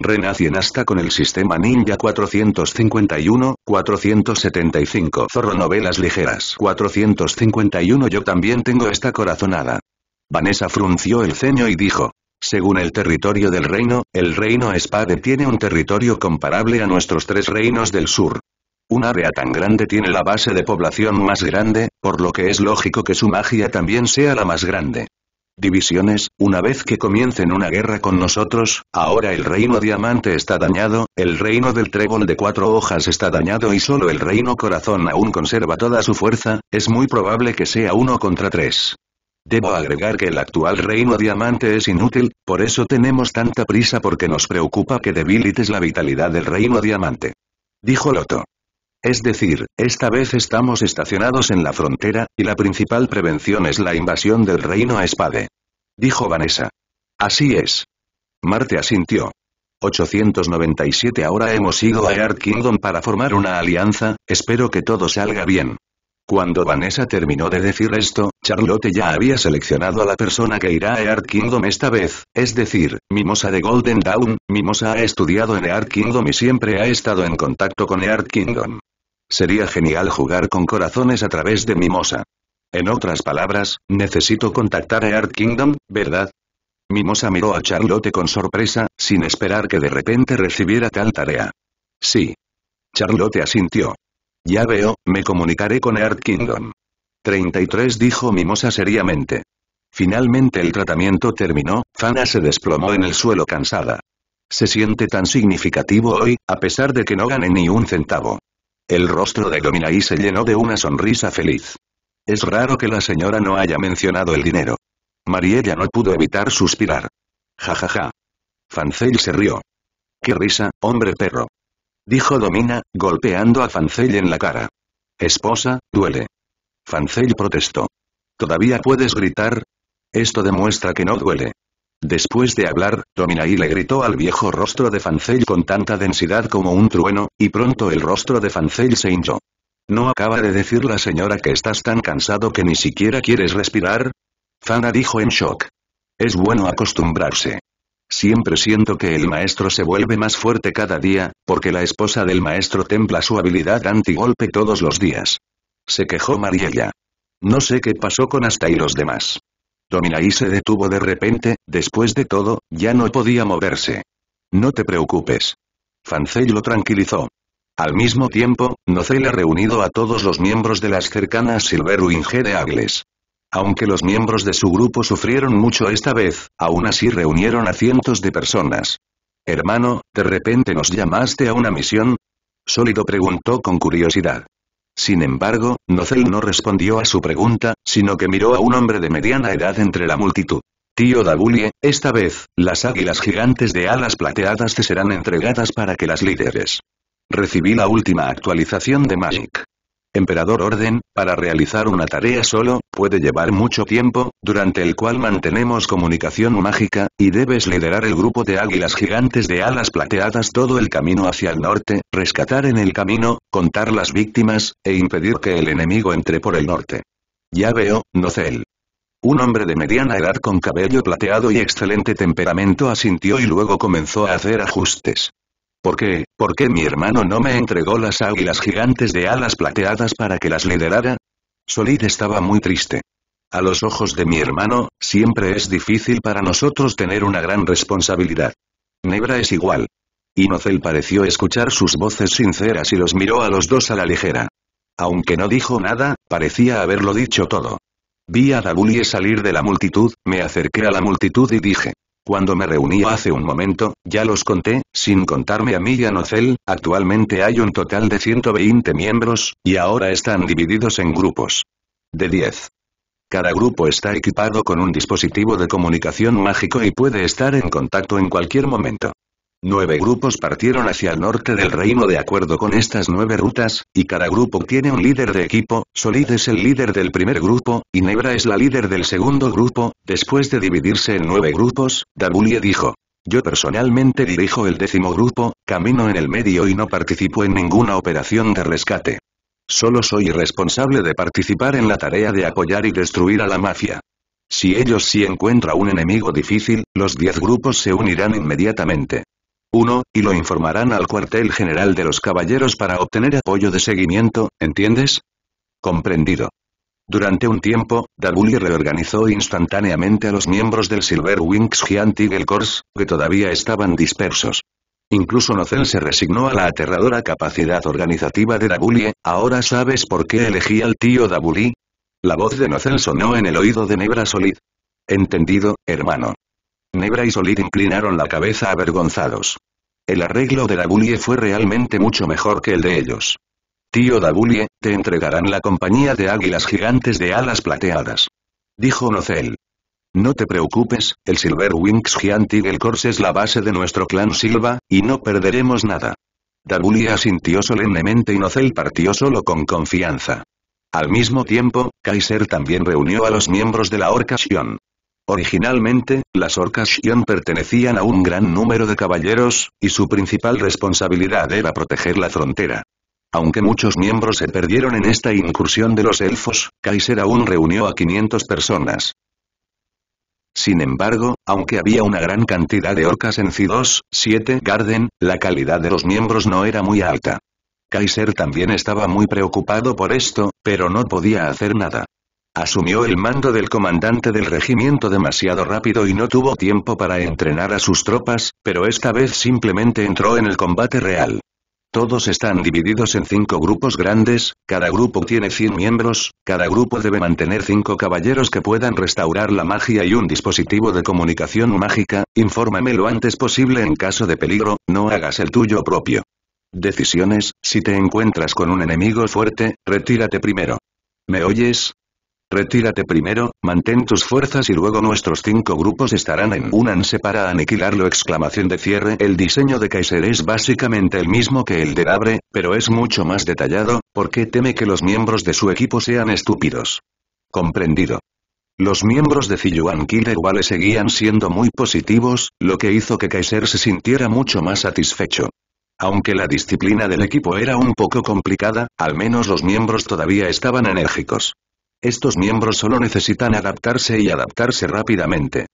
Renacien hasta con el sistema Ninja 451, 475 Zorro Novelas Ligeras 451 Yo también tengo esta corazonada. Vanessa frunció el ceño y dijo. Según el territorio del reino, el reino Spade tiene un territorio comparable a nuestros tres reinos del sur. Un área tan grande tiene la base de población más grande, por lo que es lógico que su magia también sea la más grande divisiones, una vez que comiencen una guerra con nosotros, ahora el reino diamante está dañado, el reino del trébol de cuatro hojas está dañado y solo el reino corazón aún conserva toda su fuerza, es muy probable que sea uno contra tres. Debo agregar que el actual reino diamante es inútil, por eso tenemos tanta prisa porque nos preocupa que debilites la vitalidad del reino diamante. Dijo Loto. Es decir, esta vez estamos estacionados en la frontera, y la principal prevención es la invasión del reino a espade. Dijo Vanessa. Así es. Marte asintió. 897 Ahora hemos ido a Earth Kingdom para formar una alianza, espero que todo salga bien. Cuando Vanessa terminó de decir esto, Charlotte ya había seleccionado a la persona que irá a Earth Kingdom esta vez, es decir, Mimosa de Golden Dawn, Mimosa ha estudiado en Earth Kingdom y siempre ha estado en contacto con Earth Kingdom. Sería genial jugar con corazones a través de Mimosa. En otras palabras, necesito contactar a Earth Kingdom, ¿verdad? Mimosa miró a Charlotte con sorpresa, sin esperar que de repente recibiera tal tarea. Sí. Charlotte asintió. Ya veo, me comunicaré con Earth Kingdom. 33 dijo Mimosa seriamente. Finalmente el tratamiento terminó, Fana se desplomó en el suelo cansada. Se siente tan significativo hoy, a pesar de que no gane ni un centavo. El rostro de y se llenó de una sonrisa feliz. Es raro que la señora no haya mencionado el dinero. Mariella no pudo evitar suspirar. Ja ja ja. se rió. ¡Qué risa, hombre perro! Dijo Domina, golpeando a Fancel en la cara. Esposa, duele. Fancel protestó. ¿Todavía puedes gritar? Esto demuestra que no duele. Después de hablar, Tominaí le gritó al viejo rostro de Fancel con tanta densidad como un trueno, y pronto el rostro de Fancel se hinchó. ¿No acaba de decir la señora que estás tan cansado que ni siquiera quieres respirar? Fana dijo en shock. Es bueno acostumbrarse. Siempre siento que el maestro se vuelve más fuerte cada día, porque la esposa del maestro templa su habilidad antigolpe todos los días. Se quejó Mariella. No sé qué pasó con hasta y los demás. Dominaí se detuvo de repente, después de todo, ya no podía moverse. No te preocupes. Fancell lo tranquilizó. Al mismo tiempo, Nocel ha reunido a todos los miembros de las cercanas Silver Wing Aunque los miembros de su grupo sufrieron mucho esta vez, aún así reunieron a cientos de personas. Hermano, ¿de repente nos llamaste a una misión? Sólido preguntó con curiosidad. Sin embargo, Nozel no respondió a su pregunta, sino que miró a un hombre de mediana edad entre la multitud. Tío Dabulie, esta vez, las águilas gigantes de alas plateadas te serán entregadas para que las líderes. Recibí la última actualización de Magic. Emperador Orden, para realizar una tarea solo, puede llevar mucho tiempo, durante el cual mantenemos comunicación mágica, y debes liderar el grupo de águilas gigantes de alas plateadas todo el camino hacia el norte, rescatar en el camino, contar las víctimas, e impedir que el enemigo entre por el norte. Ya veo, nozel Un hombre de mediana edad con cabello plateado y excelente temperamento asintió y luego comenzó a hacer ajustes. ¿Por qué? ¿Por qué mi hermano no me entregó las águilas gigantes de alas plateadas para que las liderara? Solid estaba muy triste. A los ojos de mi hermano, siempre es difícil para nosotros tener una gran responsabilidad. Nebra es igual. Inocel pareció escuchar sus voces sinceras y los miró a los dos a la ligera. Aunque no dijo nada, parecía haberlo dicho todo. Vi a Dabuli salir de la multitud, me acerqué a la multitud y dije, cuando me reuní hace un momento, ya los conté, sin contarme a mí y a Nocel, actualmente hay un total de 120 miembros, y ahora están divididos en grupos. De 10. Cada grupo está equipado con un dispositivo de comunicación mágico y puede estar en contacto en cualquier momento. Nueve grupos partieron hacia el norte del reino de acuerdo con estas nueve rutas, y cada grupo tiene un líder de equipo, Solid es el líder del primer grupo, y Nebra es la líder del segundo grupo, después de dividirse en nueve grupos, Dabulie dijo. Yo personalmente dirijo el décimo grupo, camino en el medio y no participo en ninguna operación de rescate. Solo soy responsable de participar en la tarea de apoyar y destruir a la mafia. Si ellos sí encuentran un enemigo difícil, los diez grupos se unirán inmediatamente uno, y lo informarán al cuartel general de los caballeros para obtener apoyo de seguimiento, ¿entiendes? Comprendido. Durante un tiempo, Dabuli reorganizó instantáneamente a los miembros del Silver Wings Giant Eagle Corps, que todavía estaban dispersos. Incluso Nocel se resignó a la aterradora capacidad organizativa de Dabuli, ¿ahora sabes por qué elegí al tío Dabuli? La voz de Nocel sonó en el oído de Nebra Solid. Entendido, hermano. Nebra y Solid inclinaron la cabeza avergonzados. El arreglo de Dabulie fue realmente mucho mejor que el de ellos. Tío Dabulie, te entregarán la compañía de águilas gigantes de alas plateadas. Dijo Nocel. No te preocupes, el Silver Wings Giant Eagle Corps es la base de nuestro clan Silva, y no perderemos nada. Dabulie asintió solemnemente y Nozel partió solo con confianza. Al mismo tiempo, Kaiser también reunió a los miembros de la Orca Shion. Originalmente, las orcas Xion pertenecían a un gran número de caballeros, y su principal responsabilidad era proteger la frontera. Aunque muchos miembros se perdieron en esta incursión de los elfos, Kaiser aún reunió a 500 personas. Sin embargo, aunque había una gran cantidad de orcas en C2, 7 Garden, la calidad de los miembros no era muy alta. Kaiser también estaba muy preocupado por esto, pero no podía hacer nada. Asumió el mando del comandante del regimiento demasiado rápido y no tuvo tiempo para entrenar a sus tropas, pero esta vez simplemente entró en el combate real. Todos están divididos en cinco grupos grandes, cada grupo tiene 100 miembros, cada grupo debe mantener cinco caballeros que puedan restaurar la magia y un dispositivo de comunicación mágica, infórmame lo antes posible en caso de peligro, no hagas el tuyo propio. Decisiones, si te encuentras con un enemigo fuerte, retírate primero. ¿Me oyes? Retírate primero, mantén tus fuerzas y luego nuestros cinco grupos estarán en anse para aniquilarlo exclamación de cierre El diseño de Kaiser es básicamente el mismo que el de Abre, pero es mucho más detallado, porque teme que los miembros de su equipo sean estúpidos. Comprendido. Los miembros de Fiyuan iguales seguían siendo muy positivos, lo que hizo que Kaiser se sintiera mucho más satisfecho. Aunque la disciplina del equipo era un poco complicada, al menos los miembros todavía estaban enérgicos. Estos miembros solo necesitan adaptarse y adaptarse rápidamente.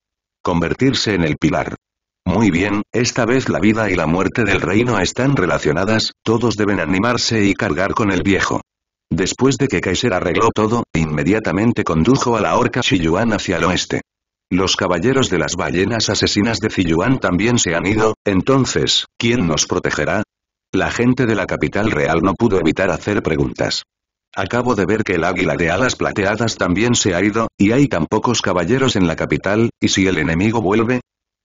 Convertirse en el pilar. Muy bien, esta vez la vida y la muerte del reino están relacionadas, todos deben animarse y cargar con el viejo. Después de que Kaiser arregló todo, inmediatamente condujo a la horca Xiyuan hacia el oeste. Los caballeros de las ballenas asesinas de Xiyuan también se han ido, entonces, ¿quién nos protegerá? La gente de la capital real no pudo evitar hacer preguntas. Acabo de ver que el águila de alas plateadas también se ha ido, y hay tan pocos caballeros en la capital, ¿y si el enemigo vuelve?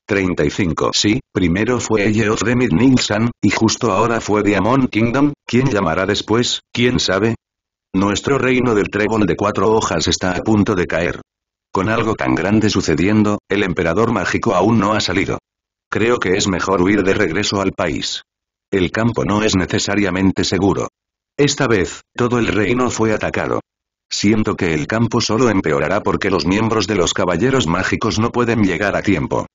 35 Sí, primero fue Yeoth de Nilsan, y justo ahora fue Diamond Kingdom, ¿quién llamará después, quién sabe? Nuestro reino del trébol de cuatro hojas está a punto de caer. Con algo tan grande sucediendo, el emperador mágico aún no ha salido. Creo que es mejor huir de regreso al país. El campo no es necesariamente seguro. Esta vez, todo el reino fue atacado. Siento que el campo solo empeorará porque los miembros de los caballeros mágicos no pueden llegar a tiempo.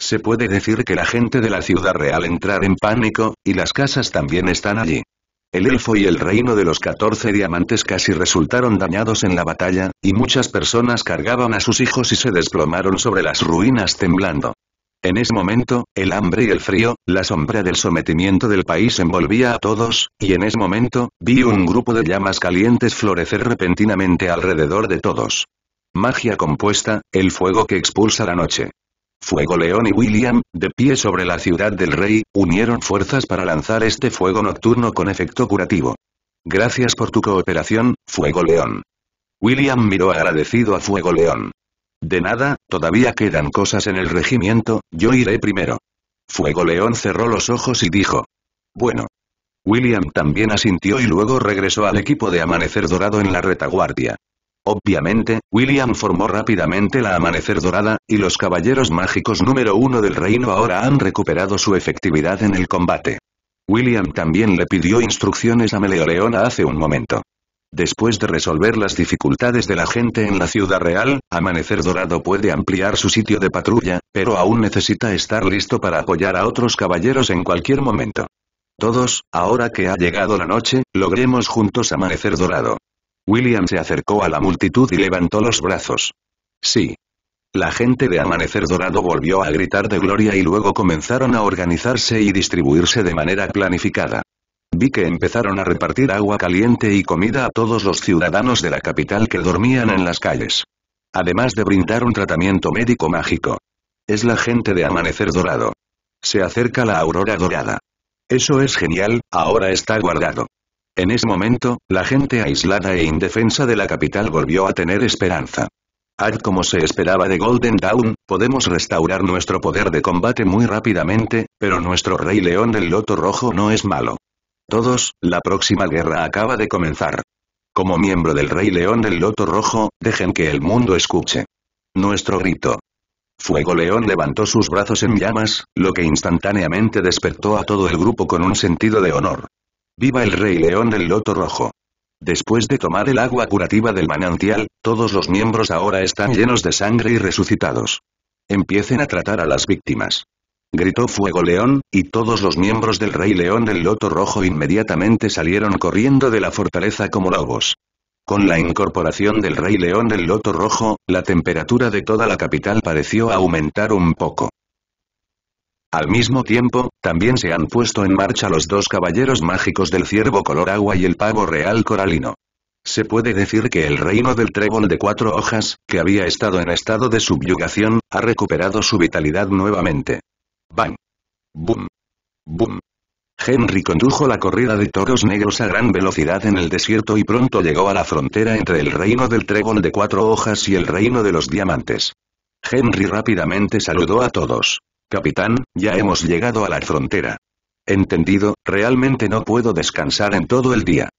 Se puede decir que la gente de la ciudad real entrar en pánico, y las casas también están allí. El elfo y el reino de los 14 diamantes casi resultaron dañados en la batalla, y muchas personas cargaban a sus hijos y se desplomaron sobre las ruinas temblando. En ese momento, el hambre y el frío, la sombra del sometimiento del país envolvía a todos, y en ese momento, vi un grupo de llamas calientes florecer repentinamente alrededor de todos. Magia compuesta, el fuego que expulsa la noche. Fuego León y William, de pie sobre la ciudad del rey, unieron fuerzas para lanzar este fuego nocturno con efecto curativo. Gracias por tu cooperación, Fuego León. William miró agradecido a Fuego León. De nada, todavía quedan cosas en el regimiento, yo iré primero. Fuego León cerró los ojos y dijo. Bueno. William también asintió y luego regresó al equipo de Amanecer Dorado en la retaguardia. Obviamente, William formó rápidamente la Amanecer Dorada, y los caballeros mágicos número uno del reino ahora han recuperado su efectividad en el combate. William también le pidió instrucciones a Meleoleona hace un momento. Después de resolver las dificultades de la gente en la ciudad real, Amanecer Dorado puede ampliar su sitio de patrulla, pero aún necesita estar listo para apoyar a otros caballeros en cualquier momento. Todos, ahora que ha llegado la noche, logremos juntos Amanecer Dorado. William se acercó a la multitud y levantó los brazos. Sí. La gente de Amanecer Dorado volvió a gritar de gloria y luego comenzaron a organizarse y distribuirse de manera planificada. Vi que empezaron a repartir agua caliente y comida a todos los ciudadanos de la capital que dormían en las calles. Además de brindar un tratamiento médico mágico. Es la gente de Amanecer Dorado. Se acerca la aurora dorada. Eso es genial, ahora está guardado. En ese momento, la gente aislada e indefensa de la capital volvió a tener esperanza. Haz como se esperaba de Golden Dawn, podemos restaurar nuestro poder de combate muy rápidamente, pero nuestro Rey León del Loto Rojo no es malo. Todos, la próxima guerra acaba de comenzar. Como miembro del Rey León del Loto Rojo, dejen que el mundo escuche. Nuestro grito. Fuego León levantó sus brazos en llamas, lo que instantáneamente despertó a todo el grupo con un sentido de honor. ¡Viva el Rey León del Loto Rojo! Después de tomar el agua curativa del manantial, todos los miembros ahora están llenos de sangre y resucitados. Empiecen a tratar a las víctimas gritó Fuego León, y todos los miembros del Rey León del Loto Rojo inmediatamente salieron corriendo de la fortaleza como lobos. Con la incorporación del Rey León del Loto Rojo, la temperatura de toda la capital pareció aumentar un poco. Al mismo tiempo, también se han puesto en marcha los dos caballeros mágicos del ciervo color agua y el pavo real coralino. Se puede decir que el reino del trébol de cuatro hojas, que había estado en estado de subyugación, ha recuperado su vitalidad nuevamente. Bang. Boom. Boom. Henry condujo la corrida de toros negros a gran velocidad en el desierto y pronto llegó a la frontera entre el reino del trébol de cuatro hojas y el reino de los diamantes. Henry rápidamente saludó a todos. Capitán, ya hemos llegado a la frontera. Entendido, realmente no puedo descansar en todo el día.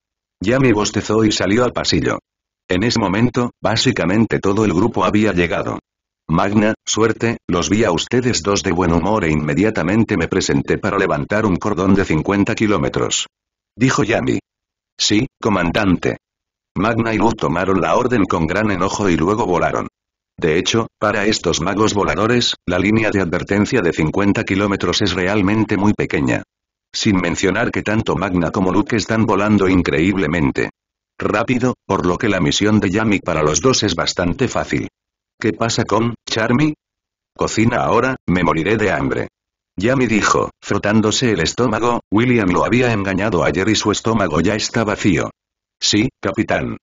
Ya me bostezó y salió al pasillo. En ese momento, básicamente todo el grupo había llegado. Magna, suerte, los vi a ustedes dos de buen humor e inmediatamente me presenté para levantar un cordón de 50 kilómetros. Dijo Yami. Sí, comandante. Magna y Luke tomaron la orden con gran enojo y luego volaron. De hecho, para estos magos voladores, la línea de advertencia de 50 kilómetros es realmente muy pequeña. Sin mencionar que tanto Magna como Luke están volando increíblemente. Rápido, por lo que la misión de Yami para los dos es bastante fácil. ¿Qué pasa con, Charmy? Cocina ahora, me moriré de hambre. Yami dijo, frotándose el estómago, William lo había engañado ayer y su estómago ya está vacío. Sí, capitán.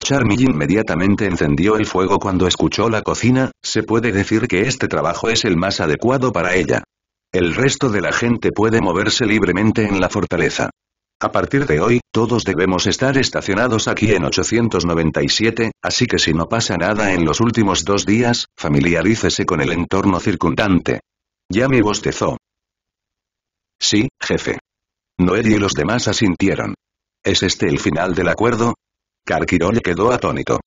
Charmy inmediatamente encendió el fuego cuando escuchó la cocina, se puede decir que este trabajo es el más adecuado para ella. El resto de la gente puede moverse libremente en la fortaleza. A partir de hoy, todos debemos estar estacionados aquí en 897, así que si no pasa nada en los últimos dos días, familiarícese con el entorno circundante. Ya me bostezó. Sí, jefe. Noé y los demás asintieron. ¿Es este el final del acuerdo? Carquirole quedó atónito.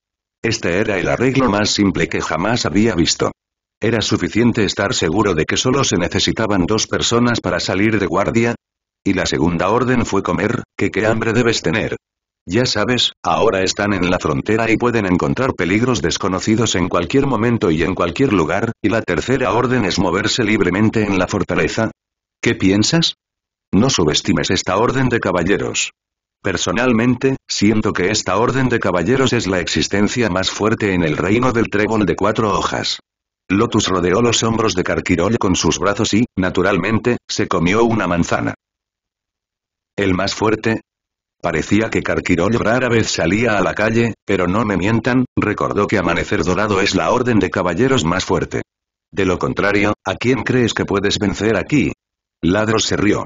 Este era el arreglo más simple que jamás había visto. Era suficiente estar seguro de que solo se necesitaban dos personas para salir de guardia, y la segunda orden fue comer, que qué hambre debes tener. Ya sabes, ahora están en la frontera y pueden encontrar peligros desconocidos en cualquier momento y en cualquier lugar, y la tercera orden es moverse libremente en la fortaleza. ¿Qué piensas? No subestimes esta orden de caballeros. Personalmente, siento que esta orden de caballeros es la existencia más fuerte en el reino del trébol de cuatro hojas. Lotus rodeó los hombros de Carquirol con sus brazos y, naturalmente, se comió una manzana. El más fuerte, Parecía que Carquirol rara vez salía a la calle, pero no me mientan, recordó que Amanecer Dorado es la orden de caballeros más fuerte. De lo contrario, ¿a quién crees que puedes vencer aquí? Ladro se rió.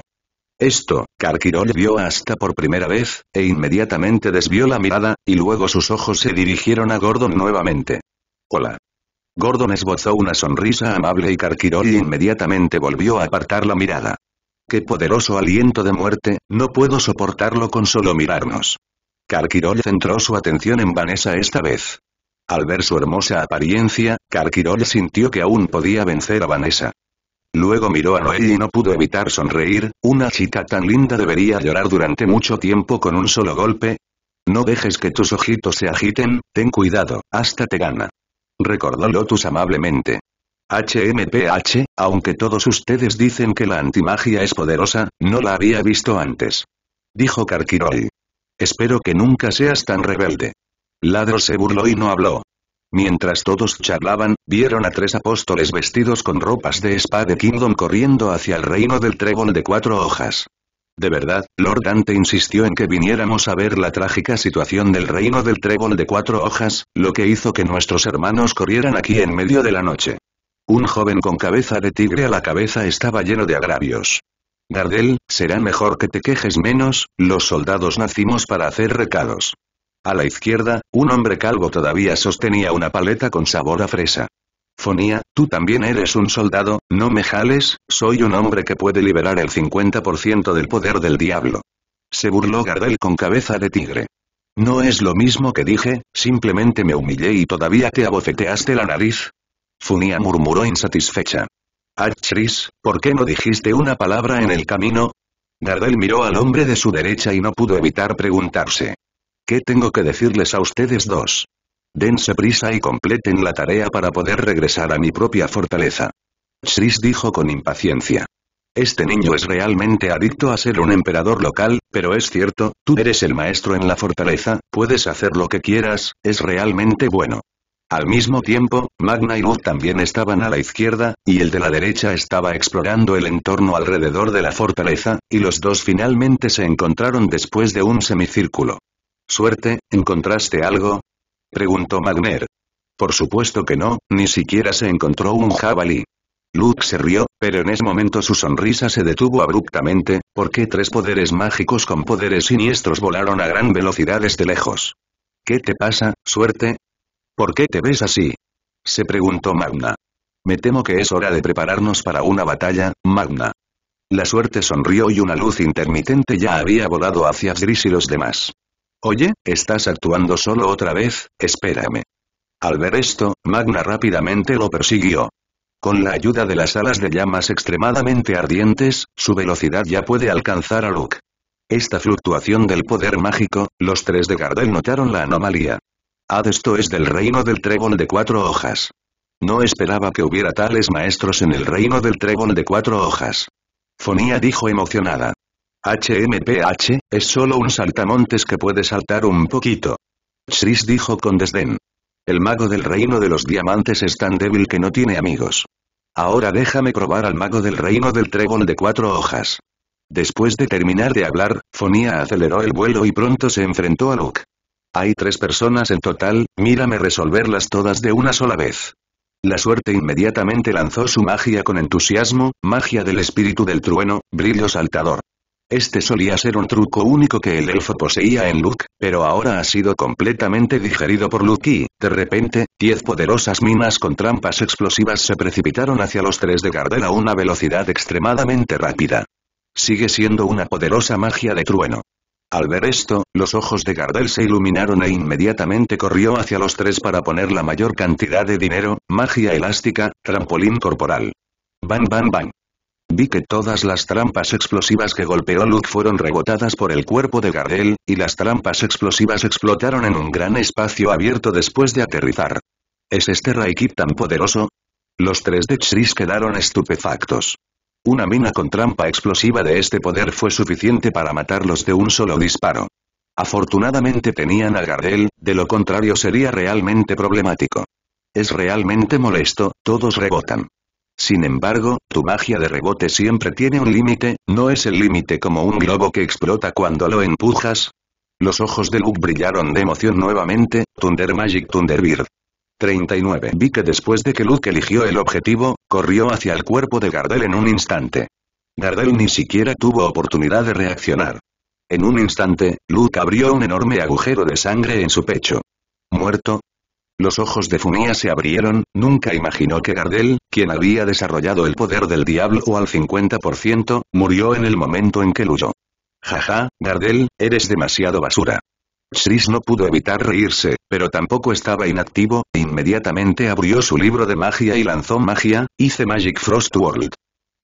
Esto, Carquirol vio hasta por primera vez, e inmediatamente desvió la mirada, y luego sus ojos se dirigieron a Gordon nuevamente. Hola. Gordon esbozó una sonrisa amable y Carquirol inmediatamente volvió a apartar la mirada. ¡Qué poderoso aliento de muerte, no puedo soportarlo con solo mirarnos! carquirol centró su atención en Vanessa esta vez. Al ver su hermosa apariencia, carquirol sintió que aún podía vencer a Vanessa. Luego miró a Noel y no pudo evitar sonreír, una chica tan linda debería llorar durante mucho tiempo con un solo golpe. No dejes que tus ojitos se agiten, ten cuidado, hasta te gana. Recordó Lotus amablemente. HMPH, aunque todos ustedes dicen que la antimagia es poderosa, no la había visto antes. Dijo Karkiroi. Espero que nunca seas tan rebelde. Ladro se burló y no habló. Mientras todos charlaban, vieron a tres apóstoles vestidos con ropas de espada de Kingdom corriendo hacia el reino del trébol de cuatro hojas. De verdad, Lord Dante insistió en que viniéramos a ver la trágica situación del reino del trébol de cuatro hojas, lo que hizo que nuestros hermanos corrieran aquí en medio de la noche. Un joven con cabeza de tigre a la cabeza estaba lleno de agravios. Gardel, será mejor que te quejes menos, los soldados nacimos para hacer recados. A la izquierda, un hombre calvo todavía sostenía una paleta con sabor a fresa. Fonía, tú también eres un soldado, no me jales, soy un hombre que puede liberar el 50% del poder del diablo. Se burló Gardel con cabeza de tigre. No es lo mismo que dije, simplemente me humillé y todavía te abofeteaste la nariz, Funia murmuró insatisfecha. Archris, ¿por qué no dijiste una palabra en el camino? Gardel miró al hombre de su derecha y no pudo evitar preguntarse. ¿Qué tengo que decirles a ustedes dos? Dense prisa y completen la tarea para poder regresar a mi propia fortaleza. Chris dijo con impaciencia. Este niño es realmente adicto a ser un emperador local, pero es cierto, tú eres el maestro en la fortaleza, puedes hacer lo que quieras, es realmente bueno. Al mismo tiempo, Magna y Luke también estaban a la izquierda, y el de la derecha estaba explorando el entorno alrededor de la fortaleza, y los dos finalmente se encontraron después de un semicírculo. «Suerte, ¿encontraste algo?» preguntó Magner. Por supuesto que no, ni siquiera se encontró un jabalí. Luke se rió, pero en ese momento su sonrisa se detuvo abruptamente, porque tres poderes mágicos con poderes siniestros volaron a gran velocidad desde lejos. ¿Qué te pasa, suerte? ¿Por qué te ves así? Se preguntó Magna. Me temo que es hora de prepararnos para una batalla, Magna. La suerte sonrió y una luz intermitente ya había volado hacia Gris y los demás. Oye, estás actuando solo otra vez, espérame. Al ver esto, Magna rápidamente lo persiguió. Con la ayuda de las alas de llamas extremadamente ardientes, su velocidad ya puede alcanzar a Luke. Esta fluctuación del poder mágico, los tres de Gardel notaron la anomalía. Ad esto es del reino del trébol de cuatro hojas. No esperaba que hubiera tales maestros en el reino del trébol de cuatro hojas. Fonía dijo emocionada. HMPH, es solo un saltamontes que puede saltar un poquito. Chris dijo con desdén. El mago del reino de los diamantes es tan débil que no tiene amigos. Ahora déjame probar al mago del reino del trébol de cuatro hojas. Después de terminar de hablar, Fonía aceleró el vuelo y pronto se enfrentó a Luke. Hay tres personas en total, mírame resolverlas todas de una sola vez. La suerte inmediatamente lanzó su magia con entusiasmo, magia del espíritu del trueno, brillo saltador. Este solía ser un truco único que el elfo poseía en Luke, pero ahora ha sido completamente digerido por Luke y, de repente, diez poderosas minas con trampas explosivas se precipitaron hacia los tres de Gardel a una velocidad extremadamente rápida. Sigue siendo una poderosa magia de trueno. Al ver esto, los ojos de Gardel se iluminaron e inmediatamente corrió hacia los tres para poner la mayor cantidad de dinero, magia elástica, trampolín corporal. Bam bam bam. Vi que todas las trampas explosivas que golpeó Luke fueron rebotadas por el cuerpo de Gardel, y las trampas explosivas explotaron en un gran espacio abierto después de aterrizar. ¿Es este Raikid tan poderoso? Los tres de Chris quedaron estupefactos. Una mina con trampa explosiva de este poder fue suficiente para matarlos de un solo disparo. Afortunadamente tenían a Gardel, de lo contrario sería realmente problemático. Es realmente molesto, todos rebotan. Sin embargo, tu magia de rebote siempre tiene un límite, no es el límite como un globo que explota cuando lo empujas. Los ojos de Luke brillaron de emoción nuevamente, Thunder Magic Thunderbird. 39. Vi que después de que Luke eligió el objetivo, corrió hacia el cuerpo de Gardel en un instante. Gardel ni siquiera tuvo oportunidad de reaccionar. En un instante, Luke abrió un enorme agujero de sangre en su pecho. ¿Muerto? Los ojos de Funia se abrieron, nunca imaginó que Gardel, quien había desarrollado el poder del diablo al 50%, murió en el momento en que luyó. Jaja, Gardel, eres demasiado basura. Chris no pudo evitar reírse, pero tampoco estaba inactivo, e inmediatamente abrió su libro de magia y lanzó magia, hice Magic Frost World.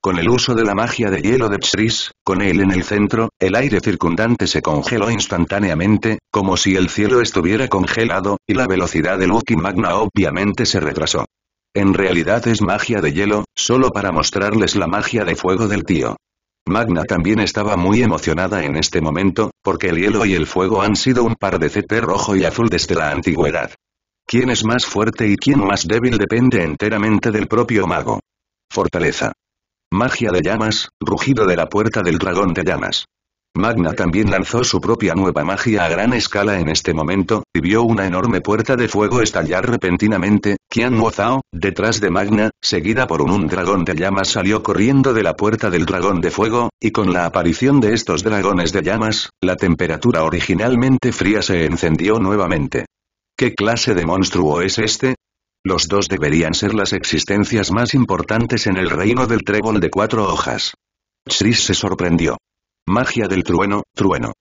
Con el uso de la magia de hielo de Chris, con él en el centro, el aire circundante se congeló instantáneamente, como si el cielo estuviera congelado, y la velocidad del Lucky Magna obviamente se retrasó. En realidad es magia de hielo, solo para mostrarles la magia de fuego del tío. Magna también estaba muy emocionada en este momento, porque el hielo y el fuego han sido un par de CP rojo y azul desde la antigüedad. Quién es más fuerte y quién más débil depende enteramente del propio mago. Fortaleza. Magia de llamas, rugido de la puerta del dragón de llamas. Magna también lanzó su propia nueva magia a gran escala en este momento, y vio una enorme puerta de fuego estallar repentinamente, Qian Mozao, detrás de Magna, seguida por un, dragón de llamas salió corriendo de la puerta del dragón de fuego, y con la aparición de estos dragones de llamas, la temperatura originalmente fría se encendió nuevamente. ¿Qué clase de monstruo es este? Los dos deberían ser las existencias más importantes en el reino del trébol de cuatro hojas. Chris se sorprendió. Magia del trueno, trueno.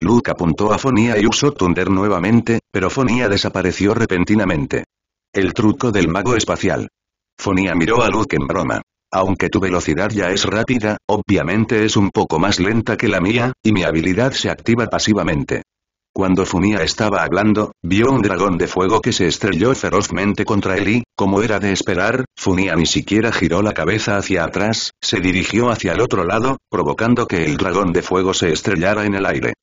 Luke apuntó a Fonía y usó Thunder nuevamente, pero Fonía desapareció repentinamente. El truco del mago espacial. Fonía miró a Luke en broma. Aunque tu velocidad ya es rápida, obviamente es un poco más lenta que la mía, y mi habilidad se activa pasivamente. Cuando Funia estaba hablando, vio un dragón de fuego que se estrelló ferozmente contra él y, como era de esperar, Funia ni siquiera giró la cabeza hacia atrás, se dirigió hacia el otro lado, provocando que el dragón de fuego se estrellara en el aire.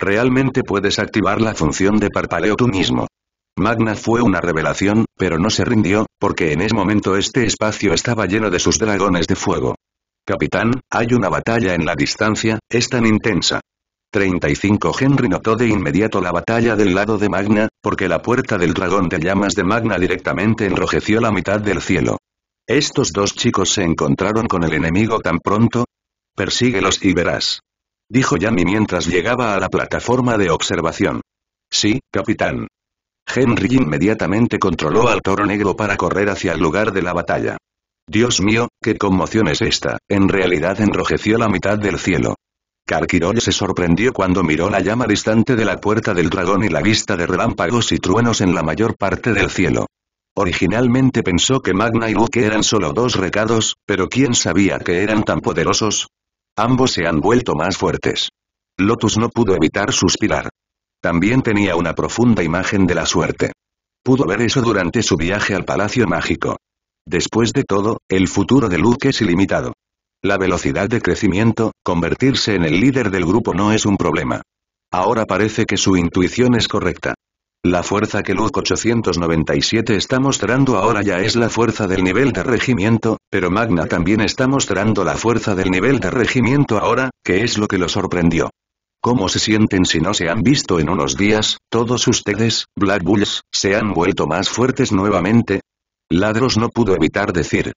Realmente puedes activar la función de parpaleo tú mismo. Magna fue una revelación, pero no se rindió, porque en ese momento este espacio estaba lleno de sus dragones de fuego. Capitán, hay una batalla en la distancia, es tan intensa. 35 Henry notó de inmediato la batalla del lado de Magna, porque la puerta del dragón de llamas de Magna directamente enrojeció la mitad del cielo. ¿Estos dos chicos se encontraron con el enemigo tan pronto? Persíguelos y verás. Dijo Yami mientras llegaba a la plataforma de observación. Sí, capitán. Henry inmediatamente controló al toro negro para correr hacia el lugar de la batalla. Dios mío, qué conmoción es esta, en realidad enrojeció la mitad del cielo. Karkiroy se sorprendió cuando miró la llama distante de la puerta del dragón y la vista de relámpagos y truenos en la mayor parte del cielo. Originalmente pensó que Magna y Luke eran solo dos recados, pero ¿quién sabía que eran tan poderosos? Ambos se han vuelto más fuertes. Lotus no pudo evitar suspirar. También tenía una profunda imagen de la suerte. Pudo ver eso durante su viaje al Palacio Mágico. Después de todo, el futuro de Luke es ilimitado. La velocidad de crecimiento, convertirse en el líder del grupo no es un problema. Ahora parece que su intuición es correcta. La fuerza que Luz 897 está mostrando ahora ya es la fuerza del nivel de regimiento, pero Magna también está mostrando la fuerza del nivel de regimiento ahora, que es lo que lo sorprendió. ¿Cómo se sienten si no se han visto en unos días, todos ustedes, Black Bulls, se han vuelto más fuertes nuevamente? Ladros no pudo evitar decir.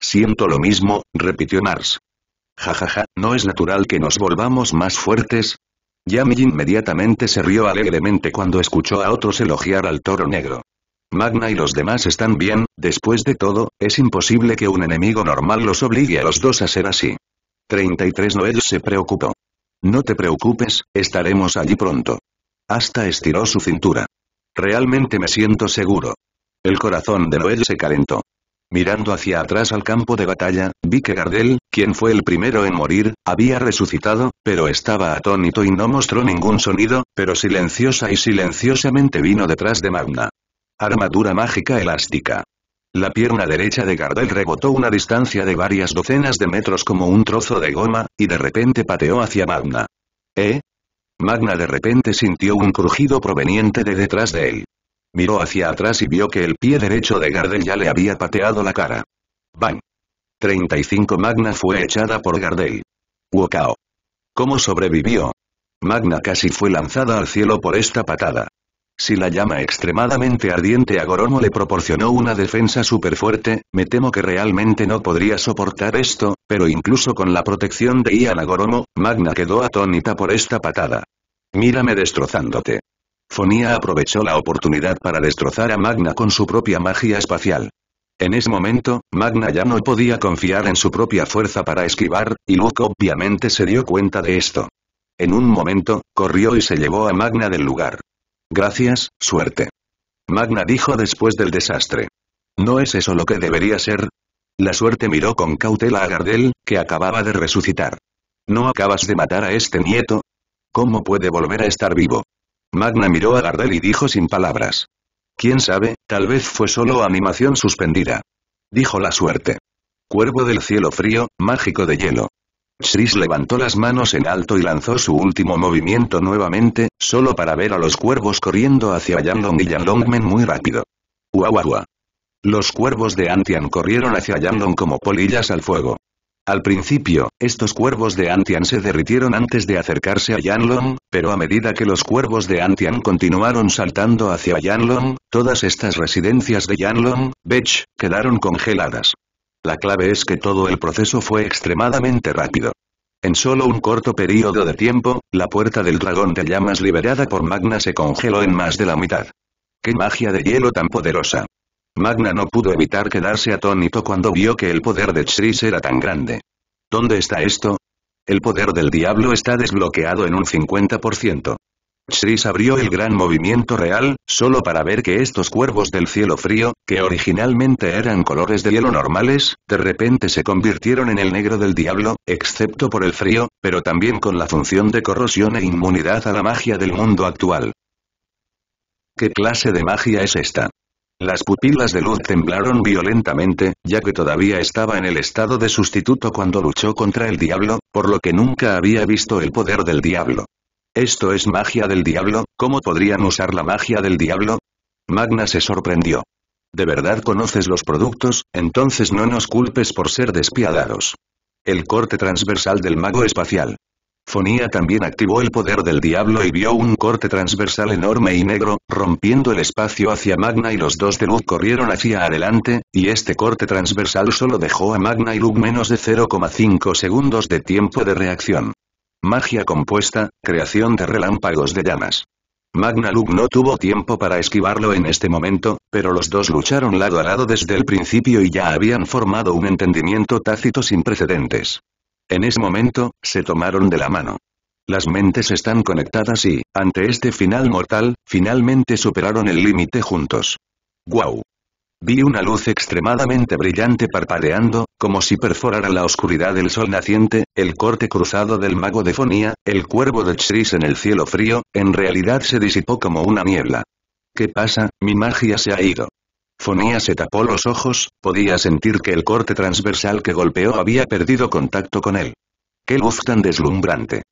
Siento lo mismo, repitió Mars. Jajaja, ¿no es natural que nos volvamos más fuertes? Yami inmediatamente se rió alegremente cuando escuchó a otros elogiar al toro negro. Magna y los demás están bien, después de todo, es imposible que un enemigo normal los obligue a los dos a ser así. 33 Noel se preocupó. No te preocupes, estaremos allí pronto. Hasta estiró su cintura. Realmente me siento seguro. El corazón de Noel se calentó. Mirando hacia atrás al campo de batalla, vi que Gardel, quien fue el primero en morir, había resucitado, pero estaba atónito y no mostró ningún sonido, pero silenciosa y silenciosamente vino detrás de Magna. Armadura mágica elástica. La pierna derecha de Gardel rebotó una distancia de varias docenas de metros como un trozo de goma, y de repente pateó hacia Magna. ¿Eh? Magna de repente sintió un crujido proveniente de detrás de él. Miró hacia atrás y vio que el pie derecho de Gardel ya le había pateado la cara. ¡Bang! 35 Magna fue echada por Gardel. ¡Wokao! ¿Cómo sobrevivió? Magna casi fue lanzada al cielo por esta patada. Si la llama extremadamente ardiente a Goromo le proporcionó una defensa súper fuerte, me temo que realmente no podría soportar esto, pero incluso con la protección de Ian a Goromo, Magna quedó atónita por esta patada. Mírame destrozándote. Fonía aprovechó la oportunidad para destrozar a Magna con su propia magia espacial. En ese momento, Magna ya no podía confiar en su propia fuerza para esquivar, y Luke obviamente se dio cuenta de esto. En un momento, corrió y se llevó a Magna del lugar. Gracias, suerte. Magna dijo después del desastre. ¿No es eso lo que debería ser? La suerte miró con cautela a Gardel, que acababa de resucitar. ¿No acabas de matar a este nieto? ¿Cómo puede volver a estar vivo? Magna miró a Gardel y dijo sin palabras. ¿Quién sabe? Tal vez fue solo animación suspendida. Dijo la suerte. Cuervo del cielo frío, mágico de hielo. Chris levantó las manos en alto y lanzó su último movimiento nuevamente, solo para ver a los cuervos corriendo hacia Yandong y Yandongmen muy rápido. ua. Los cuervos de Antian corrieron hacia Yandong como polillas al fuego. Al principio, estos cuervos de Antian se derritieron antes de acercarse a Yanlong, pero a medida que los cuervos de Antian continuaron saltando hacia Yanlong, todas estas residencias de Yanlong, Bech, quedaron congeladas. La clave es que todo el proceso fue extremadamente rápido. En solo un corto período de tiempo, la puerta del dragón de llamas liberada por Magna se congeló en más de la mitad. ¡Qué magia de hielo tan poderosa! Magna no pudo evitar quedarse atónito cuando vio que el poder de Chris era tan grande. ¿Dónde está esto? El poder del diablo está desbloqueado en un 50%. Chris abrió el gran movimiento real, solo para ver que estos cuervos del cielo frío, que originalmente eran colores de hielo normales, de repente se convirtieron en el negro del diablo, excepto por el frío, pero también con la función de corrosión e inmunidad a la magia del mundo actual. ¿Qué clase de magia es esta? Las pupilas de Luz temblaron violentamente, ya que todavía estaba en el estado de sustituto cuando luchó contra el diablo, por lo que nunca había visto el poder del diablo. ¿Esto es magia del diablo? ¿Cómo podrían usar la magia del diablo? Magna se sorprendió. ¿De verdad conoces los productos? Entonces no nos culpes por ser despiadados. El corte transversal del mago espacial. Fonía también activó el poder del diablo y vio un corte transversal enorme y negro, rompiendo el espacio hacia Magna y los dos de Luke corrieron hacia adelante, y este corte transversal solo dejó a Magna y Luke menos de 0,5 segundos de tiempo de reacción. Magia compuesta, creación de relámpagos de llamas. Magna Luke no tuvo tiempo para esquivarlo en este momento, pero los dos lucharon lado a lado desde el principio y ya habían formado un entendimiento tácito sin precedentes. En ese momento, se tomaron de la mano. Las mentes están conectadas y, ante este final mortal, finalmente superaron el límite juntos. ¡Guau! Vi una luz extremadamente brillante parpadeando, como si perforara la oscuridad del sol naciente, el corte cruzado del mago de Fonía, el cuervo de Chris en el cielo frío, en realidad se disipó como una niebla. ¿Qué pasa? Mi magia se ha ido. Fonía se tapó los ojos, podía sentir que el corte transversal que golpeó había perdido contacto con él. ¡Qué luz tan deslumbrante!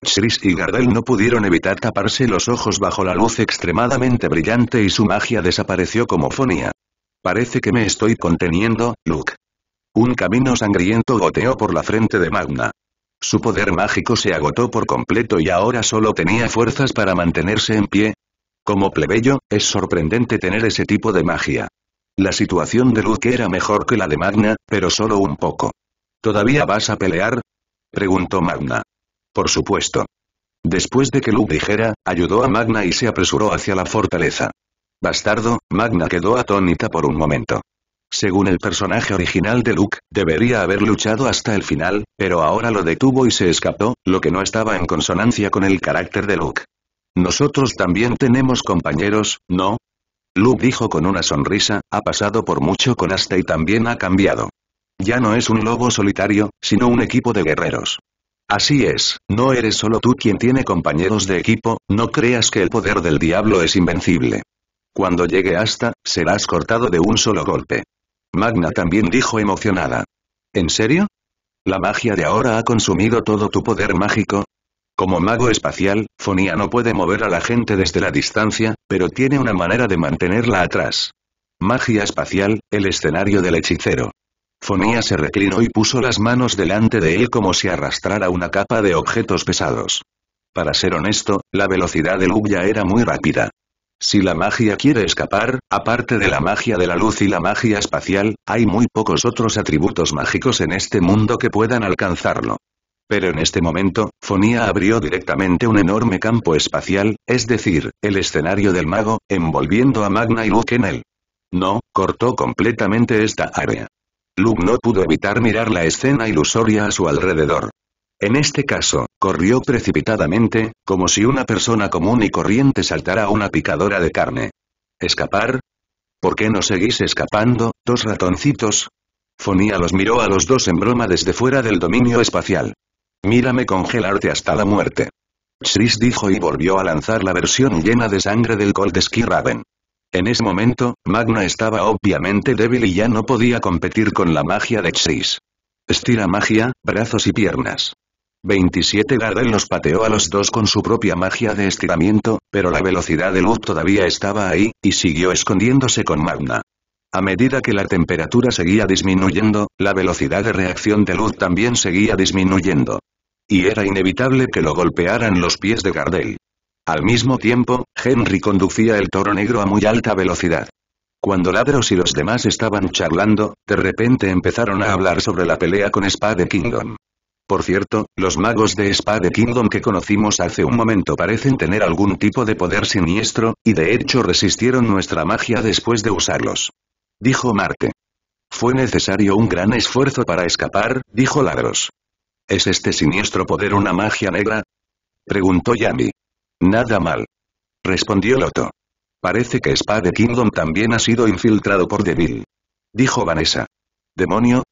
Chris y Gardel no pudieron evitar taparse los ojos bajo la luz extremadamente brillante y su magia desapareció como fonía. Parece que me estoy conteniendo, Luke. Un camino sangriento goteó por la frente de Magna. Su poder mágico se agotó por completo y ahora solo tenía fuerzas para mantenerse en pie. Como plebeyo, es sorprendente tener ese tipo de magia. La situación de Luke era mejor que la de Magna, pero solo un poco. ¿Todavía vas a pelear? Preguntó Magna. Por supuesto. Después de que Luke dijera, ayudó a Magna y se apresuró hacia la fortaleza. Bastardo, Magna quedó atónita por un momento. Según el personaje original de Luke, debería haber luchado hasta el final, pero ahora lo detuvo y se escapó, lo que no estaba en consonancia con el carácter de Luke. Nosotros también tenemos compañeros, ¿no? Luke dijo con una sonrisa, ha pasado por mucho con Asta y también ha cambiado. Ya no es un lobo solitario, sino un equipo de guerreros. Así es, no eres solo tú quien tiene compañeros de equipo, no creas que el poder del diablo es invencible. Cuando llegue Asta, serás cortado de un solo golpe. Magna también dijo emocionada. ¿En serio? ¿La magia de ahora ha consumido todo tu poder mágico? Como mago espacial, Fonia no puede mover a la gente desde la distancia, pero tiene una manera de mantenerla atrás. Magia espacial, el escenario del hechicero. Fonía se reclinó y puso las manos delante de él como si arrastrara una capa de objetos pesados. Para ser honesto, la velocidad de Luya era muy rápida. Si la magia quiere escapar, aparte de la magia de la luz y la magia espacial, hay muy pocos otros atributos mágicos en este mundo que puedan alcanzarlo. Pero en este momento, Fonía abrió directamente un enorme campo espacial, es decir, el escenario del mago, envolviendo a Magna y Luke en él. No, cortó completamente esta área. Luke no pudo evitar mirar la escena ilusoria a su alrededor. En este caso, corrió precipitadamente, como si una persona común y corriente saltara a una picadora de carne. ¿Escapar? ¿Por qué no seguís escapando, dos ratoncitos? Fonía los miró a los dos en broma desde fuera del dominio espacial. Mírame congelarte hasta la muerte. Chris dijo y volvió a lanzar la versión llena de sangre del Cold Raven. En ese momento, Magna estaba obviamente débil y ya no podía competir con la magia de Chris. Estira magia, brazos y piernas. 27 Gardel los pateó a los dos con su propia magia de estiramiento, pero la velocidad de luz todavía estaba ahí, y siguió escondiéndose con Magna. A medida que la temperatura seguía disminuyendo, la velocidad de reacción de luz también seguía disminuyendo y era inevitable que lo golpearan los pies de Gardel. Al mismo tiempo, Henry conducía el toro negro a muy alta velocidad. Cuando Ladros y los demás estaban charlando, de repente empezaron a hablar sobre la pelea con Spade Kingdom. Por cierto, los magos de Spade Kingdom que conocimos hace un momento parecen tener algún tipo de poder siniestro, y de hecho resistieron nuestra magia después de usarlos. Dijo Marte. Fue necesario un gran esfuerzo para escapar, dijo Ladros. ¿Es este siniestro poder una magia negra? Preguntó Yami. Nada mal. Respondió Loto. Parece que Spade Kingdom también ha sido infiltrado por Devil. Dijo Vanessa. ¿Demonio?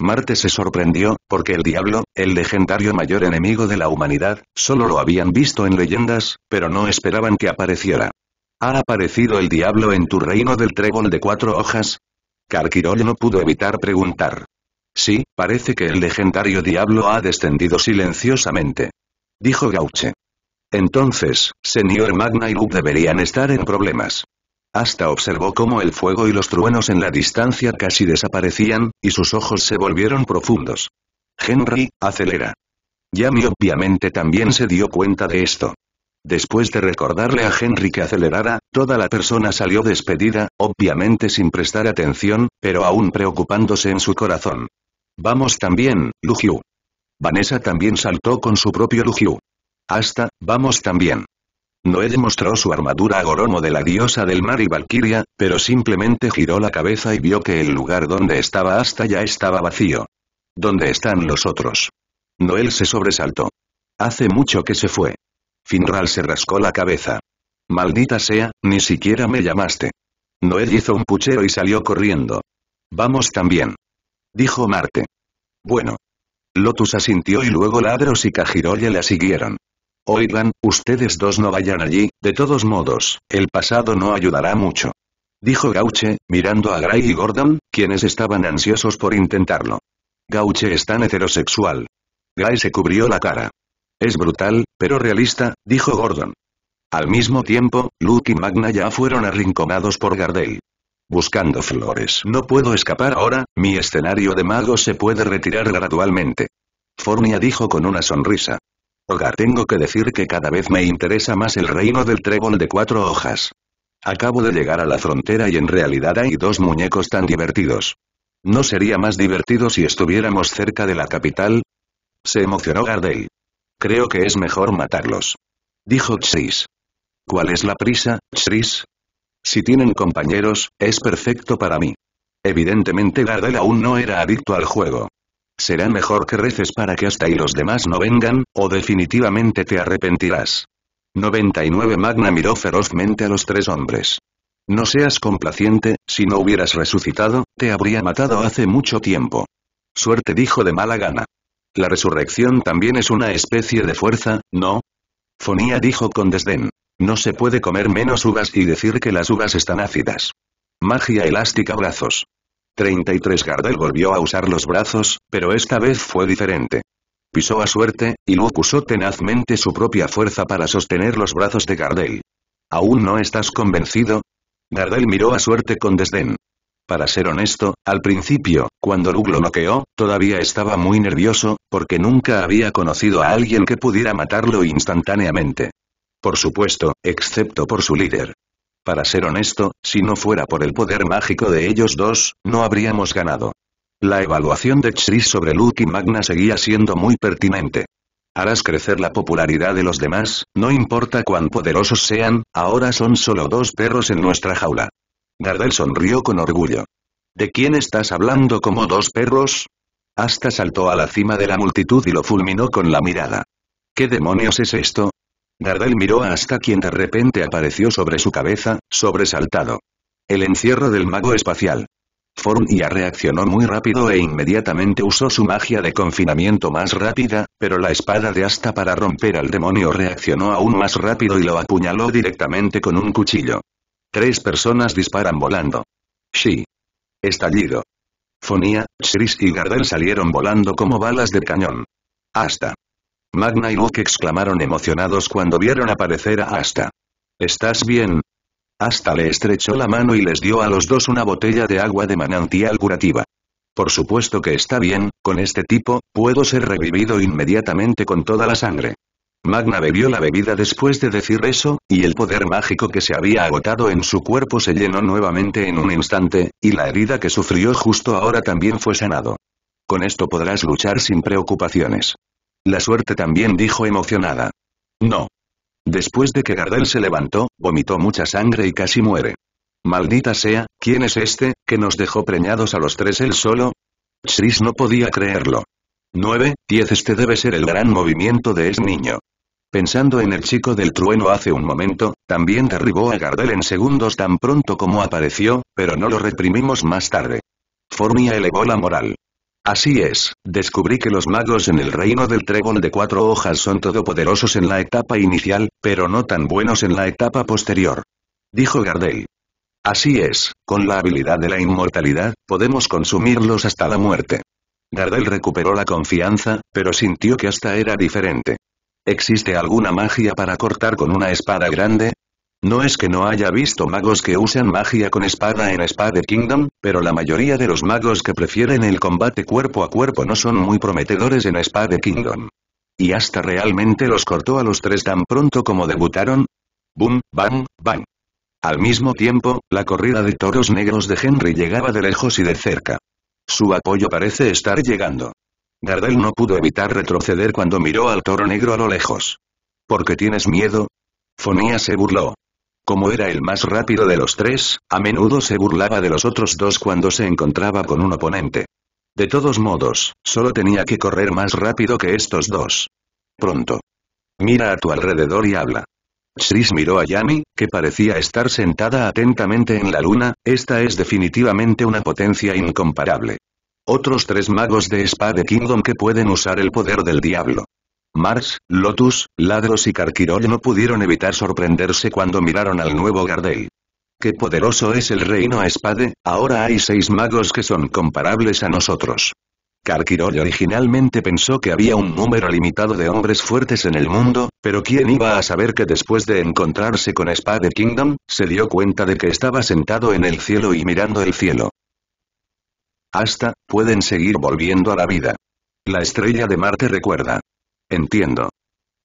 Marte se sorprendió, porque el diablo, el legendario mayor enemigo de la humanidad, solo lo habían visto en leyendas, pero no esperaban que apareciera. ¿Ha aparecido el diablo en tu reino del trébol de cuatro hojas? carquirol no pudo evitar preguntar. Sí, parece que el legendario diablo ha descendido silenciosamente. Dijo Gauche. Entonces, señor Magna y Luke deberían estar en problemas. Hasta observó cómo el fuego y los truenos en la distancia casi desaparecían, y sus ojos se volvieron profundos. Henry, acelera. Yami obviamente también se dio cuenta de esto. Después de recordarle a Henry que acelerara, toda la persona salió despedida, obviamente sin prestar atención, pero aún preocupándose en su corazón. Vamos también, Lujiu. Vanessa también saltó con su propio Lujiu. Hasta, vamos también. Noé demostró su armadura a Goromo de la diosa del mar y Valkyria, pero simplemente giró la cabeza y vio que el lugar donde estaba hasta ya estaba vacío. ¿Dónde están los otros? Noel se sobresaltó. Hace mucho que se fue. Finral se rascó la cabeza. Maldita sea, ni siquiera me llamaste. Noel hizo un puchero y salió corriendo. Vamos también. Dijo Marte. Bueno. Lotus asintió y luego Ladros y ya la siguieron. Oigan, ustedes dos no vayan allí, de todos modos, el pasado no ayudará mucho. Dijo Gauche, mirando a Gray y Gordon, quienes estaban ansiosos por intentarlo. Gauche es tan heterosexual. Gray se cubrió la cara. Es brutal, pero realista, dijo Gordon. Al mismo tiempo, Luke y Magna ya fueron arrinconados por Gardel buscando flores. No puedo escapar ahora, mi escenario de mago se puede retirar gradualmente. Fornia dijo con una sonrisa. Hogar tengo que decir que cada vez me interesa más el reino del trébol de cuatro hojas. Acabo de llegar a la frontera y en realidad hay dos muñecos tan divertidos. ¿No sería más divertido si estuviéramos cerca de la capital? Se emocionó Gardel. Creo que es mejor matarlos. Dijo Chris. ¿Cuál es la prisa, Chris? Si tienen compañeros, es perfecto para mí. Evidentemente Gardel aún no era adicto al juego. Será mejor que reces para que hasta ahí los demás no vengan, o definitivamente te arrepentirás. 99 Magna miró ferozmente a los tres hombres. No seas complaciente, si no hubieras resucitado, te habría matado hace mucho tiempo. Suerte dijo de mala gana. La resurrección también es una especie de fuerza, ¿no? Fonía dijo con desdén. No se puede comer menos uvas y decir que las uvas están ácidas. Magia elástica brazos. 33 Gardel volvió a usar los brazos, pero esta vez fue diferente. Pisó a suerte, y Luke usó tenazmente su propia fuerza para sostener los brazos de Gardel. ¿Aún no estás convencido? Gardel miró a suerte con desdén. Para ser honesto, al principio, cuando Luke lo noqueó, todavía estaba muy nervioso, porque nunca había conocido a alguien que pudiera matarlo instantáneamente. Por supuesto, excepto por su líder. Para ser honesto, si no fuera por el poder mágico de ellos dos, no habríamos ganado. La evaluación de Chris sobre Luke y Magna seguía siendo muy pertinente. Harás crecer la popularidad de los demás, no importa cuán poderosos sean, ahora son solo dos perros en nuestra jaula. Gardel sonrió con orgullo. ¿De quién estás hablando como dos perros? Hasta saltó a la cima de la multitud y lo fulminó con la mirada. ¿Qué demonios es esto? Gardel miró a hasta quien de repente apareció sobre su cabeza, sobresaltado. El encierro del mago espacial. Fornia reaccionó muy rápido e inmediatamente usó su magia de confinamiento más rápida, pero la espada de Asta para romper al demonio reaccionó aún más rápido y lo apuñaló directamente con un cuchillo. Tres personas disparan volando. Sí. Estallido. Fonía, Chris y Gardel salieron volando como balas de cañón. Hasta. Magna y Luke exclamaron emocionados cuando vieron aparecer a Asta. ¿Estás bien? Asta le estrechó la mano y les dio a los dos una botella de agua de manantial curativa. Por supuesto que está bien, con este tipo, puedo ser revivido inmediatamente con toda la sangre. Magna bebió la bebida después de decir eso, y el poder mágico que se había agotado en su cuerpo se llenó nuevamente en un instante, y la herida que sufrió justo ahora también fue sanado. Con esto podrás luchar sin preocupaciones. La suerte también dijo emocionada. No. Después de que Gardel se levantó, vomitó mucha sangre y casi muere. Maldita sea, ¿quién es este, que nos dejó preñados a los tres él solo? Chris no podía creerlo. 9, 10 Este debe ser el gran movimiento de ese niño. Pensando en el chico del trueno hace un momento, también derribó a Gardel en segundos tan pronto como apareció, pero no lo reprimimos más tarde. Formia elevó la moral. Así es, descubrí que los magos en el reino del trébol de cuatro hojas son todopoderosos en la etapa inicial, pero no tan buenos en la etapa posterior. Dijo Gardel. Así es, con la habilidad de la inmortalidad, podemos consumirlos hasta la muerte. Gardel recuperó la confianza, pero sintió que hasta era diferente. ¿Existe alguna magia para cortar con una espada grande? No es que no haya visto magos que usan magia con espada en Spade Kingdom, pero la mayoría de los magos que prefieren el combate cuerpo a cuerpo no son muy prometedores en Spade Kingdom. Y hasta realmente los cortó a los tres tan pronto como debutaron. Boom, bam, bam. Al mismo tiempo, la corrida de toros negros de Henry llegaba de lejos y de cerca. Su apoyo parece estar llegando. Gardel no pudo evitar retroceder cuando miró al toro negro a lo lejos. ¿Por qué tienes miedo? Fonía se burló. Como era el más rápido de los tres, a menudo se burlaba de los otros dos cuando se encontraba con un oponente. De todos modos, solo tenía que correr más rápido que estos dos. Pronto. Mira a tu alrededor y habla. Chris miró a Yami, que parecía estar sentada atentamente en la luna, esta es definitivamente una potencia incomparable. Otros tres magos de de Kingdom que pueden usar el poder del diablo. Mars, Lotus, Ladros y carquirol no pudieron evitar sorprenderse cuando miraron al nuevo Gardel. ¡Qué poderoso es el reino a Ahora hay seis magos que son comparables a nosotros. Karkirol originalmente pensó que había un número limitado de hombres fuertes en el mundo, pero quién iba a saber que después de encontrarse con Spade Kingdom, se dio cuenta de que estaba sentado en el cielo y mirando el cielo. Hasta, pueden seguir volviendo a la vida. La estrella de Marte recuerda. Entiendo.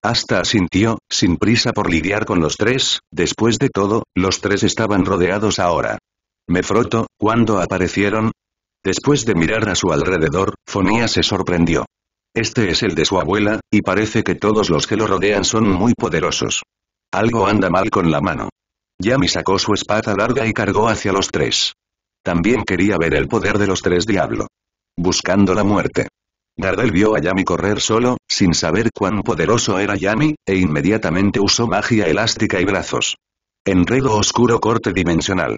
Hasta asintió, sin prisa por lidiar con los tres, después de todo, los tres estaban rodeados ahora. Me froto, cuando aparecieron. Después de mirar a su alrededor, Fonía se sorprendió. Este es el de su abuela, y parece que todos los que lo rodean son muy poderosos. Algo anda mal con la mano. Yami sacó su espada larga y cargó hacia los tres. También quería ver el poder de los tres diablo. Buscando la muerte. Gardel vio a Yami correr solo, sin saber cuán poderoso era Yami, e inmediatamente usó magia elástica y brazos. Enredo oscuro corte dimensional.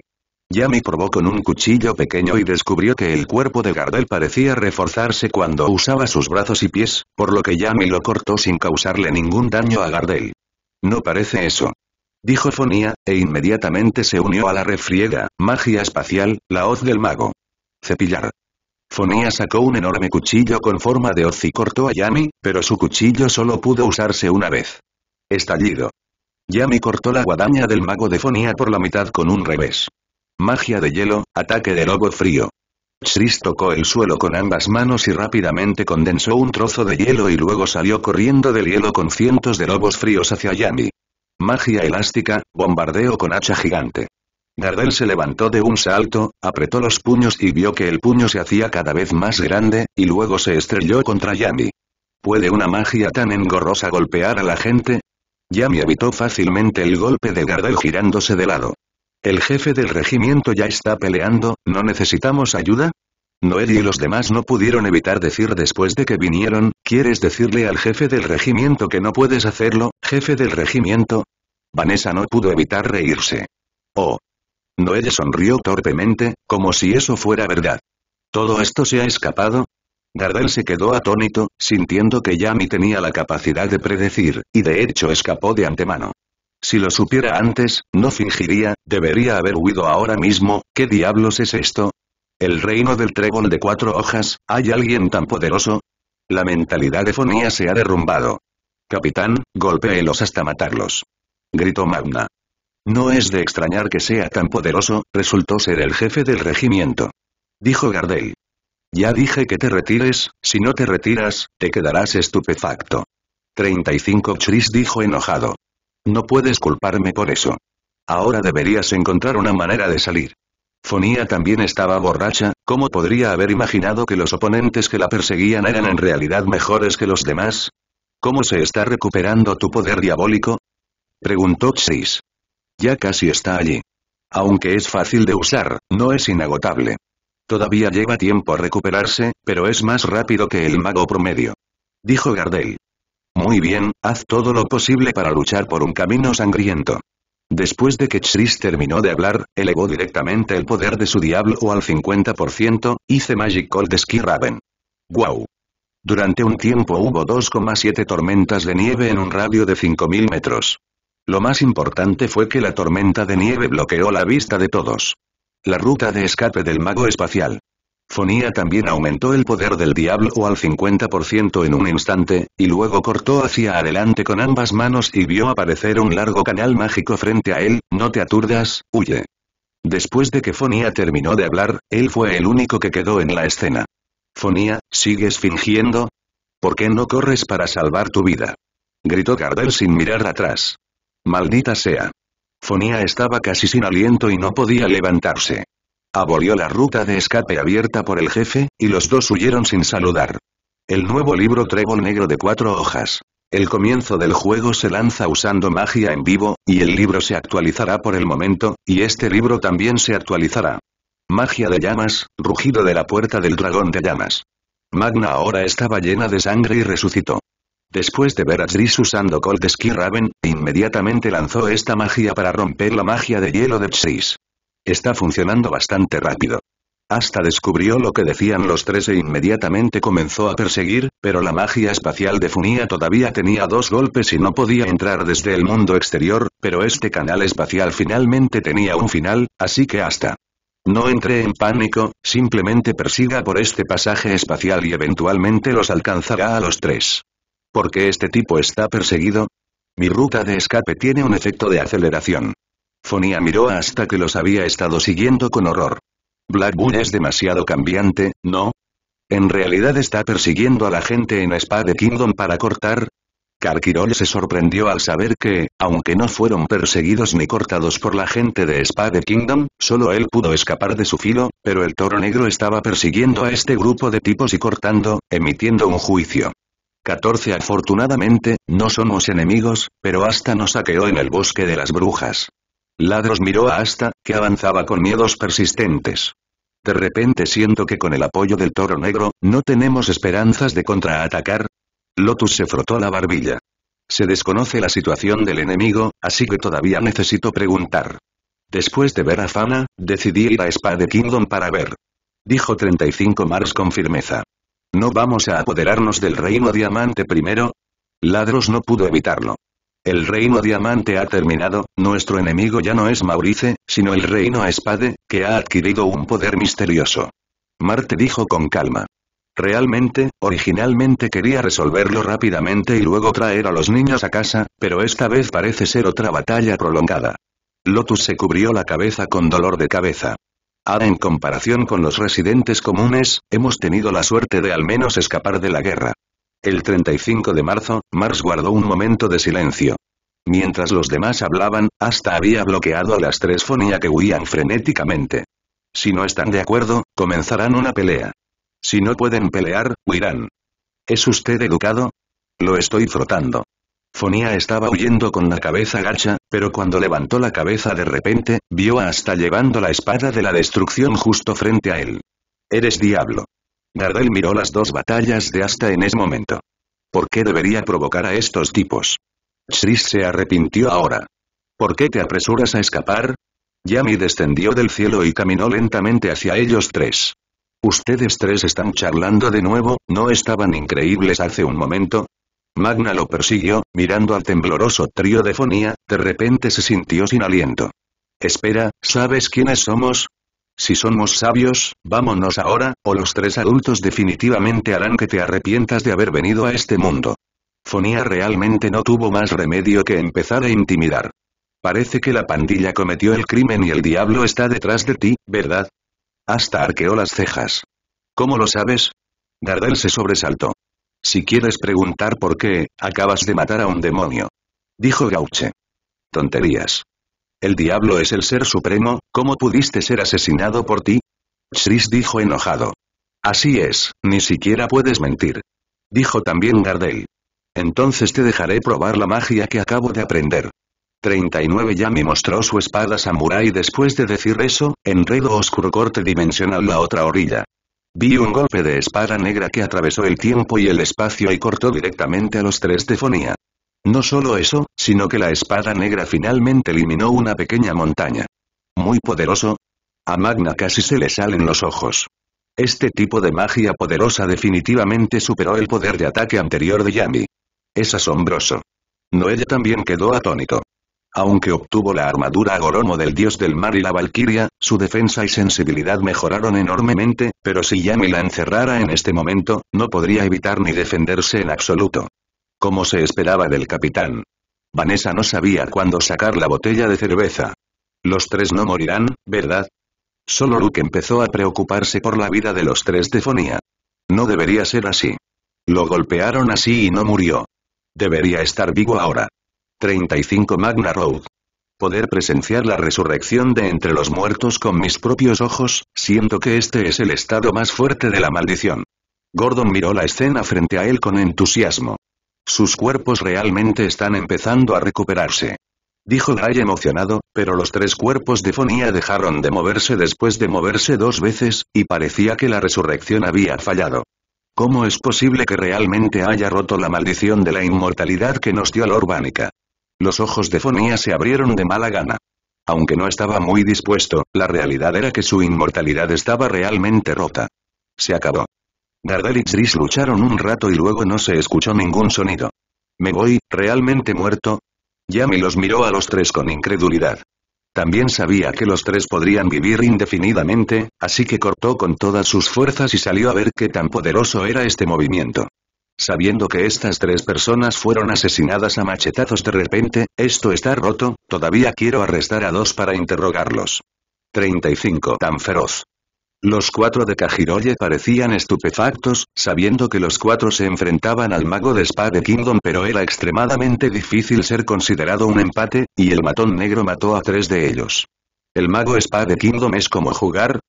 Yami probó con un cuchillo pequeño y descubrió que el cuerpo de Gardel parecía reforzarse cuando usaba sus brazos y pies, por lo que Yami lo cortó sin causarle ningún daño a Gardel. No parece eso. Dijo Fonía, e inmediatamente se unió a la refriega, magia espacial, la hoz del mago. Cepillar. Fonía sacó un enorme cuchillo con forma de hoz y cortó a Yami, pero su cuchillo solo pudo usarse una vez. Estallido. Yami cortó la guadaña del mago de Fonía por la mitad con un revés. Magia de hielo, ataque de lobo frío. Chris tocó el suelo con ambas manos y rápidamente condensó un trozo de hielo y luego salió corriendo del hielo con cientos de lobos fríos hacia Yami. Magia elástica, bombardeo con hacha gigante. Gardel se levantó de un salto, apretó los puños y vio que el puño se hacía cada vez más grande, y luego se estrelló contra Yami. ¿Puede una magia tan engorrosa golpear a la gente? Yami evitó fácilmente el golpe de Gardel girándose de lado. El jefe del regimiento ya está peleando, ¿no necesitamos ayuda? Noel y los demás no pudieron evitar decir después de que vinieron, ¿quieres decirle al jefe del regimiento que no puedes hacerlo, jefe del regimiento? Vanessa no pudo evitar reírse. Oh, Noelle sonrió torpemente, como si eso fuera verdad. ¿Todo esto se ha escapado? Gardel se quedó atónito, sintiendo que Yami tenía la capacidad de predecir, y de hecho escapó de antemano. Si lo supiera antes, no fingiría, debería haber huido ahora mismo, ¿qué diablos es esto? El reino del trébol de cuatro hojas, ¿hay alguien tan poderoso? La mentalidad de Fonía se ha derrumbado. Capitán, golpéelos hasta matarlos. Gritó Magna. No es de extrañar que sea tan poderoso, resultó ser el jefe del regimiento. Dijo Gardel. Ya dije que te retires, si no te retiras, te quedarás estupefacto. 35 Chris dijo enojado. No puedes culparme por eso. Ahora deberías encontrar una manera de salir. Fonía también estaba borracha, ¿cómo podría haber imaginado que los oponentes que la perseguían eran en realidad mejores que los demás? ¿Cómo se está recuperando tu poder diabólico? Preguntó Chris. Ya casi está allí. Aunque es fácil de usar, no es inagotable. Todavía lleva tiempo a recuperarse, pero es más rápido que el mago promedio. Dijo Gardel. Muy bien, haz todo lo posible para luchar por un camino sangriento. Después de que Chris terminó de hablar, elevó directamente el poder de su diablo al 50%, hice Magic Cold Ski Raven. Wow. Durante un tiempo hubo 2,7 tormentas de nieve en un radio de 5.000 metros. Lo más importante fue que la tormenta de nieve bloqueó la vista de todos. La ruta de escape del mago espacial. Fonía también aumentó el poder del diablo al 50% en un instante, y luego cortó hacia adelante con ambas manos y vio aparecer un largo canal mágico frente a él, no te aturdas, huye. Después de que Fonía terminó de hablar, él fue el único que quedó en la escena. Fonía, ¿sigues fingiendo? ¿Por qué no corres para salvar tu vida? Gritó Gardel sin mirar atrás. Maldita sea. Fonía estaba casi sin aliento y no podía levantarse. Abolió la ruta de escape abierta por el jefe, y los dos huyeron sin saludar. El nuevo libro Trébol Negro de cuatro hojas. El comienzo del juego se lanza usando magia en vivo, y el libro se actualizará por el momento, y este libro también se actualizará. Magia de llamas, rugido de la puerta del dragón de llamas. Magna ahora estaba llena de sangre y resucitó. Después de ver a Driss usando Cold Sky Raven, inmediatamente lanzó esta magia para romper la magia de hielo de Driss. Está funcionando bastante rápido. Hasta descubrió lo que decían los tres e inmediatamente comenzó a perseguir, pero la magia espacial de Funia todavía tenía dos golpes y no podía entrar desde el mundo exterior, pero este canal espacial finalmente tenía un final, así que hasta. No entré en pánico, simplemente persiga por este pasaje espacial y eventualmente los alcanzará a los tres. ¿Por qué este tipo está perseguido? Mi ruta de escape tiene un efecto de aceleración. Fonia miró hasta que los había estado siguiendo con horror. Blackburn es demasiado cambiante, ¿no? ¿En realidad está persiguiendo a la gente en Spade Kingdom para cortar? Carquirol se sorprendió al saber que, aunque no fueron perseguidos ni cortados por la gente de Spade Kingdom, solo él pudo escapar de su filo, pero el toro negro estaba persiguiendo a este grupo de tipos y cortando, emitiendo un juicio. 14 Afortunadamente, no somos enemigos, pero Asta nos saqueó en el bosque de las brujas. Ladros miró a Asta, que avanzaba con miedos persistentes. De repente siento que con el apoyo del toro negro, no tenemos esperanzas de contraatacar. Lotus se frotó la barbilla. Se desconoce la situación del enemigo, así que todavía necesito preguntar. Después de ver a Fana, decidí ir a Spa de Kingdom para ver. Dijo 35 Mars con firmeza. ¿No vamos a apoderarnos del reino diamante primero? Ladros no pudo evitarlo. El reino diamante ha terminado, nuestro enemigo ya no es Maurice, sino el reino Espade, que ha adquirido un poder misterioso. Marte dijo con calma. Realmente, originalmente quería resolverlo rápidamente y luego traer a los niños a casa, pero esta vez parece ser otra batalla prolongada. Lotus se cubrió la cabeza con dolor de cabeza. Ahora en comparación con los residentes comunes, hemos tenido la suerte de al menos escapar de la guerra. El 35 de marzo, Mars guardó un momento de silencio. Mientras los demás hablaban, hasta había bloqueado a las tres fonía que huían frenéticamente. Si no están de acuerdo, comenzarán una pelea. Si no pueden pelear, huirán. ¿Es usted educado? Lo estoy frotando. Fonía estaba huyendo con la cabeza gacha, pero cuando levantó la cabeza de repente, vio a Hasta llevando la espada de la destrucción justo frente a él. Eres diablo. Gardel miró las dos batallas de hasta en ese momento. ¿Por qué debería provocar a estos tipos? Chris se arrepintió ahora. ¿Por qué te apresuras a escapar? Yami descendió del cielo y caminó lentamente hacia ellos tres. Ustedes tres están charlando de nuevo, ¿no estaban increíbles hace un momento? Magna lo persiguió, mirando al tembloroso trío de fonía, de repente se sintió sin aliento. Espera, ¿sabes quiénes somos? Si somos sabios, vámonos ahora, o los tres adultos definitivamente harán que te arrepientas de haber venido a este mundo. Fonía realmente no tuvo más remedio que empezar a intimidar. Parece que la pandilla cometió el crimen y el diablo está detrás de ti, ¿verdad? Hasta arqueó las cejas. ¿Cómo lo sabes? Gardel se sobresaltó. Si quieres preguntar por qué, acabas de matar a un demonio. Dijo Gauche. Tonterías. El diablo es el ser supremo, ¿cómo pudiste ser asesinado por ti? Chris dijo enojado. Así es, ni siquiera puedes mentir. Dijo también Gardel. Entonces te dejaré probar la magia que acabo de aprender. 39 Yami mostró su espada samurai después de decir eso, enredo oscuro corte dimensional la otra orilla. Vi un golpe de espada negra que atravesó el tiempo y el espacio y cortó directamente a los tres de Fonía. No solo eso, sino que la espada negra finalmente eliminó una pequeña montaña. Muy poderoso. A Magna casi se le salen los ojos. Este tipo de magia poderosa definitivamente superó el poder de ataque anterior de Yami. Es asombroso. ella también quedó atónito. Aunque obtuvo la armadura Goromo del dios del mar y la valquiria, su defensa y sensibilidad mejoraron enormemente, pero si Yami la encerrara en este momento, no podría evitar ni defenderse en absoluto. Como se esperaba del capitán. Vanessa no sabía cuándo sacar la botella de cerveza. Los tres no morirán, ¿verdad? Solo Luke empezó a preocuparse por la vida de los tres de Fonía. No debería ser así. Lo golpearon así y no murió. Debería estar vivo ahora. 35 Magna Road. Poder presenciar la resurrección de entre los muertos con mis propios ojos, siento que este es el estado más fuerte de la maldición. Gordon miró la escena frente a él con entusiasmo. Sus cuerpos realmente están empezando a recuperarse. Dijo Gray emocionado, pero los tres cuerpos de Fonía dejaron de moverse después de moverse dos veces, y parecía que la resurrección había fallado. ¿Cómo es posible que realmente haya roto la maldición de la inmortalidad que nos dio la los ojos de Fonía se abrieron de mala gana. Aunque no estaba muy dispuesto, la realidad era que su inmortalidad estaba realmente rota. Se acabó. Gardel y lucharon un rato y luego no se escuchó ningún sonido. ¿Me voy, realmente muerto? me los miró a los tres con incredulidad. También sabía que los tres podrían vivir indefinidamente, así que cortó con todas sus fuerzas y salió a ver qué tan poderoso era este movimiento sabiendo que estas tres personas fueron asesinadas a machetazos de repente, esto está roto, todavía quiero arrestar a dos para interrogarlos. 35. Tan feroz. Los cuatro de Kajiroye parecían estupefactos, sabiendo que los cuatro se enfrentaban al mago de de Kingdom pero era extremadamente difícil ser considerado un empate, y el matón negro mató a tres de ellos. El mago de Kingdom es como jugar,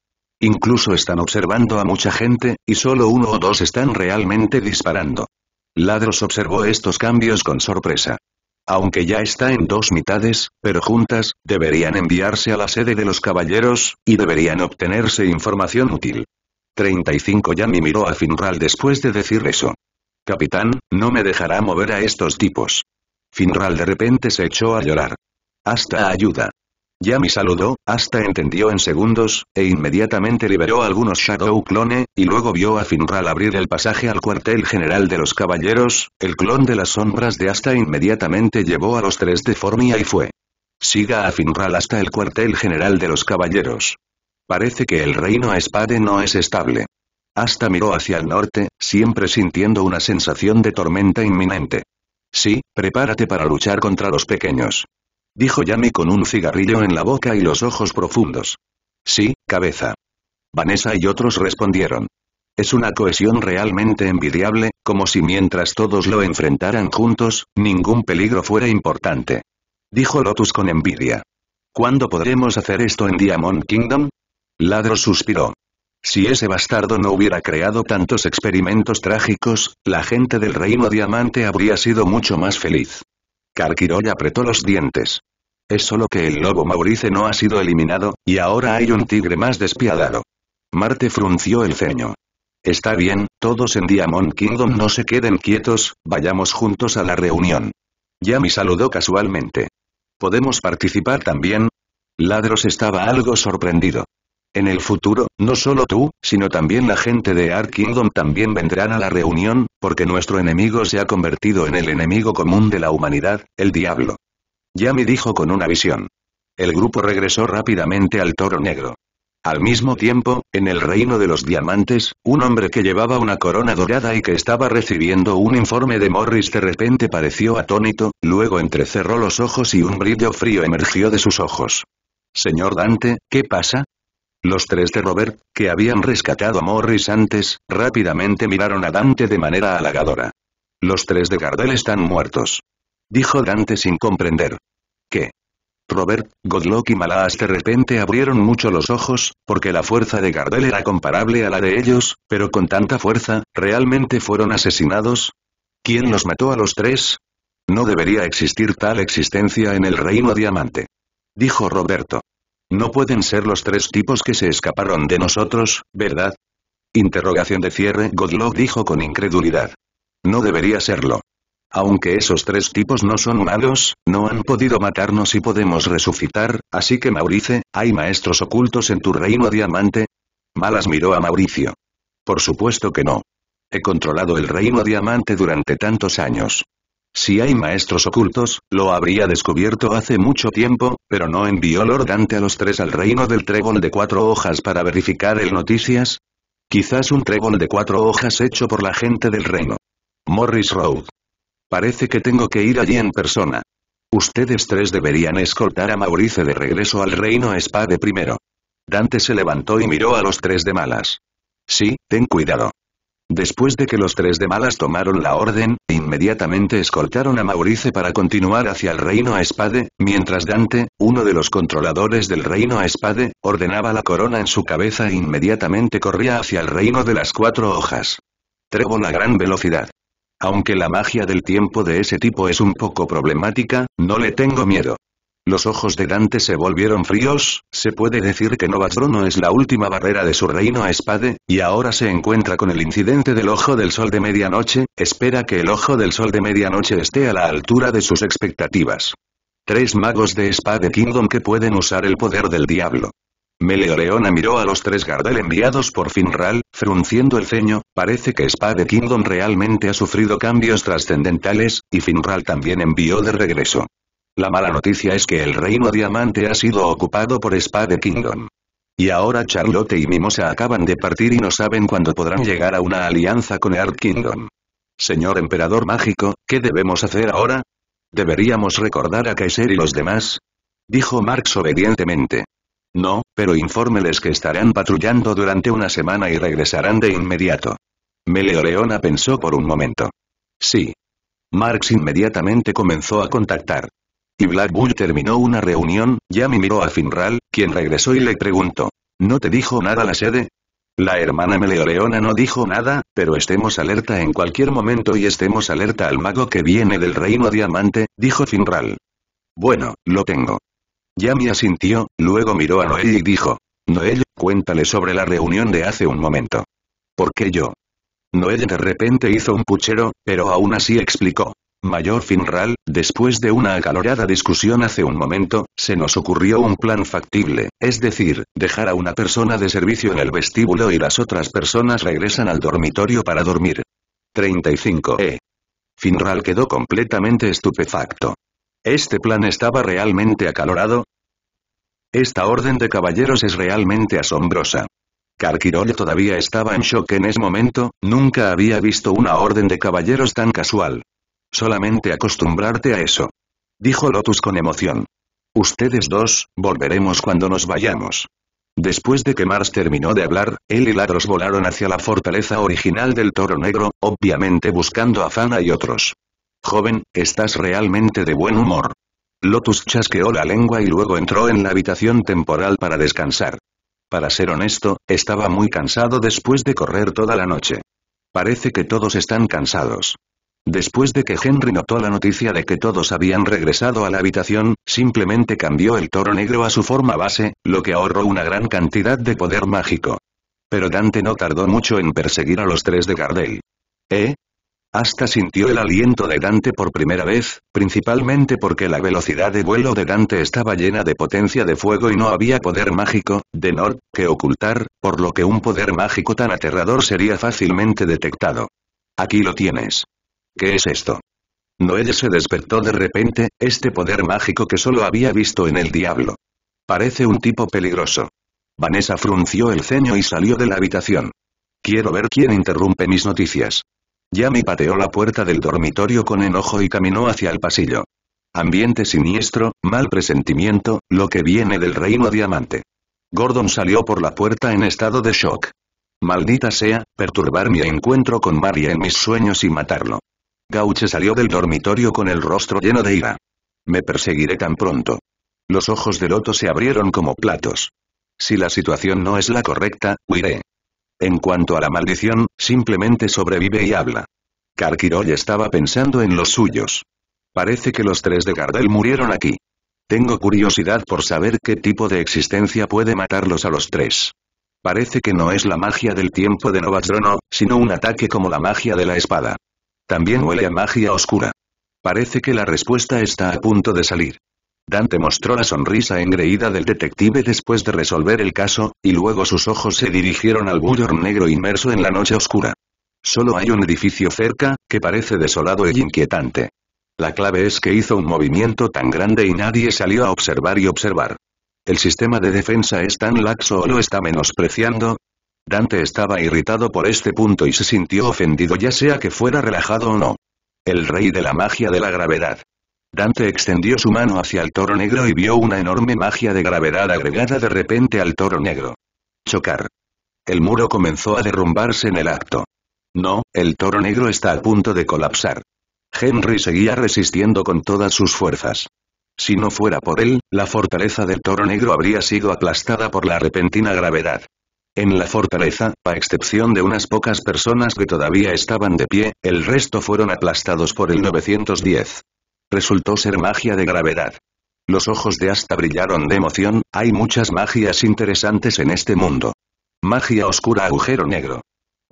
Incluso están observando a mucha gente, y solo uno o dos están realmente disparando. Ladros observó estos cambios con sorpresa. Aunque ya está en dos mitades, pero juntas, deberían enviarse a la sede de los caballeros, y deberían obtenerse información útil. 35 Yami miró a Finral después de decir eso. Capitán, no me dejará mover a estos tipos. Finral de repente se echó a llorar. Hasta ayuda. Yami saludó, hasta entendió en segundos, e inmediatamente liberó algunos Shadow Clone, y luego vio a Finral abrir el pasaje al cuartel general de los caballeros, el clon de las sombras de Asta inmediatamente llevó a los tres de Formia y fue. Siga a Finral hasta el cuartel general de los caballeros. Parece que el reino a Espade no es estable. Asta miró hacia el norte, siempre sintiendo una sensación de tormenta inminente. Sí, prepárate para luchar contra los pequeños. Dijo Yami con un cigarrillo en la boca y los ojos profundos. Sí, cabeza. Vanessa y otros respondieron. Es una cohesión realmente envidiable, como si mientras todos lo enfrentaran juntos, ningún peligro fuera importante. Dijo Lotus con envidia. ¿Cuándo podremos hacer esto en Diamond Kingdom? Ladro suspiró. Si ese bastardo no hubiera creado tantos experimentos trágicos, la gente del reino diamante habría sido mucho más feliz. Carquiroy apretó los dientes. Es solo que el lobo maurice no ha sido eliminado, y ahora hay un tigre más despiadado. Marte frunció el ceño. Está bien, todos en Diamond Kingdom no se queden quietos, vayamos juntos a la reunión. Yami saludó casualmente. ¿Podemos participar también? Ladros estaba algo sorprendido. En el futuro, no solo tú, sino también la gente de Ark también vendrán a la reunión, porque nuestro enemigo se ha convertido en el enemigo común de la humanidad, el diablo. Yami dijo con una visión. El grupo regresó rápidamente al toro negro. Al mismo tiempo, en el reino de los diamantes, un hombre que llevaba una corona dorada y que estaba recibiendo un informe de Morris de repente pareció atónito, luego entrecerró los ojos y un brillo frío emergió de sus ojos. Señor Dante, ¿qué pasa? Los tres de Robert, que habían rescatado a Morris antes, rápidamente miraron a Dante de manera halagadora. Los tres de Gardel están muertos. Dijo Dante sin comprender. ¿Qué? Robert, Godlock y Malaas de repente abrieron mucho los ojos, porque la fuerza de Gardel era comparable a la de ellos, pero con tanta fuerza, ¿realmente fueron asesinados? ¿Quién los mató a los tres? No debería existir tal existencia en el reino diamante. Dijo Roberto. No pueden ser los tres tipos que se escaparon de nosotros, ¿verdad? Interrogación de cierre Godlock dijo con incredulidad. No debería serlo. Aunque esos tres tipos no son humanos, no han podido matarnos y podemos resucitar, así que Maurice, ¿hay maestros ocultos en tu reino diamante? Malas miró a Mauricio. Por supuesto que no. He controlado el reino diamante durante tantos años. Si hay maestros ocultos, lo habría descubierto hace mucho tiempo, pero no envió Lord Dante a los tres al reino del trébol de cuatro hojas para verificar el noticias. Quizás un trébol de cuatro hojas hecho por la gente del reino. Morris Road. Parece que tengo que ir allí en persona. Ustedes tres deberían escoltar a Maurice de regreso al reino de primero. Dante se levantó y miró a los tres de malas. Sí, ten cuidado. Después de que los tres de malas tomaron la orden, inmediatamente escoltaron a Maurice para continuar hacia el reino a Espade, mientras Dante, uno de los controladores del reino a Espade, ordenaba la corona en su cabeza e inmediatamente corría hacia el reino de las cuatro hojas. Trevo a gran velocidad. Aunque la magia del tiempo de ese tipo es un poco problemática, no le tengo miedo. Los ojos de Dante se volvieron fríos, se puede decir que trono es la última barrera de su reino a Spade, y ahora se encuentra con el incidente del Ojo del Sol de Medianoche, espera que el Ojo del Sol de Medianoche esté a la altura de sus expectativas. Tres magos de Espade Kingdom que pueden usar el poder del diablo. Meleoreona miró a los tres Gardel enviados por Finral, frunciendo el ceño, parece que Spade Kingdom realmente ha sufrido cambios trascendentales, y Finral también envió de regreso. La mala noticia es que el reino diamante ha sido ocupado por Spade Kingdom. Y ahora Charlotte y Mimosa acaban de partir y no saben cuándo podrán llegar a una alianza con Earth Kingdom. Señor Emperador Mágico, ¿qué debemos hacer ahora? ¿Deberíamos recordar a Kaiser y los demás? Dijo Marx obedientemente. No, pero infórmeles que estarán patrullando durante una semana y regresarán de inmediato. Meleoreona pensó por un momento. Sí. Marx inmediatamente comenzó a contactar y Black Bull terminó una reunión, Yami miró a Finral, quien regresó y le preguntó. ¿No te dijo nada la sede? La hermana Meleoleona no dijo nada, pero estemos alerta en cualquier momento y estemos alerta al mago que viene del reino diamante, dijo Finral. Bueno, lo tengo. Yami asintió, luego miró a Noel y dijo. Noel, cuéntale sobre la reunión de hace un momento. ¿Por qué yo? Noel de repente hizo un puchero, pero aún así explicó. Mayor Finral, después de una acalorada discusión hace un momento, se nos ocurrió un plan factible, es decir, dejar a una persona de servicio en el vestíbulo y las otras personas regresan al dormitorio para dormir. 35E. Finral quedó completamente estupefacto. ¿Este plan estaba realmente acalorado? Esta orden de caballeros es realmente asombrosa. Carquirolo todavía estaba en shock en ese momento, nunca había visto una orden de caballeros tan casual. Solamente acostumbrarte a eso. Dijo Lotus con emoción. Ustedes dos, volveremos cuando nos vayamos. Después de que Mars terminó de hablar, él y Ladros volaron hacia la fortaleza original del Toro Negro, obviamente buscando a Fana y otros. Joven, estás realmente de buen humor. Lotus chasqueó la lengua y luego entró en la habitación temporal para descansar. Para ser honesto, estaba muy cansado después de correr toda la noche. Parece que todos están cansados. Después de que Henry notó la noticia de que todos habían regresado a la habitación, simplemente cambió el toro negro a su forma base, lo que ahorró una gran cantidad de poder mágico. Pero Dante no tardó mucho en perseguir a los tres de Gardel. ¿Eh? Hasta sintió el aliento de Dante por primera vez, principalmente porque la velocidad de vuelo de Dante estaba llena de potencia de fuego y no había poder mágico, de Nord, que ocultar, por lo que un poder mágico tan aterrador sería fácilmente detectado. Aquí lo tienes. ¿Qué es esto? Noelle se despertó de repente, este poder mágico que solo había visto en el diablo. Parece un tipo peligroso. Vanessa frunció el ceño y salió de la habitación. Quiero ver quién interrumpe mis noticias. Yami pateó la puerta del dormitorio con enojo y caminó hacia el pasillo. Ambiente siniestro, mal presentimiento, lo que viene del reino diamante. Gordon salió por la puerta en estado de shock. Maldita sea, perturbar mi encuentro con Maria en mis sueños y matarlo. Gauche salió del dormitorio con el rostro lleno de ira. Me perseguiré tan pronto. Los ojos de Loto se abrieron como platos. Si la situación no es la correcta, huiré. En cuanto a la maldición, simplemente sobrevive y habla. Karkiroy estaba pensando en los suyos. Parece que los tres de Gardel murieron aquí. Tengo curiosidad por saber qué tipo de existencia puede matarlos a los tres. Parece que no es la magia del tiempo de Novatrono, sino un ataque como la magia de la espada. También huele a magia oscura. Parece que la respuesta está a punto de salir. Dante mostró la sonrisa engreída del detective después de resolver el caso, y luego sus ojos se dirigieron al bullón negro inmerso en la noche oscura. Solo hay un edificio cerca, que parece desolado e inquietante. La clave es que hizo un movimiento tan grande y nadie salió a observar y observar. El sistema de defensa es tan laxo o lo está menospreciando, Dante estaba irritado por este punto y se sintió ofendido ya sea que fuera relajado o no. El rey de la magia de la gravedad. Dante extendió su mano hacia el toro negro y vio una enorme magia de gravedad agregada de repente al toro negro. Chocar. El muro comenzó a derrumbarse en el acto. No, el toro negro está a punto de colapsar. Henry seguía resistiendo con todas sus fuerzas. Si no fuera por él, la fortaleza del toro negro habría sido aplastada por la repentina gravedad. En la fortaleza, a excepción de unas pocas personas que todavía estaban de pie, el resto fueron aplastados por el 910. Resultó ser magia de gravedad. Los ojos de Asta brillaron de emoción, hay muchas magias interesantes en este mundo. Magia oscura agujero negro.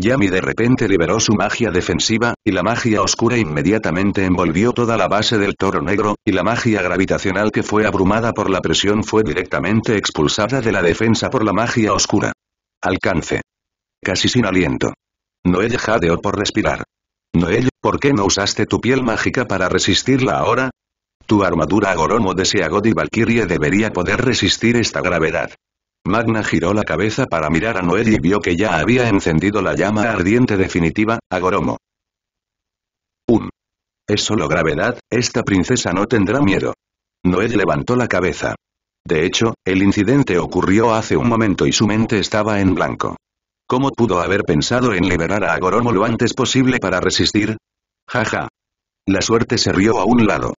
Yami de repente liberó su magia defensiva, y la magia oscura inmediatamente envolvió toda la base del toro negro, y la magia gravitacional que fue abrumada por la presión fue directamente expulsada de la defensa por la magia oscura. Alcance. Casi sin aliento. Noel jadeó por respirar. Noel, ¿por qué no usaste tu piel mágica para resistirla ahora? Tu armadura Agoromo de Seagod y Valkyrie debería poder resistir esta gravedad. Magna giró la cabeza para mirar a Noel y vio que ya había encendido la llama ardiente definitiva, Agoromo. Un. Es solo gravedad, esta princesa no tendrá miedo. noel levantó la cabeza. De hecho, el incidente ocurrió hace un momento y su mente estaba en blanco. ¿Cómo pudo haber pensado en liberar a Agoromo lo antes posible para resistir? Jaja. Ja. La suerte se rió a un lado.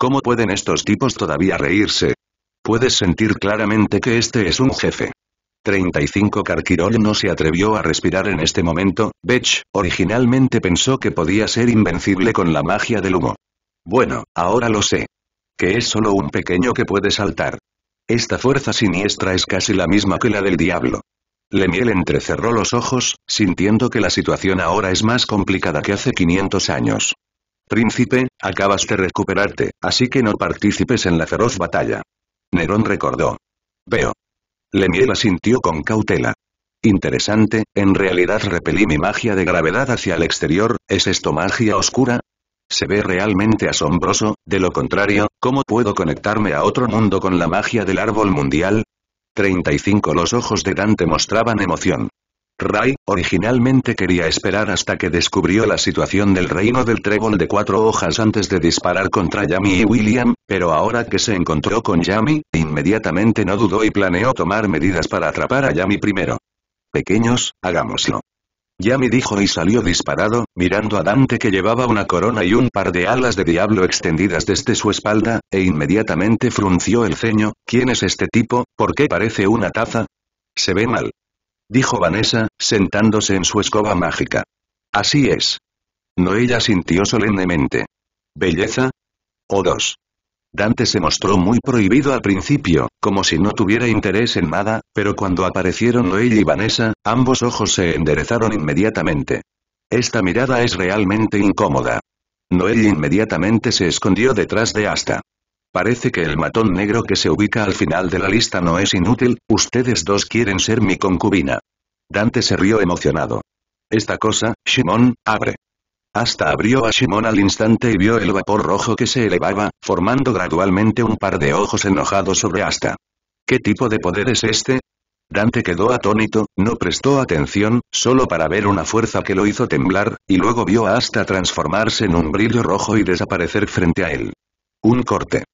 ¿Cómo pueden estos tipos todavía reírse? Puedes sentir claramente que este es un jefe. 35 Karkirol no se atrevió a respirar en este momento, Bech, originalmente pensó que podía ser invencible con la magia del humo. Bueno, ahora lo sé. Que es solo un pequeño que puede saltar. Esta fuerza siniestra es casi la misma que la del diablo. Lemiel entrecerró los ojos, sintiendo que la situación ahora es más complicada que hace 500 años. Príncipe, acabas de recuperarte, así que no participes en la feroz batalla. Nerón recordó. Veo. Lemiel asintió con cautela. Interesante, en realidad repelí mi magia de gravedad hacia el exterior, ¿es esto magia oscura? se ve realmente asombroso, de lo contrario, ¿cómo puedo conectarme a otro mundo con la magia del árbol mundial? 35 Los ojos de Dante mostraban emoción. Ray, originalmente quería esperar hasta que descubrió la situación del reino del trébol de cuatro hojas antes de disparar contra Yami y William, pero ahora que se encontró con Yami, inmediatamente no dudó y planeó tomar medidas para atrapar a Yami primero. Pequeños, hagámoslo. Ya me dijo y salió disparado, mirando a Dante que llevaba una corona y un par de alas de diablo extendidas desde su espalda, e inmediatamente frunció el ceño, ¿quién es este tipo, por qué parece una taza? Se ve mal. Dijo Vanessa, sentándose en su escoba mágica. Así es. No ella sintió solemnemente. ¿Belleza? ¿O dos? Dante se mostró muy prohibido al principio, como si no tuviera interés en nada, pero cuando aparecieron Noel y Vanessa, ambos ojos se enderezaron inmediatamente. Esta mirada es realmente incómoda. Noel inmediatamente se escondió detrás de Asta. Parece que el matón negro que se ubica al final de la lista no es inútil, ustedes dos quieren ser mi concubina. Dante se rió emocionado. Esta cosa, Shimon, abre. Hasta abrió a Shimon al instante y vio el vapor rojo que se elevaba, formando gradualmente un par de ojos enojados sobre Asta. ¿Qué tipo de poder es este? Dante quedó atónito, no prestó atención, solo para ver una fuerza que lo hizo temblar, y luego vio a Asta transformarse en un brillo rojo y desaparecer frente a él. Un corte.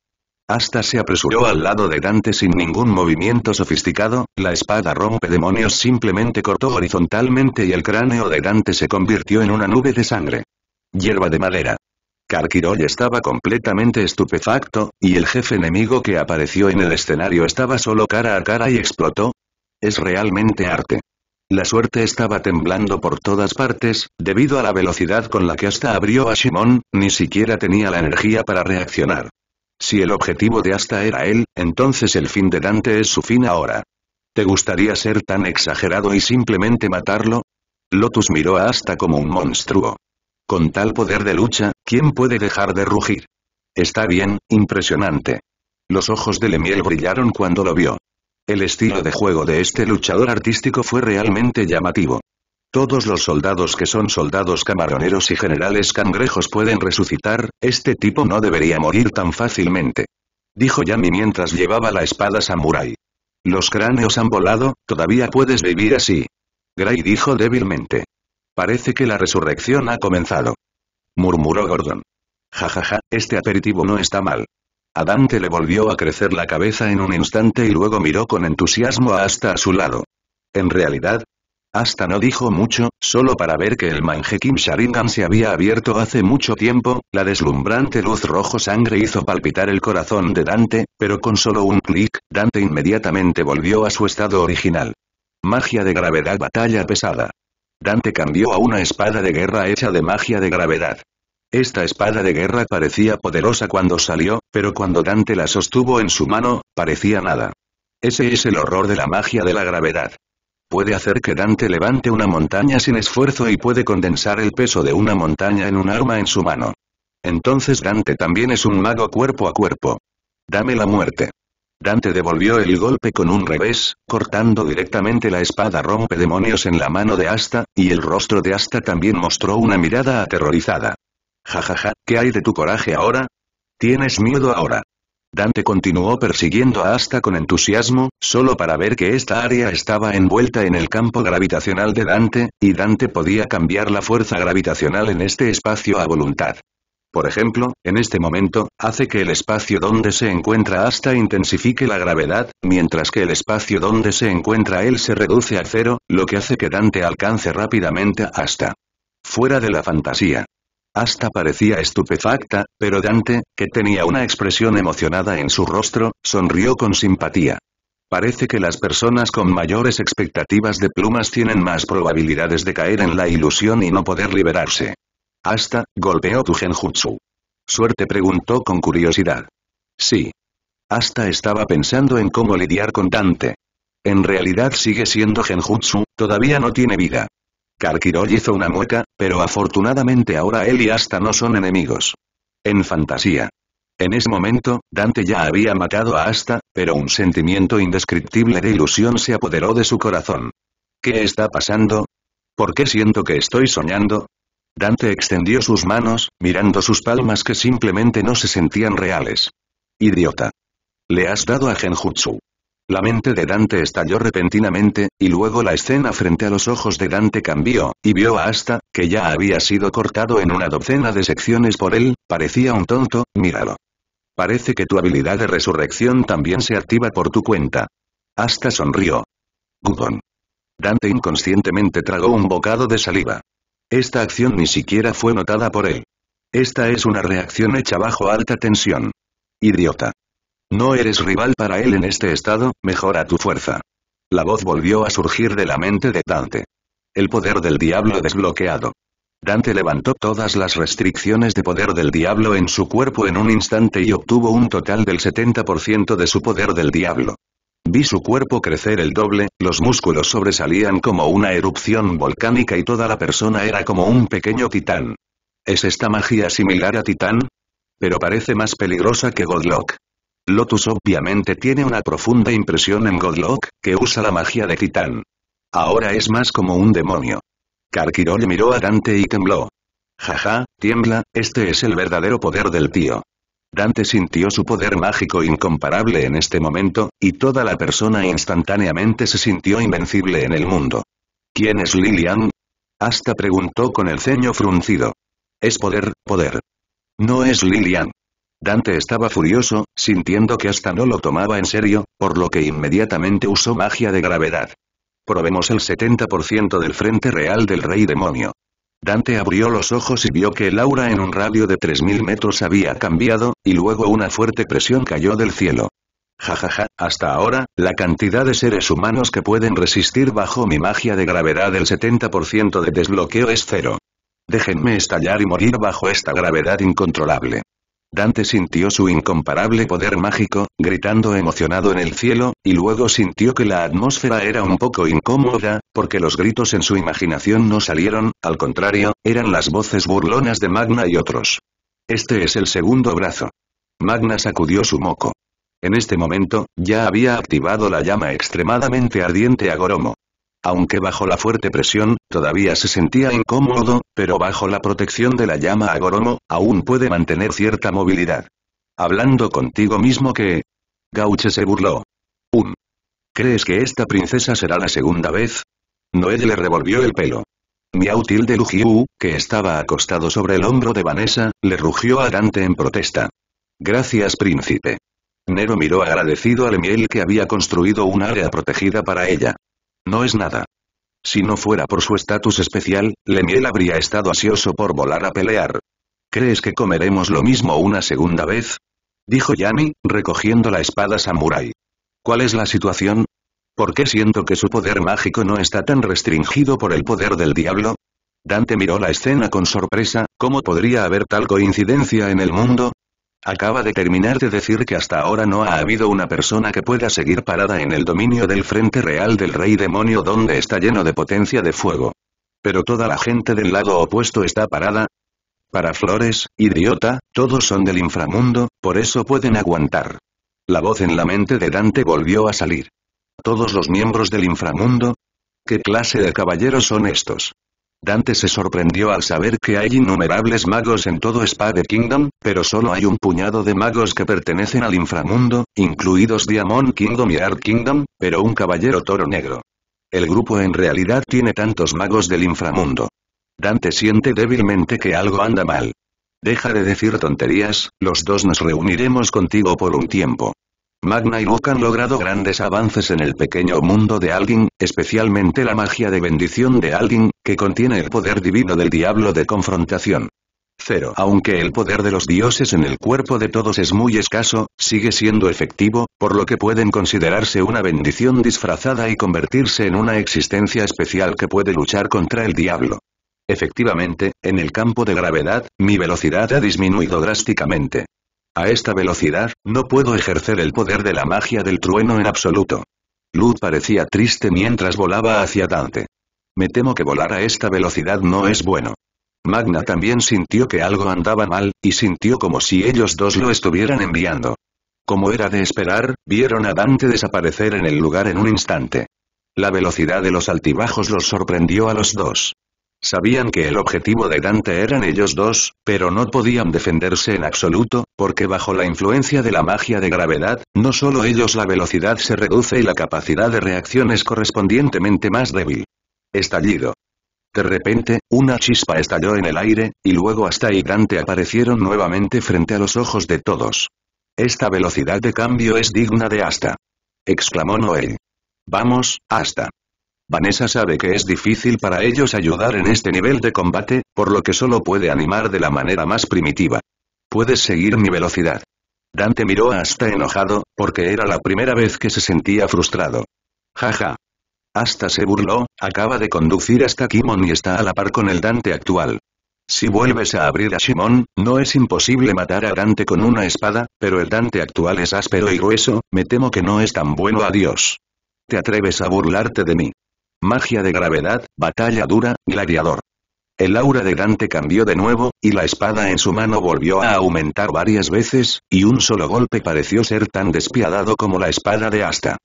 Hasta se apresuró al lado de Dante sin ningún movimiento sofisticado, la espada rompe demonios simplemente cortó horizontalmente y el cráneo de Dante se convirtió en una nube de sangre. Hierba de madera. Karkiroy estaba completamente estupefacto, y el jefe enemigo que apareció en el escenario estaba solo cara a cara y explotó. Es realmente arte. La suerte estaba temblando por todas partes, debido a la velocidad con la que hasta abrió a Shimon, ni siquiera tenía la energía para reaccionar. Si el objetivo de Asta era él, entonces el fin de Dante es su fin ahora. ¿Te gustaría ser tan exagerado y simplemente matarlo? Lotus miró a Asta como un monstruo. Con tal poder de lucha, ¿quién puede dejar de rugir? Está bien, impresionante. Los ojos de Lemiel brillaron cuando lo vio. El estilo de juego de este luchador artístico fue realmente llamativo. Todos los soldados que son soldados camaroneros y generales cangrejos pueden resucitar, este tipo no debería morir tan fácilmente. Dijo Yami mientras llevaba la espada Samurai. Los cráneos han volado, todavía puedes vivir así. Gray dijo débilmente. Parece que la resurrección ha comenzado. Murmuró Gordon. Jajaja, ja, ja, este aperitivo no está mal. A Dante le volvió a crecer la cabeza en un instante y luego miró con entusiasmo hasta a su lado. En realidad, hasta no dijo mucho, solo para ver que el Kim Sharingan se había abierto hace mucho tiempo, la deslumbrante luz rojo sangre hizo palpitar el corazón de Dante, pero con solo un clic, Dante inmediatamente volvió a su estado original. Magia de gravedad batalla pesada. Dante cambió a una espada de guerra hecha de magia de gravedad. Esta espada de guerra parecía poderosa cuando salió, pero cuando Dante la sostuvo en su mano, parecía nada. Ese es el horror de la magia de la gravedad. Puede hacer que Dante levante una montaña sin esfuerzo y puede condensar el peso de una montaña en un arma en su mano. Entonces Dante también es un mago cuerpo a cuerpo. Dame la muerte. Dante devolvió el golpe con un revés, cortando directamente la espada rompe demonios en la mano de Asta, y el rostro de Asta también mostró una mirada aterrorizada. Jajaja, ja, ja, ¿qué hay de tu coraje ahora? Tienes miedo ahora. Dante continuó persiguiendo a Asta con entusiasmo, solo para ver que esta área estaba envuelta en el campo gravitacional de Dante, y Dante podía cambiar la fuerza gravitacional en este espacio a voluntad. Por ejemplo, en este momento, hace que el espacio donde se encuentra Asta intensifique la gravedad, mientras que el espacio donde se encuentra él se reduce a cero, lo que hace que Dante alcance rápidamente a Asta. Fuera de la fantasía hasta parecía estupefacta, pero Dante, que tenía una expresión emocionada en su rostro, sonrió con simpatía. Parece que las personas con mayores expectativas de plumas tienen más probabilidades de caer en la ilusión y no poder liberarse. Hasta, golpeó tu genjutsu. Suerte preguntó con curiosidad. Sí. Hasta estaba pensando en cómo lidiar con Dante. En realidad sigue siendo genjutsu, todavía no tiene vida. Karkiroy hizo una mueca, pero afortunadamente ahora él y Asta no son enemigos. En fantasía. En ese momento, Dante ya había matado a Asta, pero un sentimiento indescriptible de ilusión se apoderó de su corazón. ¿Qué está pasando? ¿Por qué siento que estoy soñando? Dante extendió sus manos, mirando sus palmas que simplemente no se sentían reales. Idiota. Le has dado a Genjutsu. La mente de Dante estalló repentinamente, y luego la escena frente a los ojos de Dante cambió, y vio a Asta, que ya había sido cortado en una docena de secciones por él, parecía un tonto, míralo. Parece que tu habilidad de resurrección también se activa por tu cuenta. Asta sonrió. Gudon. Dante inconscientemente tragó un bocado de saliva. Esta acción ni siquiera fue notada por él. Esta es una reacción hecha bajo alta tensión. Idiota. No eres rival para él en este estado, mejora tu fuerza. La voz volvió a surgir de la mente de Dante. El poder del diablo desbloqueado. Dante levantó todas las restricciones de poder del diablo en su cuerpo en un instante y obtuvo un total del 70% de su poder del diablo. Vi su cuerpo crecer el doble, los músculos sobresalían como una erupción volcánica y toda la persona era como un pequeño titán. ¿Es esta magia similar a titán? Pero parece más peligrosa que Godlock. Lotus obviamente tiene una profunda impresión en Godlock, que usa la magia de Titán. Ahora es más como un demonio. Karkiro le miró a Dante y tembló. Jaja, tiembla, este es el verdadero poder del tío. Dante sintió su poder mágico incomparable en este momento, y toda la persona instantáneamente se sintió invencible en el mundo. ¿Quién es Lilian? Hasta preguntó con el ceño fruncido. Es poder, poder. No es Lilian. Dante estaba furioso, sintiendo que hasta no lo tomaba en serio, por lo que inmediatamente usó magia de gravedad. Probemos el 70% del frente real del rey demonio. Dante abrió los ojos y vio que el aura en un radio de 3.000 metros había cambiado, y luego una fuerte presión cayó del cielo. Jajaja, ja, ja, hasta ahora, la cantidad de seres humanos que pueden resistir bajo mi magia de gravedad el 70% de desbloqueo es cero. Déjenme estallar y morir bajo esta gravedad incontrolable. Dante sintió su incomparable poder mágico, gritando emocionado en el cielo, y luego sintió que la atmósfera era un poco incómoda, porque los gritos en su imaginación no salieron, al contrario, eran las voces burlonas de Magna y otros. Este es el segundo brazo. Magna sacudió su moco. En este momento, ya había activado la llama extremadamente ardiente a Goromo. Aunque bajo la fuerte presión, todavía se sentía incómodo, pero bajo la protección de la llama Agoromo, aún puede mantener cierta movilidad. Hablando contigo mismo que... Gauche se burló. Un. ¿Crees que esta princesa será la segunda vez? Noed le revolvió el pelo. Miau de Lujiu, que estaba acostado sobre el hombro de Vanessa, le rugió a Dante en protesta. Gracias príncipe. Nero miró agradecido a miel que había construido un área protegida para ella. No es nada. Si no fuera por su estatus especial, Lemiel habría estado ansioso por volar a pelear. ¿Crees que comeremos lo mismo una segunda vez? Dijo Yami, recogiendo la espada samurai. ¿Cuál es la situación? ¿Por qué siento que su poder mágico no está tan restringido por el poder del diablo? Dante miró la escena con sorpresa, ¿cómo podría haber tal coincidencia en el mundo? Acaba de terminar de decir que hasta ahora no ha habido una persona que pueda seguir parada en el dominio del frente real del rey demonio donde está lleno de potencia de fuego. Pero toda la gente del lado opuesto está parada. Para Flores, idiota, todos son del inframundo, por eso pueden aguantar. La voz en la mente de Dante volvió a salir. Todos los miembros del inframundo, ¿Qué clase de caballeros son estos? Dante se sorprendió al saber que hay innumerables magos en todo Spade Kingdom, pero solo hay un puñado de magos que pertenecen al inframundo, incluidos Diamond Kingdom y Art Kingdom, pero un caballero toro negro. El grupo en realidad tiene tantos magos del inframundo. Dante siente débilmente que algo anda mal. Deja de decir tonterías, los dos nos reuniremos contigo por un tiempo. Magna y Luke han logrado grandes avances en el pequeño mundo de Alguien, especialmente la magia de bendición de Alguien, que contiene el poder divino del diablo de confrontación. Cero. Aunque el poder de los dioses en el cuerpo de todos es muy escaso, sigue siendo efectivo, por lo que pueden considerarse una bendición disfrazada y convertirse en una existencia especial que puede luchar contra el diablo. Efectivamente, en el campo de gravedad, mi velocidad ha disminuido drásticamente. A esta velocidad, no puedo ejercer el poder de la magia del trueno en absoluto. Luz parecía triste mientras volaba hacia Dante. Me temo que volar a esta velocidad no es bueno. Magna también sintió que algo andaba mal, y sintió como si ellos dos lo estuvieran enviando. Como era de esperar, vieron a Dante desaparecer en el lugar en un instante. La velocidad de los altibajos los sorprendió a los dos. Sabían que el objetivo de Dante eran ellos dos, pero no podían defenderse en absoluto, porque bajo la influencia de la magia de gravedad, no solo ellos la velocidad se reduce y la capacidad de reacción es correspondientemente más débil. Estallido. De repente, una chispa estalló en el aire, y luego hasta y Dante aparecieron nuevamente frente a los ojos de todos. Esta velocidad de cambio es digna de hasta». exclamó Noel. Vamos, hasta». Vanessa sabe que es difícil para ellos ayudar en este nivel de combate, por lo que solo puede animar de la manera más primitiva. Puedes seguir mi velocidad. Dante miró hasta enojado, porque era la primera vez que se sentía frustrado. Jaja. Hasta se burló, acaba de conducir hasta Kimon y está a la par con el Dante actual. Si vuelves a abrir a Shimon, no es imposible matar a Dante con una espada, pero el Dante actual es áspero y grueso, me temo que no es tan bueno adiós. ¿Te atreves a burlarte de mí? Magia de gravedad, batalla dura, gladiador. El aura de Dante cambió de nuevo, y la espada en su mano volvió a aumentar varias veces, y un solo golpe pareció ser tan despiadado como la espada de Asta.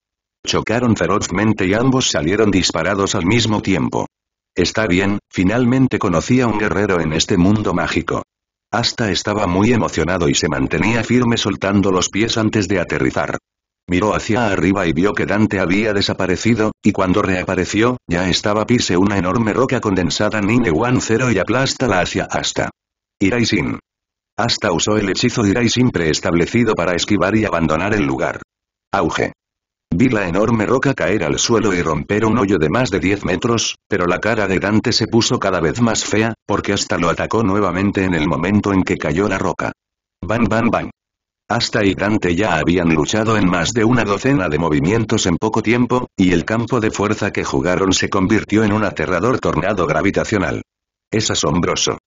Chocaron ferozmente y ambos salieron disparados al mismo tiempo. Está bien, finalmente conocí a un guerrero en este mundo mágico. Asta estaba muy emocionado y se mantenía firme soltando los pies antes de aterrizar. Miró hacia arriba y vio que Dante había desaparecido, y cuando reapareció, ya estaba pise una enorme roca condensada Nine One Zero y aplástala hacia Asta. Iraisin. Hasta usó el hechizo Iraisin preestablecido para esquivar y abandonar el lugar. Auge. Vi la enorme roca caer al suelo y romper un hoyo de más de 10 metros, pero la cara de Dante se puso cada vez más fea, porque hasta lo atacó nuevamente en el momento en que cayó la roca. Ban ban ban. Hasta y Dante ya habían luchado en más de una docena de movimientos en poco tiempo, y el campo de fuerza que jugaron se convirtió en un aterrador tornado gravitacional. Es asombroso.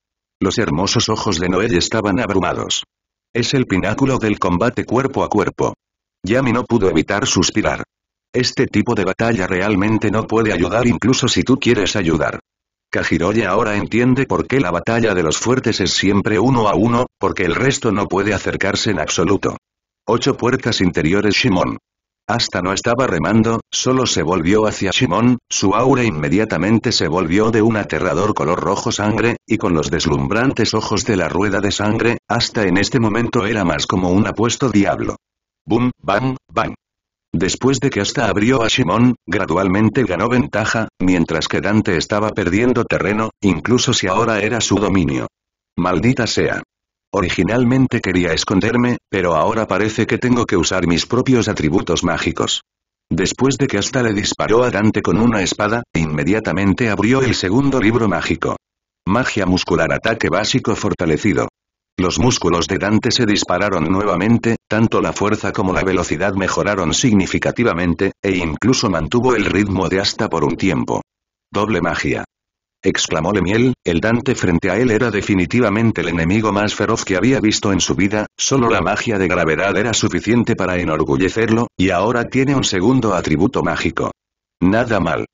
Los hermosos ojos de Noel estaban abrumados. Es el pináculo del combate cuerpo a cuerpo. Yami no pudo evitar suspirar. Este tipo de batalla realmente no puede ayudar incluso si tú quieres ayudar. Kajiroya ahora entiende por qué la batalla de los fuertes es siempre uno a uno, porque el resto no puede acercarse en absoluto. Ocho puertas interiores Shimon. Hasta no estaba remando, solo se volvió hacia Shimon, su aura inmediatamente se volvió de un aterrador color rojo sangre, y con los deslumbrantes ojos de la rueda de sangre, hasta en este momento era más como un apuesto diablo. Boom, bam, bam. Después de que hasta abrió a Shimon, gradualmente ganó ventaja, mientras que Dante estaba perdiendo terreno, incluso si ahora era su dominio. Maldita sea. Originalmente quería esconderme, pero ahora parece que tengo que usar mis propios atributos mágicos. Después de que hasta le disparó a Dante con una espada, inmediatamente abrió el segundo libro mágico. Magia muscular ataque básico fortalecido. Los músculos de Dante se dispararon nuevamente, tanto la fuerza como la velocidad mejoraron significativamente, e incluso mantuvo el ritmo de hasta por un tiempo. Doble magia. Exclamó Lemiel, el Dante frente a él era definitivamente el enemigo más feroz que había visto en su vida, solo la magia de gravedad era suficiente para enorgullecerlo, y ahora tiene un segundo atributo mágico. Nada mal.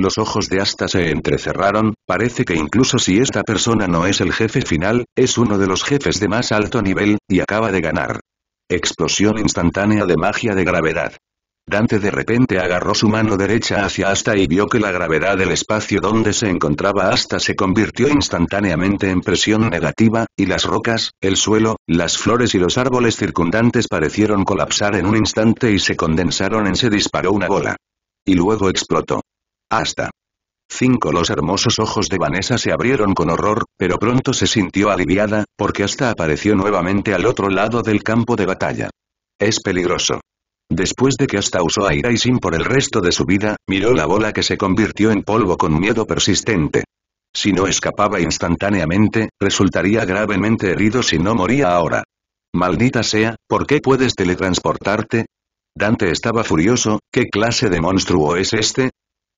Los ojos de Asta se entrecerraron, parece que incluso si esta persona no es el jefe final, es uno de los jefes de más alto nivel, y acaba de ganar. Explosión instantánea de magia de gravedad. Dante de repente agarró su mano derecha hacia Asta y vio que la gravedad del espacio donde se encontraba Asta se convirtió instantáneamente en presión negativa, y las rocas, el suelo, las flores y los árboles circundantes parecieron colapsar en un instante y se condensaron en se disparó una bola. Y luego explotó. Hasta. 5. Los hermosos ojos de Vanessa se abrieron con horror, pero pronto se sintió aliviada, porque hasta apareció nuevamente al otro lado del campo de batalla. Es peligroso. Después de que hasta usó a sin por el resto de su vida, miró la bola que se convirtió en polvo con miedo persistente. Si no escapaba instantáneamente, resultaría gravemente herido si no moría ahora. Maldita sea, ¿por qué puedes teletransportarte? Dante estaba furioso, ¿qué clase de monstruo es este?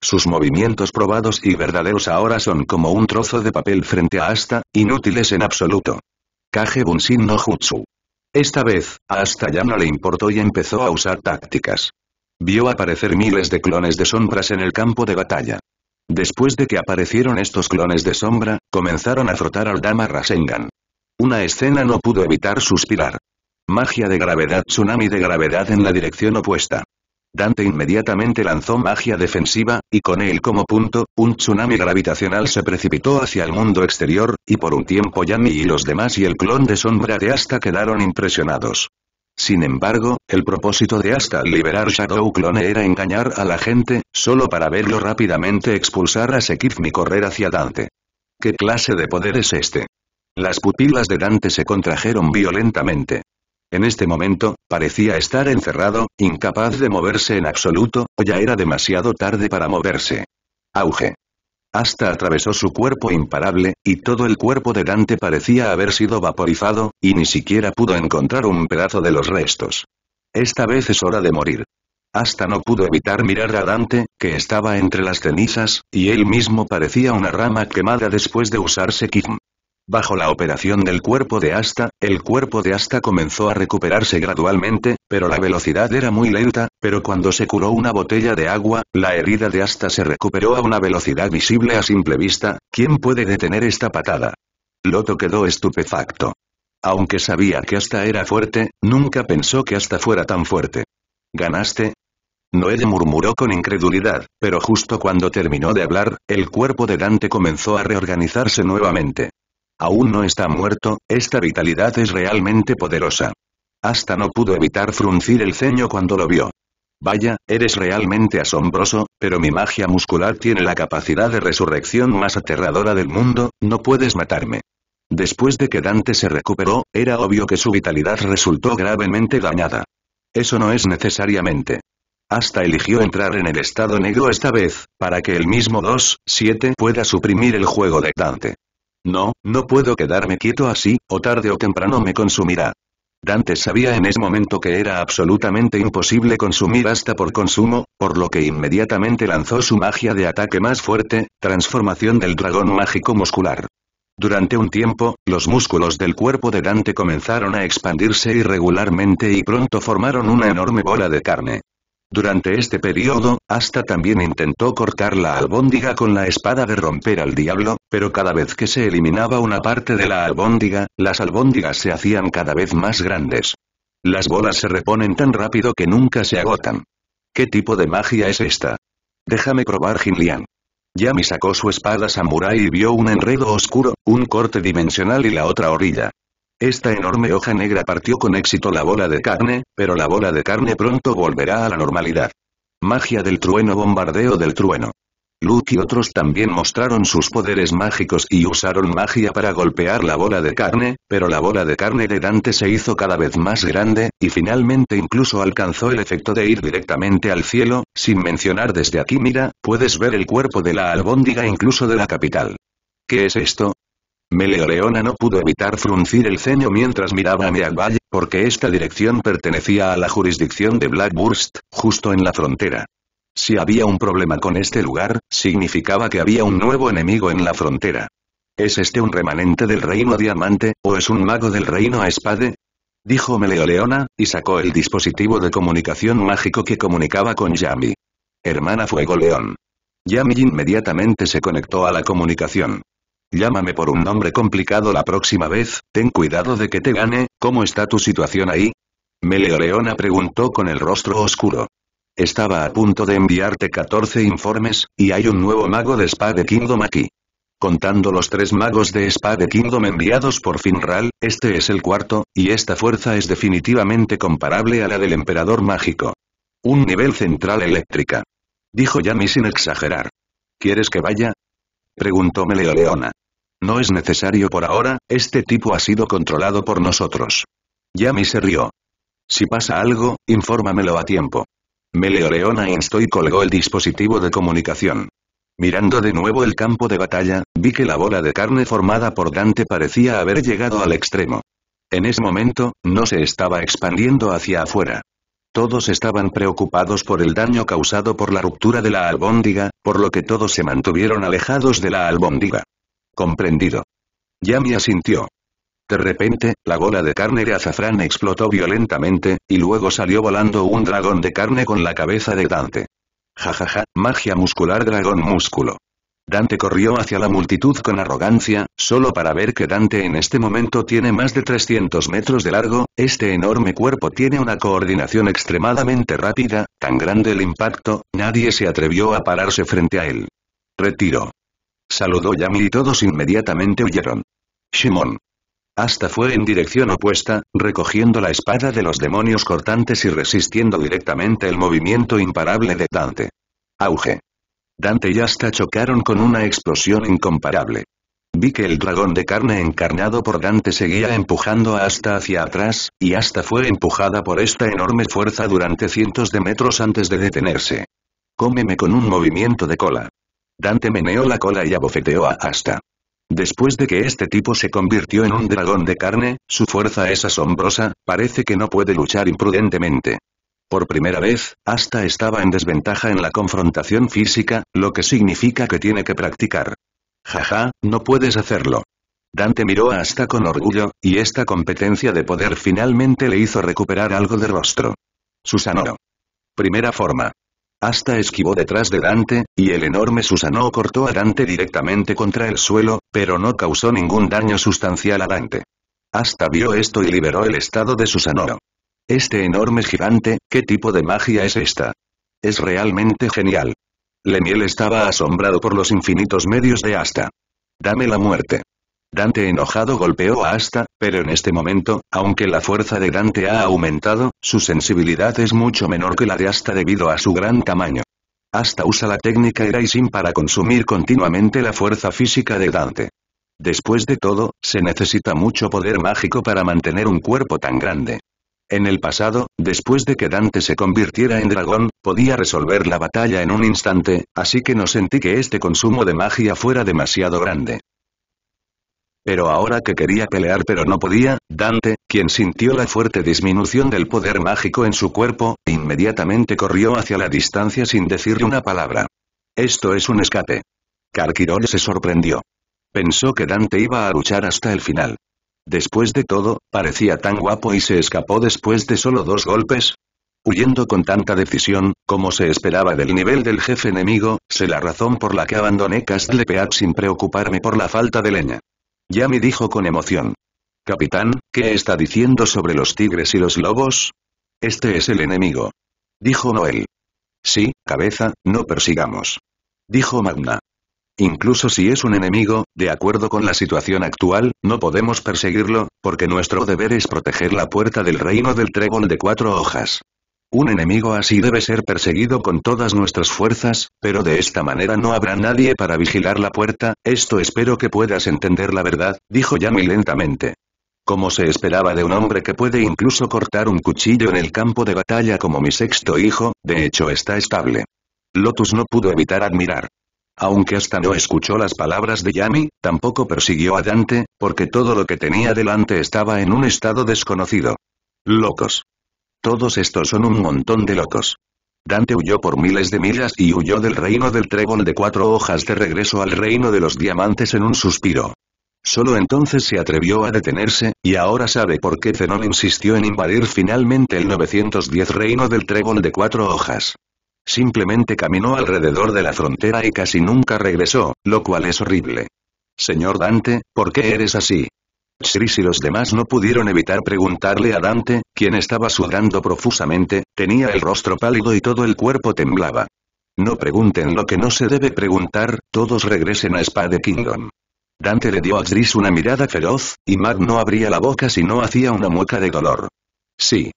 Sus movimientos probados y verdaderos ahora son como un trozo de papel frente a Asta, inútiles en absoluto. Kage Bunshin no Jutsu. Esta vez, Asta ya no le importó y empezó a usar tácticas. Vio aparecer miles de clones de sombras en el campo de batalla. Después de que aparecieron estos clones de sombra, comenzaron a frotar al Dama Rasengan. Una escena no pudo evitar suspirar. Magia de gravedad Tsunami de gravedad en la dirección opuesta. Dante inmediatamente lanzó magia defensiva, y con él como punto, un tsunami gravitacional se precipitó hacia el mundo exterior, y por un tiempo Yami y los demás y el clon de sombra de Asta quedaron impresionados. Sin embargo, el propósito de Asta al liberar Shadow Clone era engañar a la gente, solo para verlo rápidamente expulsar a Sekizmi correr hacia Dante. ¿Qué clase de poder es este? Las pupilas de Dante se contrajeron violentamente. En este momento, parecía estar encerrado, incapaz de moverse en absoluto, o ya era demasiado tarde para moverse. Auge. Hasta atravesó su cuerpo imparable, y todo el cuerpo de Dante parecía haber sido vaporizado, y ni siquiera pudo encontrar un pedazo de los restos. Esta vez es hora de morir. Hasta no pudo evitar mirar a Dante, que estaba entre las cenizas, y él mismo parecía una rama quemada después de usarse Kizm. Bajo la operación del cuerpo de asta, el cuerpo de asta comenzó a recuperarse gradualmente, pero la velocidad era muy lenta, pero cuando se curó una botella de agua, la herida de asta se recuperó a una velocidad visible a simple vista, ¿quién puede detener esta patada? Loto quedó estupefacto. Aunque sabía que Asta era fuerte, nunca pensó que Asta fuera tan fuerte. ¿Ganaste? Noé murmuró con incredulidad, pero justo cuando terminó de hablar, el cuerpo de Dante comenzó a reorganizarse nuevamente. Aún no está muerto, esta vitalidad es realmente poderosa. Hasta no pudo evitar fruncir el ceño cuando lo vio. Vaya, eres realmente asombroso, pero mi magia muscular tiene la capacidad de resurrección más aterradora del mundo, no puedes matarme. Después de que Dante se recuperó, era obvio que su vitalidad resultó gravemente dañada. Eso no es necesariamente. Hasta eligió entrar en el estado negro esta vez, para que el mismo 2-7 pueda suprimir el juego de Dante. No, no puedo quedarme quieto así, o tarde o temprano me consumirá. Dante sabía en ese momento que era absolutamente imposible consumir hasta por consumo, por lo que inmediatamente lanzó su magia de ataque más fuerte, transformación del dragón mágico muscular. Durante un tiempo, los músculos del cuerpo de Dante comenzaron a expandirse irregularmente y pronto formaron una enorme bola de carne. Durante este periodo, Asta también intentó cortar la albóndiga con la espada de romper al diablo, pero cada vez que se eliminaba una parte de la albóndiga, las albóndigas se hacían cada vez más grandes. Las bolas se reponen tan rápido que nunca se agotan. ¿Qué tipo de magia es esta? Déjame probar Jinlian. Yami sacó su espada samurai y vio un enredo oscuro, un corte dimensional y la otra orilla. Esta enorme hoja negra partió con éxito la bola de carne, pero la bola de carne pronto volverá a la normalidad. Magia del trueno Bombardeo del trueno. Luke y otros también mostraron sus poderes mágicos y usaron magia para golpear la bola de carne, pero la bola de carne de Dante se hizo cada vez más grande, y finalmente incluso alcanzó el efecto de ir directamente al cielo, sin mencionar desde aquí mira, puedes ver el cuerpo de la albóndiga incluso de la capital. ¿Qué es esto? Meleoleona no pudo evitar fruncir el ceño mientras miraba a Meagvalle, porque esta dirección pertenecía a la jurisdicción de Blackburst, justo en la frontera. Si había un problema con este lugar, significaba que había un nuevo enemigo en la frontera. ¿Es este un remanente del reino diamante, o es un mago del reino a espade? Dijo Meleoleona, y sacó el dispositivo de comunicación mágico que comunicaba con Yami. Hermana Fuego León. Yami inmediatamente se conectó a la comunicación. Llámame por un nombre complicado la próxima vez, ten cuidado de que te gane, ¿cómo está tu situación ahí? Meleoleona preguntó con el rostro oscuro. Estaba a punto de enviarte 14 informes, y hay un nuevo mago de de Kingdom aquí. Contando los tres magos de de Kingdom enviados por Finral, este es el cuarto, y esta fuerza es definitivamente comparable a la del Emperador Mágico. Un nivel central eléctrica. Dijo Yami sin exagerar. ¿Quieres que vaya? Preguntó Meleoleona. No es necesario por ahora, este tipo ha sido controlado por nosotros. Yami se rió. Si pasa algo, infórmamelo a tiempo. Meleoleona instó y colgó el dispositivo de comunicación. Mirando de nuevo el campo de batalla, vi que la bola de carne formada por Dante parecía haber llegado al extremo. En ese momento, no se estaba expandiendo hacia afuera. Todos estaban preocupados por el daño causado por la ruptura de la albóndiga, por lo que todos se mantuvieron alejados de la albóndiga. Comprendido. Yami asintió. De repente, la bola de carne de azafrán explotó violentamente, y luego salió volando un dragón de carne con la cabeza de Dante. Jajaja, magia muscular dragón músculo. Dante corrió hacia la multitud con arrogancia, solo para ver que Dante en este momento tiene más de 300 metros de largo, este enorme cuerpo tiene una coordinación extremadamente rápida, tan grande el impacto, nadie se atrevió a pararse frente a él. Retiro. Saludó Yami y todos inmediatamente huyeron. Shimon. Hasta fue en dirección opuesta, recogiendo la espada de los demonios cortantes y resistiendo directamente el movimiento imparable de Dante. Auge. Dante y Asta chocaron con una explosión incomparable. Vi que el dragón de carne encarnado por Dante seguía empujando a Asta hacia atrás, y Asta fue empujada por esta enorme fuerza durante cientos de metros antes de detenerse. Cómeme con un movimiento de cola. Dante meneó la cola y abofeteó a Asta. Después de que este tipo se convirtió en un dragón de carne, su fuerza es asombrosa, parece que no puede luchar imprudentemente. Por primera vez, Asta estaba en desventaja en la confrontación física, lo que significa que tiene que practicar. Jaja, no puedes hacerlo. Dante miró a Asta con orgullo, y esta competencia de poder finalmente le hizo recuperar algo de rostro. Susanoro. Primera forma. Asta esquivó detrás de Dante, y el enorme Susanoo cortó a Dante directamente contra el suelo, pero no causó ningún daño sustancial a Dante. Asta vio esto y liberó el estado de Susanoo. Este enorme gigante, ¿qué tipo de magia es esta? Es realmente genial. Lemiel estaba asombrado por los infinitos medios de Asta. Dame la muerte. Dante enojado golpeó a Asta, pero en este momento, aunque la fuerza de Dante ha aumentado, su sensibilidad es mucho menor que la de Asta debido a su gran tamaño. Asta usa la técnica Eraisin para consumir continuamente la fuerza física de Dante. Después de todo, se necesita mucho poder mágico para mantener un cuerpo tan grande. En el pasado, después de que Dante se convirtiera en dragón, podía resolver la batalla en un instante, así que no sentí que este consumo de magia fuera demasiado grande. Pero ahora que quería pelear pero no podía, Dante, quien sintió la fuerte disminución del poder mágico en su cuerpo, inmediatamente corrió hacia la distancia sin decirle una palabra. Esto es un escape. carquirol se sorprendió. Pensó que Dante iba a luchar hasta el final. Después de todo, parecía tan guapo y se escapó después de solo dos golpes. Huyendo con tanta decisión, como se esperaba del nivel del jefe enemigo, sé la razón por la que abandoné Castle sin preocuparme por la falta de leña. Yami dijo con emoción. Capitán, ¿qué está diciendo sobre los tigres y los lobos? Este es el enemigo. Dijo Noel. Sí, cabeza, no persigamos. Dijo Magna. Incluso si es un enemigo, de acuerdo con la situación actual, no podemos perseguirlo, porque nuestro deber es proteger la puerta del reino del trébol de cuatro hojas. Un enemigo así debe ser perseguido con todas nuestras fuerzas, pero de esta manera no habrá nadie para vigilar la puerta, esto espero que puedas entender la verdad, dijo Yami lentamente. Como se esperaba de un hombre que puede incluso cortar un cuchillo en el campo de batalla como mi sexto hijo, de hecho está estable. Lotus no pudo evitar admirar. Aunque hasta no escuchó las palabras de Yami, tampoco persiguió a Dante, porque todo lo que tenía delante estaba en un estado desconocido. Locos. Todos estos son un montón de locos. Dante huyó por miles de millas y huyó del reino del trébol de cuatro hojas de regreso al reino de los diamantes en un suspiro. Solo entonces se atrevió a detenerse, y ahora sabe por qué Zenón insistió en invadir finalmente el 910 reino del trébol de cuatro hojas. Simplemente caminó alrededor de la frontera y casi nunca regresó, lo cual es horrible. Señor Dante, ¿por qué eres así? Chris y los demás no pudieron evitar preguntarle a Dante, quien estaba sudando profusamente, tenía el rostro pálido y todo el cuerpo temblaba. No pregunten lo que no se debe preguntar, todos regresen a Spade Kingdom. Dante le dio a Chris una mirada feroz, y Matt no abría la boca si no hacía una mueca de dolor. Sí.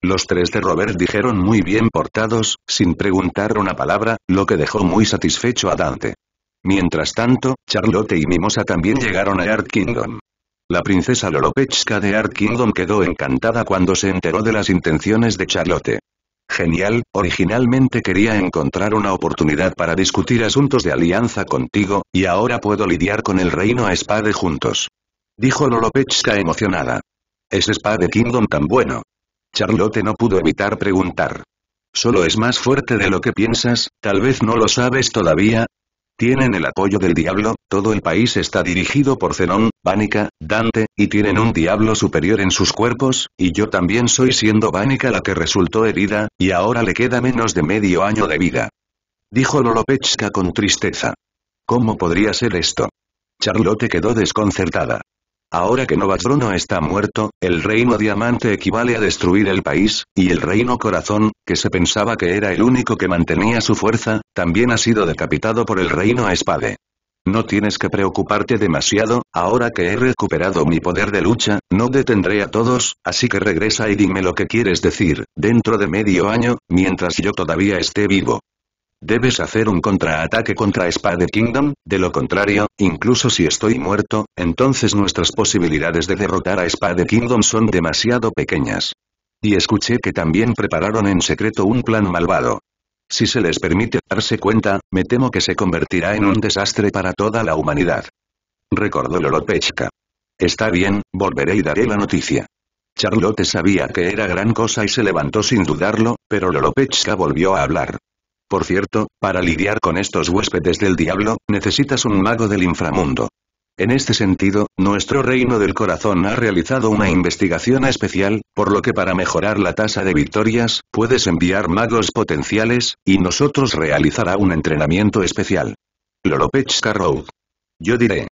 Los tres de Robert dijeron muy bien portados, sin preguntar una palabra, lo que dejó muy satisfecho a Dante. Mientras tanto, Charlotte y Mimosa también llegaron a Art Kingdom. La princesa Lolopechka de Art Kingdom quedó encantada cuando se enteró de las intenciones de Charlotte. Genial, originalmente quería encontrar una oportunidad para discutir asuntos de alianza contigo, y ahora puedo lidiar con el reino a Spade juntos. Dijo Lolopechka emocionada. ¿Es Spade Kingdom tan bueno? Charlotte no pudo evitar preguntar. Solo es más fuerte de lo que piensas, tal vez no lo sabes todavía, tienen el apoyo del diablo, todo el país está dirigido por Zenón, Vánica, Dante, y tienen un diablo superior en sus cuerpos, y yo también soy siendo Vánica la que resultó herida, y ahora le queda menos de medio año de vida. Dijo Lolopechka con tristeza. ¿Cómo podría ser esto? Charlotte quedó desconcertada. Ahora que Bruno está muerto, el reino diamante equivale a destruir el país, y el reino corazón, que se pensaba que era el único que mantenía su fuerza, también ha sido decapitado por el reino espade. No tienes que preocuparte demasiado, ahora que he recuperado mi poder de lucha, no detendré a todos, así que regresa y dime lo que quieres decir, dentro de medio año, mientras yo todavía esté vivo. Debes hacer un contraataque contra Spade Kingdom, de lo contrario, incluso si estoy muerto, entonces nuestras posibilidades de derrotar a Spade Kingdom son demasiado pequeñas. Y escuché que también prepararon en secreto un plan malvado. Si se les permite darse cuenta, me temo que se convertirá en un desastre para toda la humanidad. Recordó Lolopechka. Está bien, volveré y daré la noticia. Charlotte sabía que era gran cosa y se levantó sin dudarlo, pero Lolopechka volvió a hablar. Por cierto, para lidiar con estos huéspedes del diablo, necesitas un mago del inframundo. En este sentido, nuestro reino del corazón ha realizado una investigación especial, por lo que para mejorar la tasa de victorias, puedes enviar magos potenciales, y nosotros realizará un entrenamiento especial. Loropechka Road. Yo diré.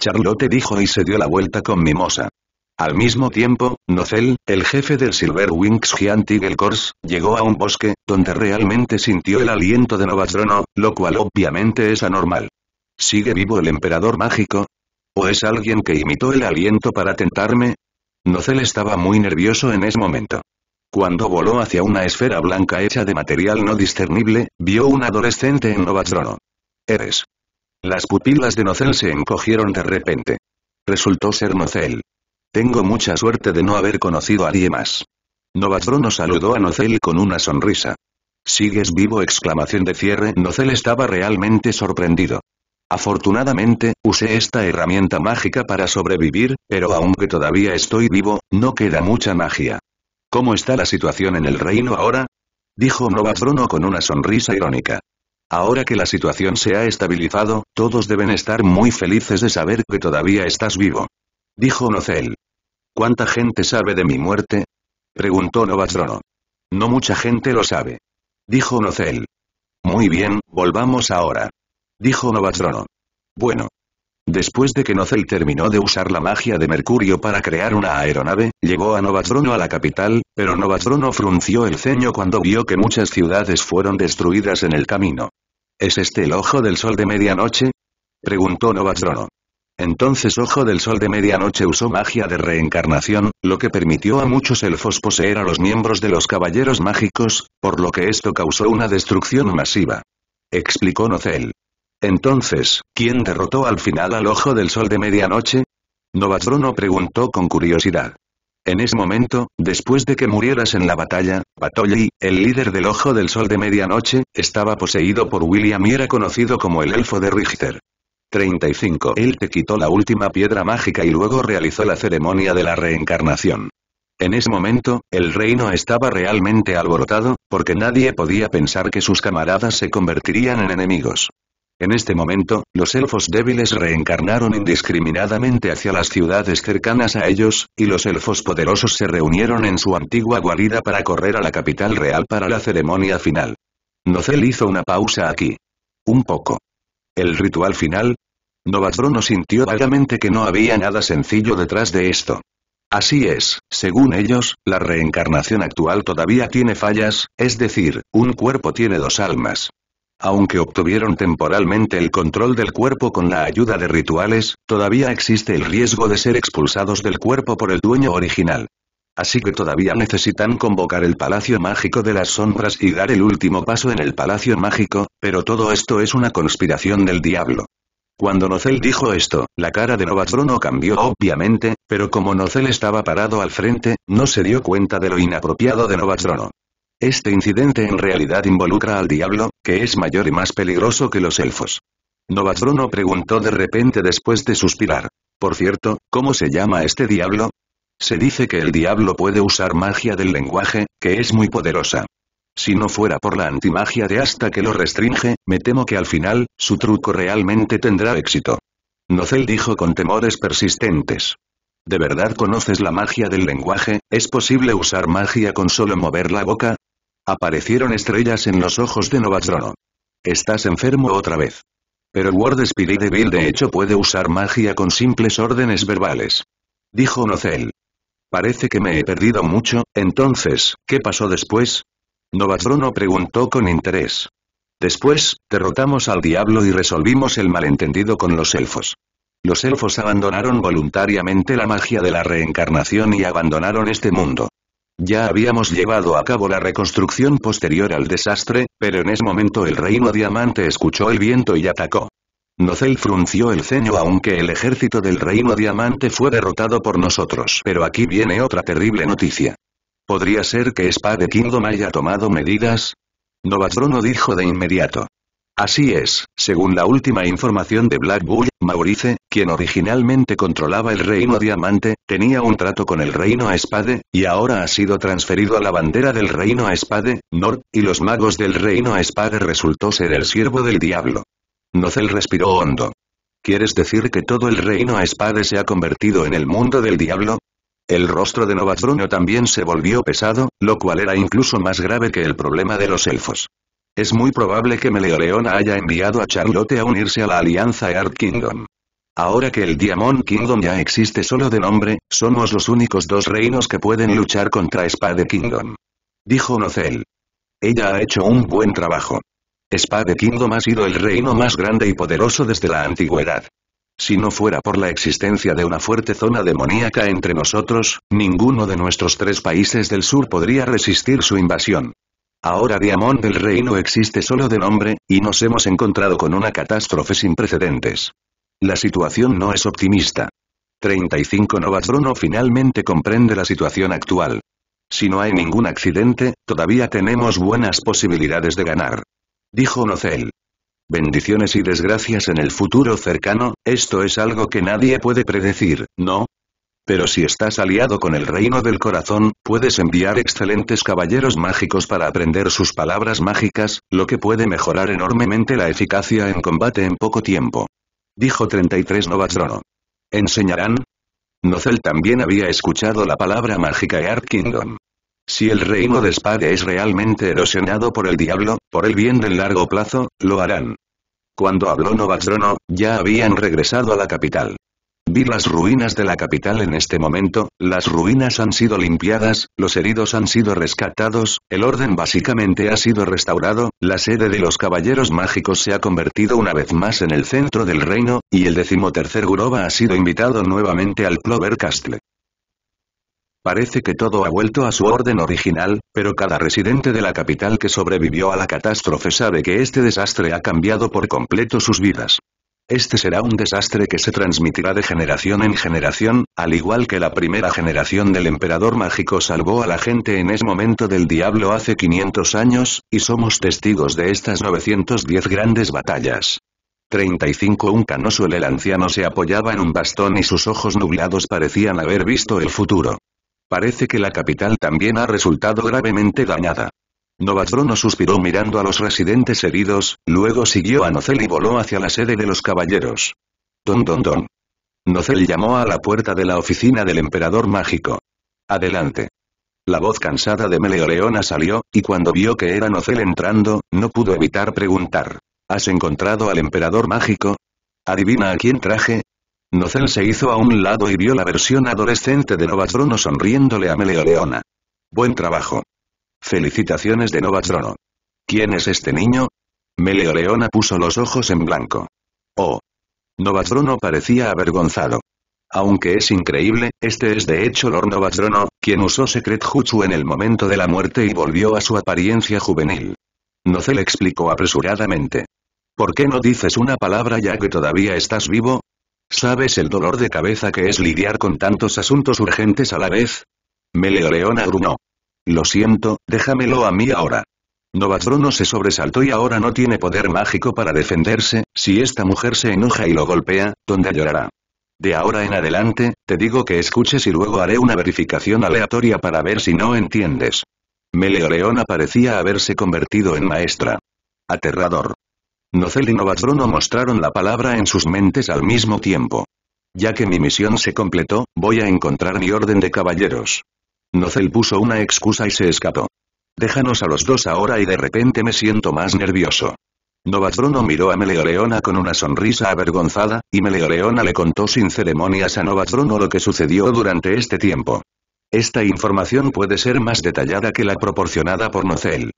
Charlotte dijo y se dio la vuelta con mimosa. Al mismo tiempo, Nozel, el jefe del Silver Wings Giant Eagle Corps, llegó a un bosque, donde realmente sintió el aliento de Novastrono, lo cual obviamente es anormal. ¿Sigue vivo el emperador mágico? ¿O es alguien que imitó el aliento para tentarme? Nozel estaba muy nervioso en ese momento. Cuando voló hacia una esfera blanca hecha de material no discernible, vio un adolescente en Novastrono. Eres. Las pupilas de Nozel se encogieron de repente. Resultó ser Nozel. Tengo mucha suerte de no haber conocido a nadie más. Novastrono saludó a Nocel con una sonrisa. ¿Sigues vivo? exclamación de cierre. Nocel estaba realmente sorprendido. Afortunadamente, usé esta herramienta mágica para sobrevivir, pero aunque todavía estoy vivo, no queda mucha magia. ¿Cómo está la situación en el reino ahora? Dijo Novastrono con una sonrisa irónica. Ahora que la situación se ha estabilizado, todos deben estar muy felices de saber que todavía estás vivo. Dijo Nocel. ¿Cuánta gente sabe de mi muerte? Preguntó Novastrono. No mucha gente lo sabe. Dijo Nocel. Muy bien, volvamos ahora. Dijo Novastrono. Bueno. Después de que Nocel terminó de usar la magia de Mercurio para crear una aeronave, llegó a Novastrono a la capital, pero Novastrono frunció el ceño cuando vio que muchas ciudades fueron destruidas en el camino. ¿Es este el ojo del sol de medianoche? Preguntó Novastrono. Entonces Ojo del Sol de Medianoche usó magia de reencarnación, lo que permitió a muchos elfos poseer a los miembros de los caballeros mágicos, por lo que esto causó una destrucción masiva. Explicó Nozel. Entonces, ¿quién derrotó al final al Ojo del Sol de Medianoche? Novadrono preguntó con curiosidad. En ese momento, después de que murieras en la batalla, Batolli, el líder del Ojo del Sol de Medianoche, estaba poseído por William y era conocido como el Elfo de Richter. 35. Él te quitó la última piedra mágica y luego realizó la ceremonia de la reencarnación. En ese momento, el reino estaba realmente alborotado, porque nadie podía pensar que sus camaradas se convertirían en enemigos. En este momento, los elfos débiles reencarnaron indiscriminadamente hacia las ciudades cercanas a ellos, y los elfos poderosos se reunieron en su antigua guarida para correr a la capital real para la ceremonia final. Nozel hizo una pausa aquí. Un poco. El ritual final, Novak Bruno sintió vagamente que no había nada sencillo detrás de esto. Así es, según ellos, la reencarnación actual todavía tiene fallas, es decir, un cuerpo tiene dos almas. Aunque obtuvieron temporalmente el control del cuerpo con la ayuda de rituales, todavía existe el riesgo de ser expulsados del cuerpo por el dueño original. Así que todavía necesitan convocar el Palacio Mágico de las Sombras y dar el último paso en el Palacio Mágico, pero todo esto es una conspiración del diablo. Cuando Nozel dijo esto, la cara de Novastro cambió obviamente, pero como Nozel estaba parado al frente, no se dio cuenta de lo inapropiado de Novastrono. Este incidente en realidad involucra al diablo, que es mayor y más peligroso que los elfos. Novastrono preguntó de repente después de suspirar. Por cierto, ¿cómo se llama este diablo? Se dice que el diablo puede usar magia del lenguaje, que es muy poderosa. Si no fuera por la antimagia de hasta que lo restringe, me temo que al final, su truco realmente tendrá éxito. Nozel dijo con temores persistentes. ¿De verdad conoces la magia del lenguaje? ¿Es posible usar magia con solo mover la boca? Aparecieron estrellas en los ojos de Novastrono. Estás enfermo otra vez. Pero Word Spirit Devil de hecho puede usar magia con simples órdenes verbales. Dijo Nozel. Parece que me he perdido mucho, entonces, ¿qué pasó después? Novak Bruno preguntó con interés. Después, derrotamos al diablo y resolvimos el malentendido con los elfos. Los elfos abandonaron voluntariamente la magia de la reencarnación y abandonaron este mundo. Ya habíamos llevado a cabo la reconstrucción posterior al desastre, pero en ese momento el reino diamante escuchó el viento y atacó. Nozel frunció el ceño aunque el ejército del reino diamante fue derrotado por nosotros. Pero aquí viene otra terrible noticia. ¿Podría ser que Spade Kingdom haya tomado medidas? no dijo de inmediato. Así es, según la última información de Black Bull, Maurice, quien originalmente controlaba el reino diamante, tenía un trato con el reino espade, y ahora ha sido transferido a la bandera del reino espade, Nord, y los magos del reino espade resultó ser el siervo del diablo. Nozel respiró hondo. ¿Quieres decir que todo el reino espade se ha convertido en el mundo del diablo? El rostro de Novas también se volvió pesado, lo cual era incluso más grave que el problema de los elfos. Es muy probable que Meleoleona haya enviado a Charlotte a unirse a la alianza Earth Kingdom. Ahora que el Diamond Kingdom ya existe solo de nombre, somos los únicos dos reinos que pueden luchar contra Spade Kingdom. Dijo Nozel. Ella ha hecho un buen trabajo. Spade Kingdom ha sido el reino más grande y poderoso desde la antigüedad. Si no fuera por la existencia de una fuerte zona demoníaca entre nosotros, ninguno de nuestros tres países del sur podría resistir su invasión. Ahora Diamond del Reino existe solo de nombre, y nos hemos encontrado con una catástrofe sin precedentes. La situación no es optimista. 35 Novas finalmente comprende la situación actual. Si no hay ningún accidente, todavía tenemos buenas posibilidades de ganar. Dijo Nocel bendiciones y desgracias en el futuro cercano, esto es algo que nadie puede predecir, ¿no? Pero si estás aliado con el reino del corazón, puedes enviar excelentes caballeros mágicos para aprender sus palabras mágicas, lo que puede mejorar enormemente la eficacia en combate en poco tiempo. Dijo 33 Novastrono. ¿Enseñarán? Nozel también había escuchado la palabra mágica Earth Kingdom. Si el reino de Spade es realmente erosionado por el diablo, por el bien del largo plazo, lo harán. Cuando habló Novadrono, ya habían regresado a la capital. Vi las ruinas de la capital en este momento, las ruinas han sido limpiadas, los heridos han sido rescatados, el orden básicamente ha sido restaurado, la sede de los caballeros mágicos se ha convertido una vez más en el centro del reino, y el decimotercer Guroba ha sido invitado nuevamente al Clover Castle. Parece que todo ha vuelto a su orden original, pero cada residente de la capital que sobrevivió a la catástrofe sabe que este desastre ha cambiado por completo sus vidas. Este será un desastre que se transmitirá de generación en generación, al igual que la primera generación del emperador mágico salvó a la gente en ese momento del diablo hace 500 años, y somos testigos de estas 910 grandes batallas. 35 Un canoso el anciano se apoyaba en un bastón y sus ojos nublados parecían haber visto el futuro. Parece que la capital también ha resultado gravemente dañada. Novadrono suspiró mirando a los residentes heridos, luego siguió a Nocel y voló hacia la sede de los caballeros. Don don don. Nocel llamó a la puerta de la oficina del emperador mágico. Adelante. La voz cansada de Meleoleona salió, y cuando vio que era Nocel entrando, no pudo evitar preguntar. ¿Has encontrado al emperador mágico? Adivina a quién traje, Nocel se hizo a un lado y vio la versión adolescente de Bruno sonriéndole a Meleoleona. Buen trabajo. Felicitaciones de Bruno. ¿Quién es este niño? Meleoleona puso los ojos en blanco. Oh. Bruno parecía avergonzado. Aunque es increíble, este es de hecho Lord Novastrono, quien usó Secret Jutsu en el momento de la muerte y volvió a su apariencia juvenil. Nocel explicó apresuradamente. ¿Por qué no dices una palabra ya que todavía estás vivo? ¿Sabes el dolor de cabeza que es lidiar con tantos asuntos urgentes a la vez? Meleoreona Bruno. Lo siento, déjamelo a mí ahora. novadrono se sobresaltó y ahora no tiene poder mágico para defenderse, si esta mujer se enoja y lo golpea, ¿dónde llorará? De ahora en adelante, te digo que escuches y luego haré una verificación aleatoria para ver si no entiendes. Meleoleona parecía haberse convertido en maestra. Aterrador. Nocel y Novatruno mostraron la palabra en sus mentes al mismo tiempo. Ya que mi misión se completó, voy a encontrar mi orden de caballeros. Nozel puso una excusa y se escapó. Déjanos a los dos ahora y de repente me siento más nervioso. Novatruno miró a Meleoleona con una sonrisa avergonzada, y Meleoleona le contó sin ceremonias a Novatruno lo que sucedió durante este tiempo. Esta información puede ser más detallada que la proporcionada por Nocel.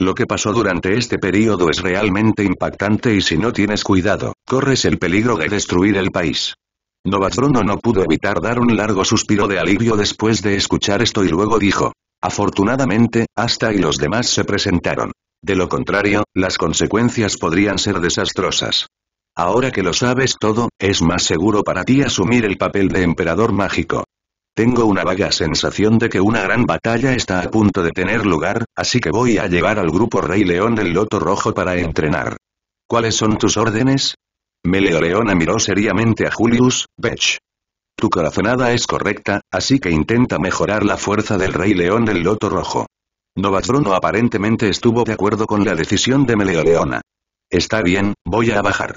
Lo que pasó durante este periodo es realmente impactante y si no tienes cuidado, corres el peligro de destruir el país. bruno no pudo evitar dar un largo suspiro de alivio después de escuchar esto y luego dijo. Afortunadamente, hasta y los demás se presentaron. De lo contrario, las consecuencias podrían ser desastrosas. Ahora que lo sabes todo, es más seguro para ti asumir el papel de emperador mágico. Tengo una vaga sensación de que una gran batalla está a punto de tener lugar, así que voy a llevar al grupo Rey León del Loto Rojo para entrenar. ¿Cuáles son tus órdenes? Meleoleona miró seriamente a Julius, Bech. Tu corazonada es correcta, así que intenta mejorar la fuerza del Rey León del Loto Rojo. Novadruno aparentemente estuvo de acuerdo con la decisión de Meleoleona. Está bien, voy a bajar.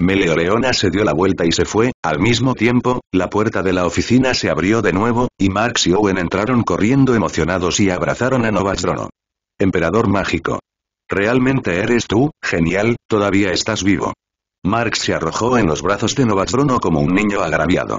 Meleoreona se dio la vuelta y se fue, al mismo tiempo, la puerta de la oficina se abrió de nuevo, y Marx y Owen entraron corriendo emocionados y abrazaron a Novastrono. Emperador mágico. Realmente eres tú, genial, todavía estás vivo. Marx se arrojó en los brazos de Novastrono como un niño agraviado.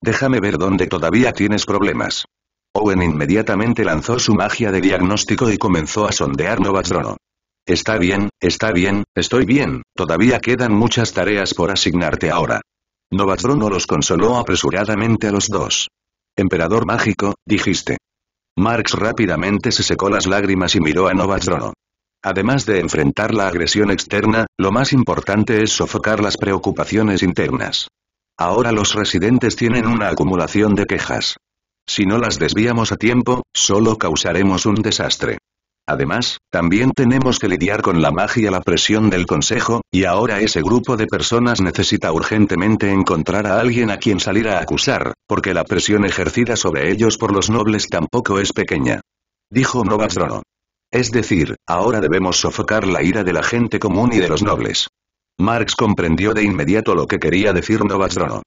Déjame ver dónde todavía tienes problemas. Owen inmediatamente lanzó su magia de diagnóstico y comenzó a sondear Novastrono. Está bien, está bien, estoy bien, todavía quedan muchas tareas por asignarte ahora. Novadrono los consoló apresuradamente a los dos. Emperador mágico, dijiste. Marx rápidamente se secó las lágrimas y miró a Novadrono. Además de enfrentar la agresión externa, lo más importante es sofocar las preocupaciones internas. Ahora los residentes tienen una acumulación de quejas. Si no las desviamos a tiempo, solo causaremos un desastre. Además, también tenemos que lidiar con la magia la presión del consejo, y ahora ese grupo de personas necesita urgentemente encontrar a alguien a quien salir a acusar, porque la presión ejercida sobre ellos por los nobles tampoco es pequeña. Dijo Novasdrono. Es decir, ahora debemos sofocar la ira de la gente común y de los nobles. Marx comprendió de inmediato lo que quería decir Novasdrono.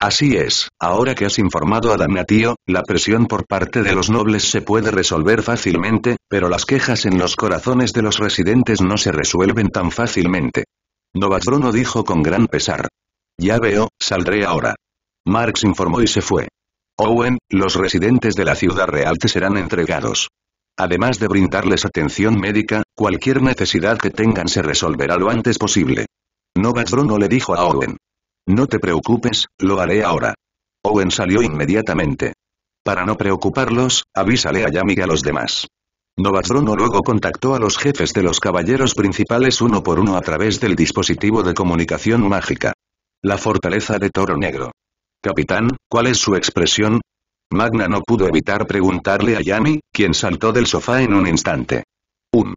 Así es, ahora que has informado a Damnatio, la presión por parte de los nobles se puede resolver fácilmente, pero las quejas en los corazones de los residentes no se resuelven tan fácilmente. Bruno dijo con gran pesar. Ya veo, saldré ahora. Marx informó y se fue. Owen, los residentes de la ciudad real te serán entregados. Además de brindarles atención médica, cualquier necesidad que tengan se resolverá lo antes posible. Bruno le dijo a Owen. No te preocupes, lo haré ahora. Owen salió inmediatamente. Para no preocuparlos, avísale a Yami y a los demás. Novadrono luego contactó a los jefes de los caballeros principales uno por uno a través del dispositivo de comunicación mágica. La fortaleza de Toro Negro. Capitán, ¿cuál es su expresión? Magna no pudo evitar preguntarle a Yami, quien saltó del sofá en un instante. Un. Um.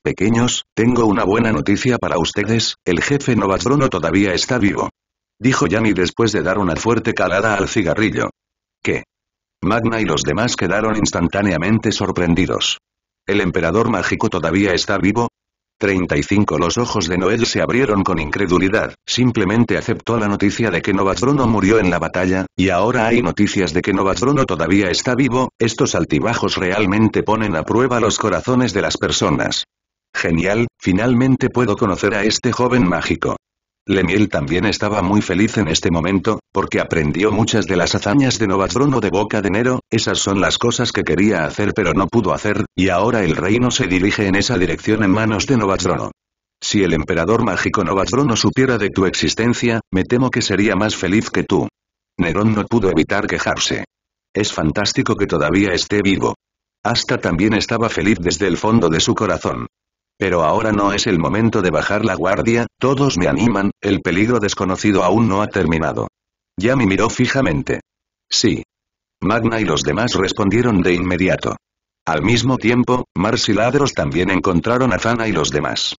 Pequeños, tengo una buena noticia para ustedes, el jefe Novatrono todavía está vivo. Dijo Yanni después de dar una fuerte calada al cigarrillo. ¿Qué? Magna y los demás quedaron instantáneamente sorprendidos. ¿El emperador mágico todavía está vivo? 35 Los ojos de Noel se abrieron con incredulidad, simplemente aceptó la noticia de que Novastrono murió en la batalla, y ahora hay noticias de que Novastrono todavía está vivo, estos altibajos realmente ponen a prueba los corazones de las personas. Genial, finalmente puedo conocer a este joven mágico. Lemiel también estaba muy feliz en este momento, porque aprendió muchas de las hazañas de o de Boca de Nero, esas son las cosas que quería hacer pero no pudo hacer, y ahora el reino se dirige en esa dirección en manos de Novadrono. Si el emperador mágico Novadrono supiera de tu existencia, me temo que sería más feliz que tú. Nerón no pudo evitar quejarse. Es fantástico que todavía esté vivo. Hasta también estaba feliz desde el fondo de su corazón. Pero ahora no es el momento de bajar la guardia, todos me animan, el peligro desconocido aún no ha terminado. Ya me miró fijamente. Sí. Magna y los demás respondieron de inmediato. Al mismo tiempo, Mars y Ladros también encontraron a Zana y los demás.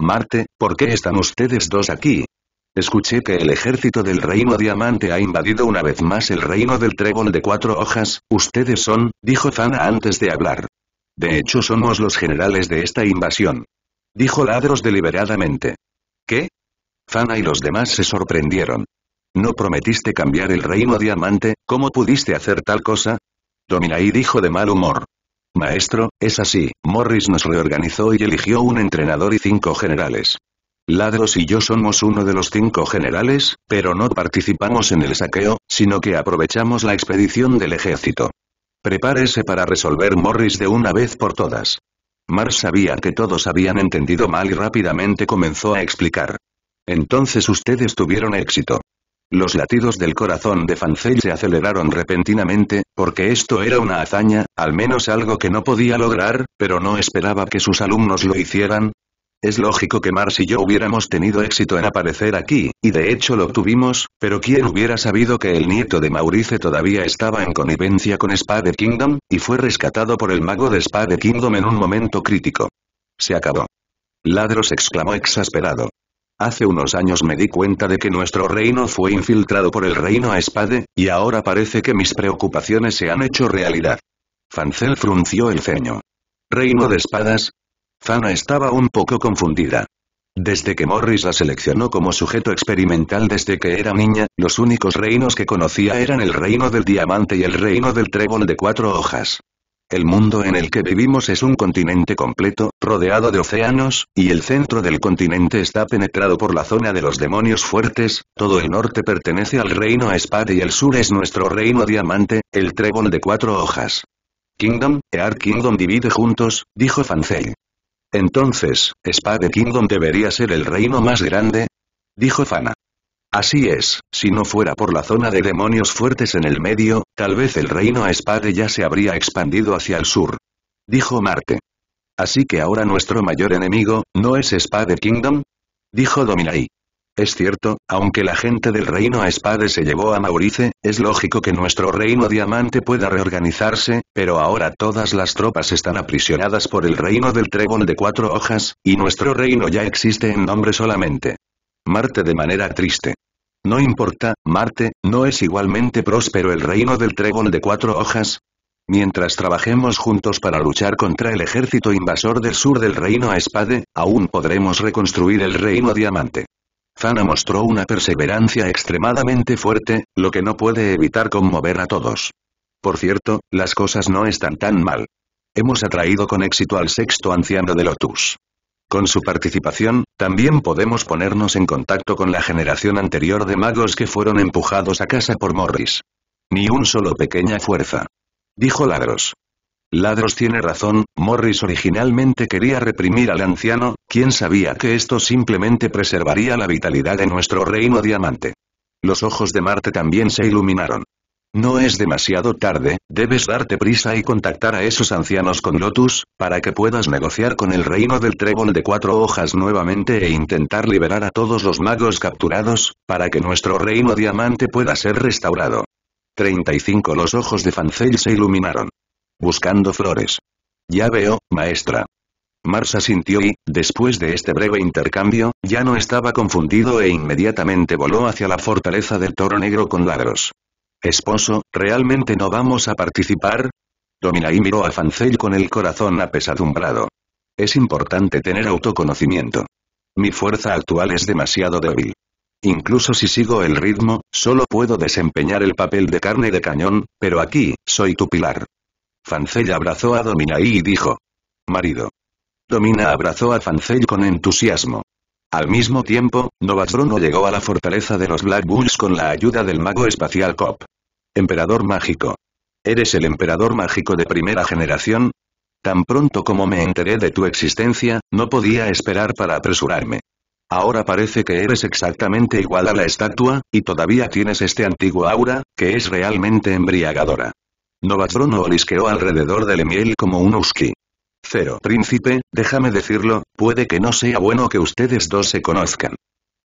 Marte, ¿por qué están ustedes dos aquí? Escuché que el ejército del reino diamante ha invadido una vez más el reino del trébol de cuatro hojas, ustedes son, dijo Fana antes de hablar. De oh. hecho somos los generales de esta invasión. Dijo Ladros deliberadamente. ¿Qué? Fana y los demás se sorprendieron. ¿No prometiste cambiar el reino diamante? ¿Cómo pudiste hacer tal cosa? y dijo de mal humor. Maestro, es así, Morris nos reorganizó y eligió un entrenador y cinco generales. Ladros y yo somos uno de los cinco generales, pero no participamos en el saqueo, sino que aprovechamos la expedición del ejército. Prepárese para resolver Morris de una vez por todas. Mars sabía que todos habían entendido mal y rápidamente comenzó a explicar. Entonces ustedes tuvieron éxito. Los latidos del corazón de Fancel se aceleraron repentinamente, porque esto era una hazaña, al menos algo que no podía lograr, pero no esperaba que sus alumnos lo hicieran, es lógico que Mars y yo hubiéramos tenido éxito en aparecer aquí, y de hecho lo tuvimos, pero ¿quién hubiera sabido que el nieto de Maurice todavía estaba en connivencia con Spade Kingdom, y fue rescatado por el mago de Spade Kingdom en un momento crítico? Se acabó. Ladros exclamó exasperado. Hace unos años me di cuenta de que nuestro reino fue infiltrado por el reino a Spade, y ahora parece que mis preocupaciones se han hecho realidad. Fancel frunció el ceño. ¿Reino de espadas? Fana estaba un poco confundida. Desde que Morris la seleccionó como sujeto experimental desde que era niña, los únicos reinos que conocía eran el reino del diamante y el reino del trébol de cuatro hojas. El mundo en el que vivimos es un continente completo, rodeado de océanos, y el centro del continente está penetrado por la zona de los demonios fuertes, todo el norte pertenece al reino espada y el sur es nuestro reino diamante, el trébol de cuatro hojas. Kingdom, Ear Kingdom divide juntos, dijo Fancel. Entonces, Spade Kingdom debería ser el reino más grande? Dijo Fana. Así es, si no fuera por la zona de demonios fuertes en el medio, tal vez el reino a Spade ya se habría expandido hacia el sur. Dijo Marte. Así que ahora nuestro mayor enemigo, ¿no es Spade Kingdom? Dijo Dominai. Es cierto, aunque la gente del reino a espade se llevó a Maurice, es lógico que nuestro reino diamante pueda reorganizarse, pero ahora todas las tropas están aprisionadas por el reino del trébol de cuatro hojas, y nuestro reino ya existe en nombre solamente. Marte de manera triste. No importa, Marte, ¿no es igualmente próspero el reino del trébol de cuatro hojas? Mientras trabajemos juntos para luchar contra el ejército invasor del sur del reino a espade, aún podremos reconstruir el reino diamante. Zana mostró una perseverancia extremadamente fuerte, lo que no puede evitar conmover a todos. Por cierto, las cosas no están tan mal. Hemos atraído con éxito al sexto anciano de Lotus. Con su participación, también podemos ponernos en contacto con la generación anterior de magos que fueron empujados a casa por Morris. Ni un solo pequeña fuerza. Dijo Ladros. Ladros tiene razón, Morris originalmente quería reprimir al anciano, ¿Quién sabía que esto simplemente preservaría la vitalidad de nuestro reino diamante? Los ojos de Marte también se iluminaron. No es demasiado tarde, debes darte prisa y contactar a esos ancianos con Lotus, para que puedas negociar con el reino del trébol de cuatro hojas nuevamente e intentar liberar a todos los magos capturados, para que nuestro reino diamante pueda ser restaurado. 35 Los ojos de Fancel se iluminaron. Buscando flores. Ya veo, maestra. Marsa sintió y, después de este breve intercambio, ya no estaba confundido e inmediatamente voló hacia la fortaleza del toro negro con ladros. Esposo, ¿realmente no vamos a participar? Dominai miró a Fancel con el corazón apesadumbrado. Es importante tener autoconocimiento. Mi fuerza actual es demasiado débil. Incluso si sigo el ritmo, solo puedo desempeñar el papel de carne de cañón, pero aquí, soy tu pilar. Fancel abrazó a Dominai y dijo. Marido. Domina abrazó a Fancel con entusiasmo. Al mismo tiempo, Novatrono llegó a la fortaleza de los Black Bulls con la ayuda del mago espacial Cop. Emperador mágico. ¿Eres el emperador mágico de primera generación? Tan pronto como me enteré de tu existencia, no podía esperar para apresurarme. Ahora parece que eres exactamente igual a la estatua, y todavía tienes este antiguo aura, que es realmente embriagadora. Novatrono olisqueó alrededor de Lemiel como un husky. Cero. Príncipe, déjame decirlo, puede que no sea bueno que ustedes dos se conozcan.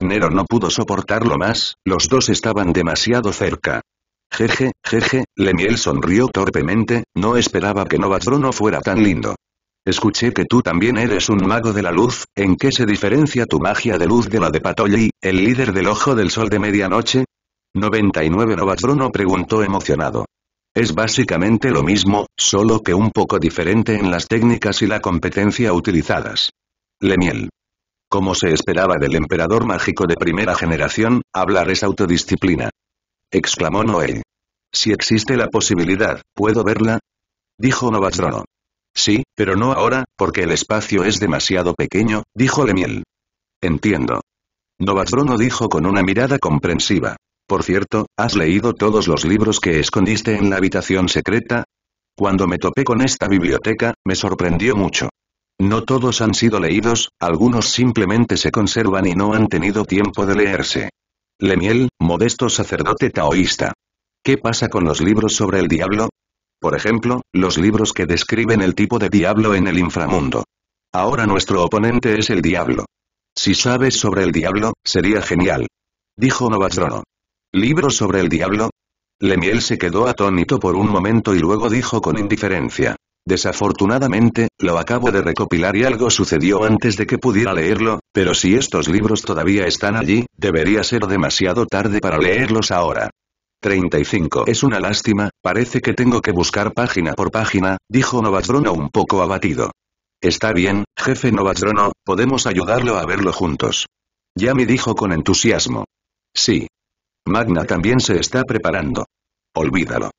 Nero no pudo soportarlo más, los dos estaban demasiado cerca. Jeje, jeje, Lemiel sonrió torpemente, no esperaba que Novas fuera tan lindo. Escuché que tú también eres un mago de la luz, ¿en qué se diferencia tu magia de luz de la de Patolli, el líder del Ojo del Sol de Medianoche? 99 Bruno preguntó emocionado. Es básicamente lo mismo, solo que un poco diferente en las técnicas y la competencia utilizadas. Lemiel. Como se esperaba del emperador mágico de primera generación, hablar es autodisciplina. Exclamó Noé. Si existe la posibilidad, ¿puedo verla? Dijo Novastrono. Sí, pero no ahora, porque el espacio es demasiado pequeño, dijo Lemiel. Entiendo. Novastrono dijo con una mirada comprensiva. Por cierto, ¿has leído todos los libros que escondiste en la habitación secreta? Cuando me topé con esta biblioteca, me sorprendió mucho. No todos han sido leídos, algunos simplemente se conservan y no han tenido tiempo de leerse. Lemiel, modesto sacerdote taoísta. ¿Qué pasa con los libros sobre el diablo? Por ejemplo, los libros que describen el tipo de diablo en el inframundo. Ahora nuestro oponente es el diablo. Si sabes sobre el diablo, sería genial. Dijo Novadrono. ¿Libro sobre el diablo? Lemiel se quedó atónito por un momento y luego dijo con indiferencia. Desafortunadamente, lo acabo de recopilar y algo sucedió antes de que pudiera leerlo, pero si estos libros todavía están allí, debería ser demasiado tarde para leerlos ahora. 35. Es una lástima, parece que tengo que buscar página por página, dijo Novadrono un poco abatido. Está bien, jefe Novadrono, podemos ayudarlo a verlo juntos. Yami dijo con entusiasmo. Sí, Magna también se está preparando. Olvídalo.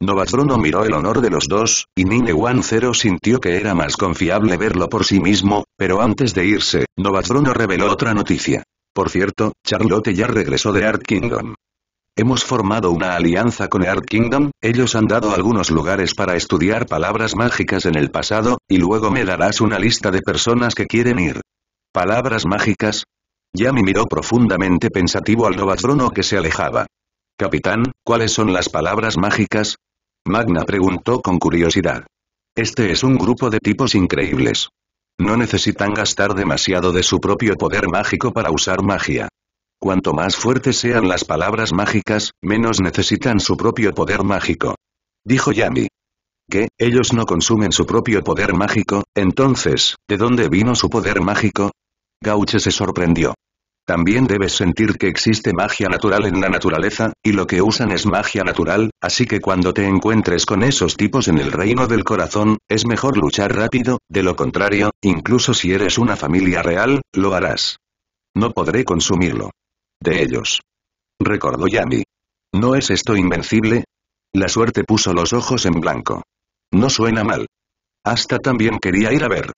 Novatrono miró el honor de los dos, y Nine One Zero sintió que era más confiable verlo por sí mismo, pero antes de irse, Novatrono reveló otra noticia. Por cierto, Charlotte ya regresó de Art Kingdom. Hemos formado una alianza con Art Kingdom, ellos han dado algunos lugares para estudiar palabras mágicas en el pasado, y luego me darás una lista de personas que quieren ir. ¿Palabras mágicas? Yami miró profundamente pensativo al Novatrono que se alejaba. Capitán, ¿cuáles son las palabras mágicas? Magna preguntó con curiosidad. Este es un grupo de tipos increíbles. No necesitan gastar demasiado de su propio poder mágico para usar magia. Cuanto más fuertes sean las palabras mágicas, menos necesitan su propio poder mágico. Dijo Yami. ¿Qué? ¿Ellos no consumen su propio poder mágico? Entonces, ¿de dónde vino su poder mágico? Gauche se sorprendió. También debes sentir que existe magia natural en la naturaleza, y lo que usan es magia natural, así que cuando te encuentres con esos tipos en el reino del corazón, es mejor luchar rápido, de lo contrario, incluso si eres una familia real, lo harás. No podré consumirlo. De ellos. Recordó Yami. ¿No es esto invencible? La suerte puso los ojos en blanco. No suena mal. Hasta también quería ir a ver.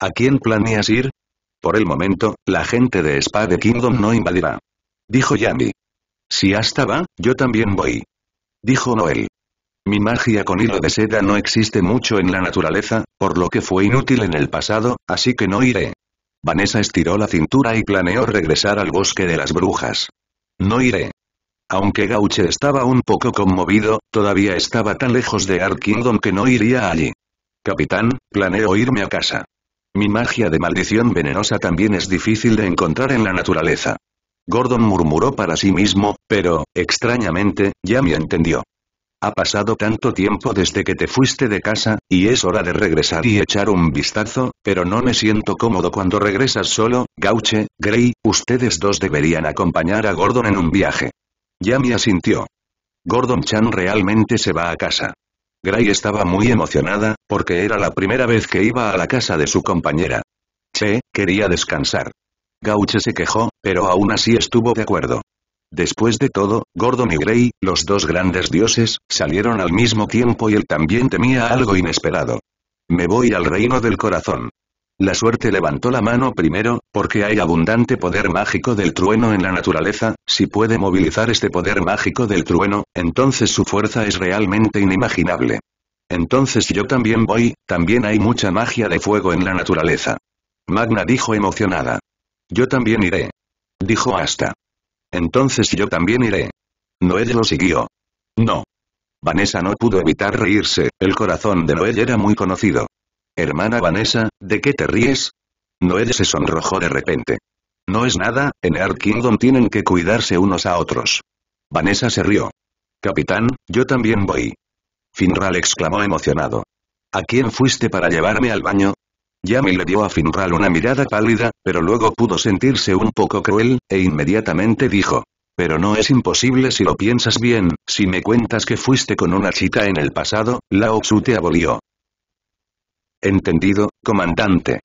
¿A quién planeas ir? Por el momento, la gente de Spade Kingdom no invadirá. Dijo Yami. Si hasta va, yo también voy. Dijo Noel. Mi magia con hilo de seda no existe mucho en la naturaleza, por lo que fue inútil en el pasado, así que no iré. Vanessa estiró la cintura y planeó regresar al bosque de las brujas. No iré. Aunque Gauche estaba un poco conmovido, todavía estaba tan lejos de Ark Kingdom que no iría allí. Capitán, planeo irme a casa. Mi magia de maldición venenosa también es difícil de encontrar en la naturaleza. Gordon murmuró para sí mismo, pero, extrañamente, ya me entendió. Ha pasado tanto tiempo desde que te fuiste de casa, y es hora de regresar y echar un vistazo, pero no me siento cómodo cuando regresas solo, Gauche, Gray, ustedes dos deberían acompañar a Gordon en un viaje. me asintió. Gordon Chan realmente se va a casa. Gray estaba muy emocionada, porque era la primera vez que iba a la casa de su compañera. Che, quería descansar. Gauche se quejó, pero aún así estuvo de acuerdo. Después de todo, Gordon y Gray, los dos grandes dioses, salieron al mismo tiempo y él también temía algo inesperado. Me voy al reino del corazón. La suerte levantó la mano primero, porque hay abundante poder mágico del trueno en la naturaleza, si puede movilizar este poder mágico del trueno, entonces su fuerza es realmente inimaginable. Entonces yo también voy, también hay mucha magia de fuego en la naturaleza. Magna dijo emocionada. Yo también iré. Dijo hasta. Entonces yo también iré. Noel lo siguió. No. Vanessa no pudo evitar reírse, el corazón de Noel era muy conocido. Hermana Vanessa, ¿de qué te ríes? Noel se sonrojó de repente. No es nada, en Earth Kingdom tienen que cuidarse unos a otros. Vanessa se rió. Capitán, yo también voy. Finral exclamó emocionado. ¿A quién fuiste para llevarme al baño? Yami le dio a Finral una mirada pálida, pero luego pudo sentirse un poco cruel, e inmediatamente dijo. Pero no es imposible si lo piensas bien, si me cuentas que fuiste con una chica en el pasado, Lao Tzu te abolió. Entendido, comandante.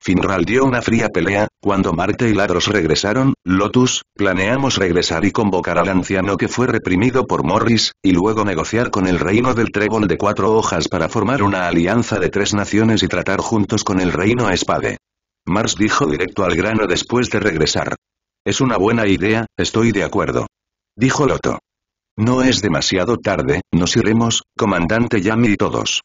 Finral dio una fría pelea, cuando Marte y Ladros regresaron, Lotus, planeamos regresar y convocar al anciano que fue reprimido por Morris, y luego negociar con el reino del trébol de cuatro hojas para formar una alianza de tres naciones y tratar juntos con el reino a Espade. Mars dijo directo al grano después de regresar. Es una buena idea, estoy de acuerdo. Dijo Loto. No es demasiado tarde, nos iremos, comandante Yami y todos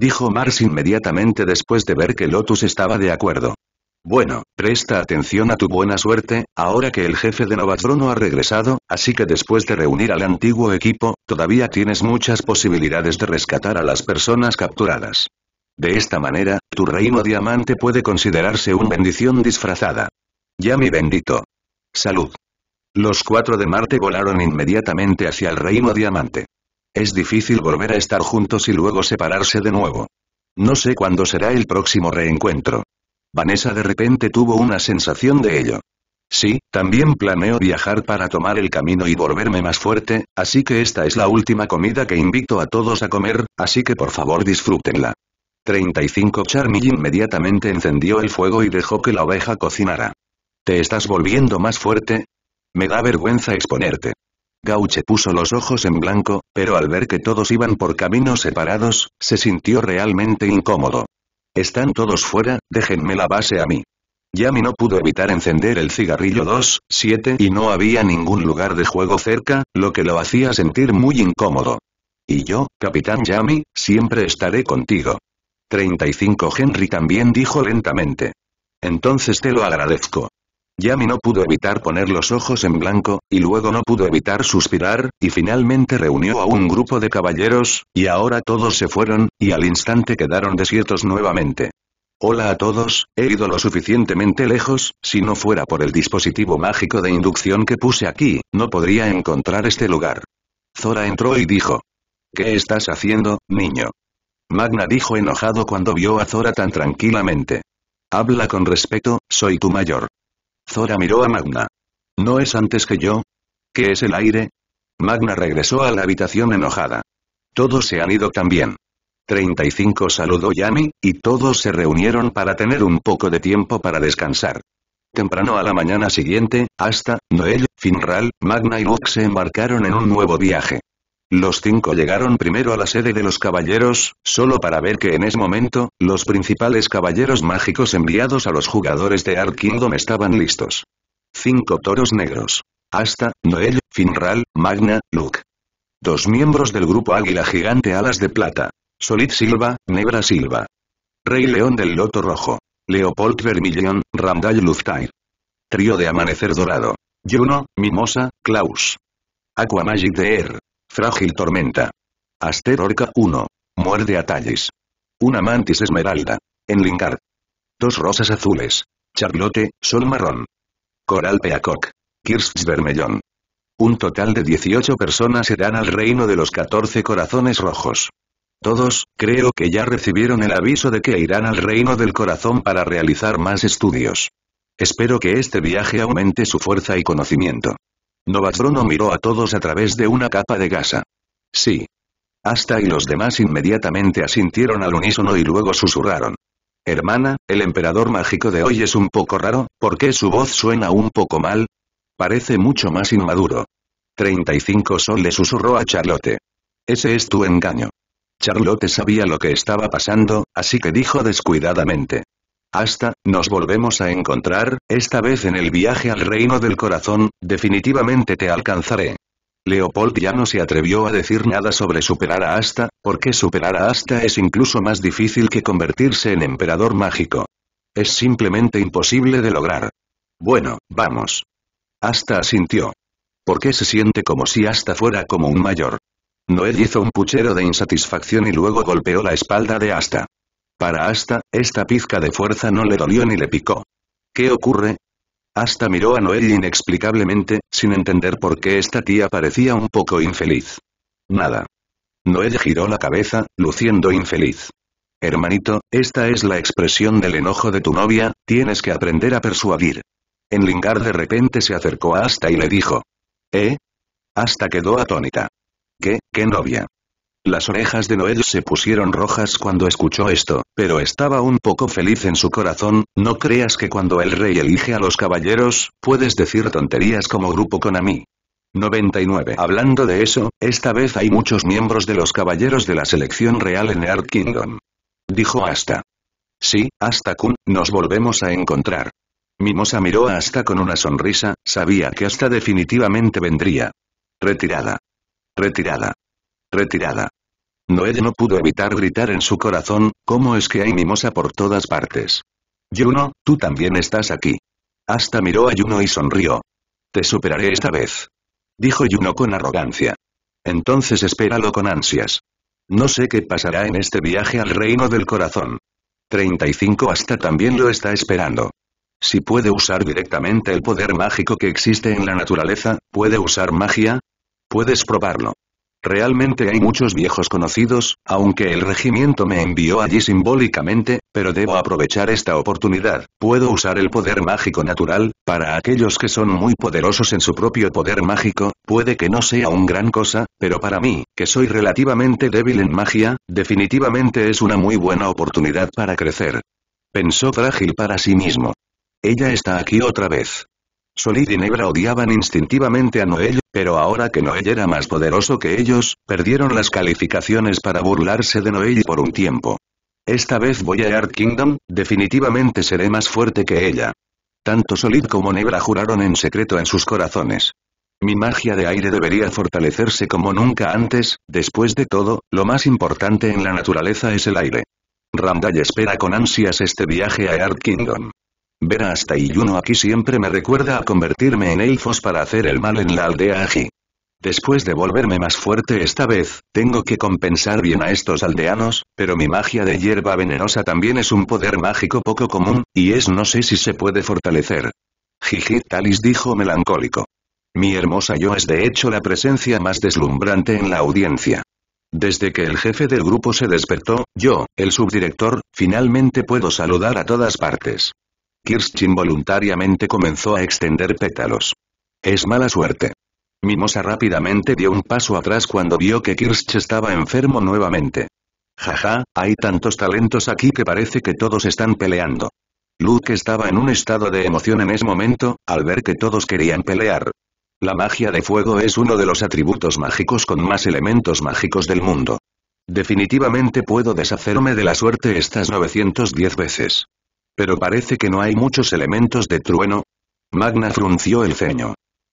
dijo Mars inmediatamente después de ver que Lotus estaba de acuerdo. Bueno, presta atención a tu buena suerte, ahora que el jefe de Novatrono ha regresado, así que después de reunir al antiguo equipo, todavía tienes muchas posibilidades de rescatar a las personas capturadas. De esta manera, tu reino diamante puede considerarse una bendición disfrazada. Ya mi bendito. Salud. Los cuatro de Marte volaron inmediatamente hacia el reino diamante. Es difícil volver a estar juntos y luego separarse de nuevo. No sé cuándo será el próximo reencuentro. Vanessa de repente tuvo una sensación de ello. Sí, también planeo viajar para tomar el camino y volverme más fuerte, así que esta es la última comida que invito a todos a comer, así que por favor disfrútenla. 35 Charmy inmediatamente encendió el fuego y dejó que la oveja cocinara. ¿Te estás volviendo más fuerte? Me da vergüenza exponerte. Gauche puso los ojos en blanco, pero al ver que todos iban por caminos separados, se sintió realmente incómodo. Están todos fuera, déjenme la base a mí. Yami no pudo evitar encender el cigarrillo 2, 7 y no había ningún lugar de juego cerca, lo que lo hacía sentir muy incómodo. Y yo, Capitán Yami, siempre estaré contigo. 35 Henry también dijo lentamente. Entonces te lo agradezco. Yami no pudo evitar poner los ojos en blanco, y luego no pudo evitar suspirar, y finalmente reunió a un grupo de caballeros, y ahora todos se fueron, y al instante quedaron desiertos nuevamente. Hola a todos, he ido lo suficientemente lejos, si no fuera por el dispositivo mágico de inducción que puse aquí, no podría encontrar este lugar. Zora entró y dijo. ¿Qué estás haciendo, niño? Magna dijo enojado cuando vio a Zora tan tranquilamente. Habla con respeto, soy tu mayor. Zora miró a Magna. ¿No es antes que yo? ¿Qué es el aire? Magna regresó a la habitación enojada. Todos se han ido también. 35 saludó Yami, y todos se reunieron para tener un poco de tiempo para descansar. Temprano a la mañana siguiente, hasta, Noel, Finral, Magna y Luke se embarcaron en un nuevo viaje. Los cinco llegaron primero a la sede de los caballeros, solo para ver que en ese momento, los principales caballeros mágicos enviados a los jugadores de Ark Kingdom estaban listos. Cinco toros negros. Hasta, Noel, Finral, Magna, Luke. Dos miembros del grupo Águila Gigante Alas de Plata. Solid Silva, Nebra Silva. Rey León del Loto Rojo. Leopold Vermillion, Randall Luftair. Trío de Amanecer Dorado. Juno, Mimosa, Klaus. Aquamagic de Air. Frágil tormenta. Aster Orca 1. Muerde a Tallis. Una mantis esmeralda. En Lingard. Dos rosas azules. Charlotte, sol marrón. Coral Peacock. kirsch vermellón. Un total de 18 personas irán al reino de los 14 corazones rojos. Todos, creo que ya recibieron el aviso de que irán al reino del corazón para realizar más estudios. Espero que este viaje aumente su fuerza y conocimiento. Novak miró a todos a través de una capa de gasa. Sí. Hasta y los demás inmediatamente asintieron al unísono y luego susurraron. Hermana, el emperador mágico de hoy es un poco raro, ¿por qué su voz suena un poco mal? Parece mucho más inmaduro. 35 Sol le susurró a Charlotte. Ese es tu engaño. Charlotte sabía lo que estaba pasando, así que dijo descuidadamente. Hasta, nos volvemos a encontrar, esta vez en el viaje al reino del corazón, definitivamente te alcanzaré. Leopold ya no se atrevió a decir nada sobre superar a Hasta, porque superar a Hasta es incluso más difícil que convertirse en emperador mágico. Es simplemente imposible de lograr. Bueno, vamos. Hasta asintió. ¿Por qué se siente como si Hasta fuera como un mayor? Noé hizo un puchero de insatisfacción y luego golpeó la espalda de Hasta. Para Asta, esta pizca de fuerza no le dolió ni le picó. ¿Qué ocurre? Asta miró a Noel inexplicablemente, sin entender por qué esta tía parecía un poco infeliz. Nada. Noel giró la cabeza, luciendo infeliz. Hermanito, esta es la expresión del enojo de tu novia, tienes que aprender a persuadir. En de repente se acercó a Asta y le dijo. ¿Eh? Asta quedó atónita. ¿Qué, qué novia? Las orejas de noel se pusieron rojas cuando escuchó esto, pero estaba un poco feliz en su corazón, no creas que cuando el rey elige a los caballeros, puedes decir tonterías como grupo con a mí. 99. Hablando de eso, esta vez hay muchos miembros de los caballeros de la selección real en Earth Kingdom. Dijo hasta Sí, hasta Kun, nos volvemos a encontrar. Mimosa miró a Asta con una sonrisa, sabía que hasta definitivamente vendría. Retirada. Retirada. Retirada. Noelle no pudo evitar gritar en su corazón, ¿cómo es que hay mimosa por todas partes? Juno, tú también estás aquí. Hasta miró a Juno y sonrió. Te superaré esta vez. Dijo Juno con arrogancia. Entonces espéralo con ansias. No sé qué pasará en este viaje al reino del corazón. 35 hasta también lo está esperando. Si puede usar directamente el poder mágico que existe en la naturaleza, ¿puede usar magia? Puedes probarlo. Realmente hay muchos viejos conocidos, aunque el regimiento me envió allí simbólicamente, pero debo aprovechar esta oportunidad. Puedo usar el poder mágico natural, para aquellos que son muy poderosos en su propio poder mágico, puede que no sea un gran cosa, pero para mí, que soy relativamente débil en magia, definitivamente es una muy buena oportunidad para crecer. Pensó frágil para sí mismo. Ella está aquí otra vez. Solid y Nebra odiaban instintivamente a Noel, pero ahora que Noel era más poderoso que ellos, perdieron las calificaciones para burlarse de Noel por un tiempo. Esta vez voy a Earth Kingdom, definitivamente seré más fuerte que ella. Tanto Solid como Nebra juraron en secreto en sus corazones. Mi magia de aire debería fortalecerse como nunca antes, después de todo, lo más importante en la naturaleza es el aire. Randall espera con ansias este viaje a Earth Kingdom. Ver hasta Yuno aquí siempre me recuerda a convertirme en elfos para hacer el mal en la aldea Aji. Después de volverme más fuerte esta vez, tengo que compensar bien a estos aldeanos, pero mi magia de hierba venenosa también es un poder mágico poco común, y es no sé si se puede fortalecer. Jiji Talis dijo melancólico. Mi hermosa yo es de hecho la presencia más deslumbrante en la audiencia. Desde que el jefe del grupo se despertó, yo, el subdirector, finalmente puedo saludar a todas partes. Kirsch involuntariamente comenzó a extender pétalos. Es mala suerte. Mimosa rápidamente dio un paso atrás cuando vio que Kirsch estaba enfermo nuevamente. Jaja, hay tantos talentos aquí que parece que todos están peleando. Luke estaba en un estado de emoción en ese momento, al ver que todos querían pelear. La magia de fuego es uno de los atributos mágicos con más elementos mágicos del mundo. Definitivamente puedo deshacerme de la suerte estas 910 veces. Pero parece que no hay muchos elementos de trueno. Magna frunció el ceño.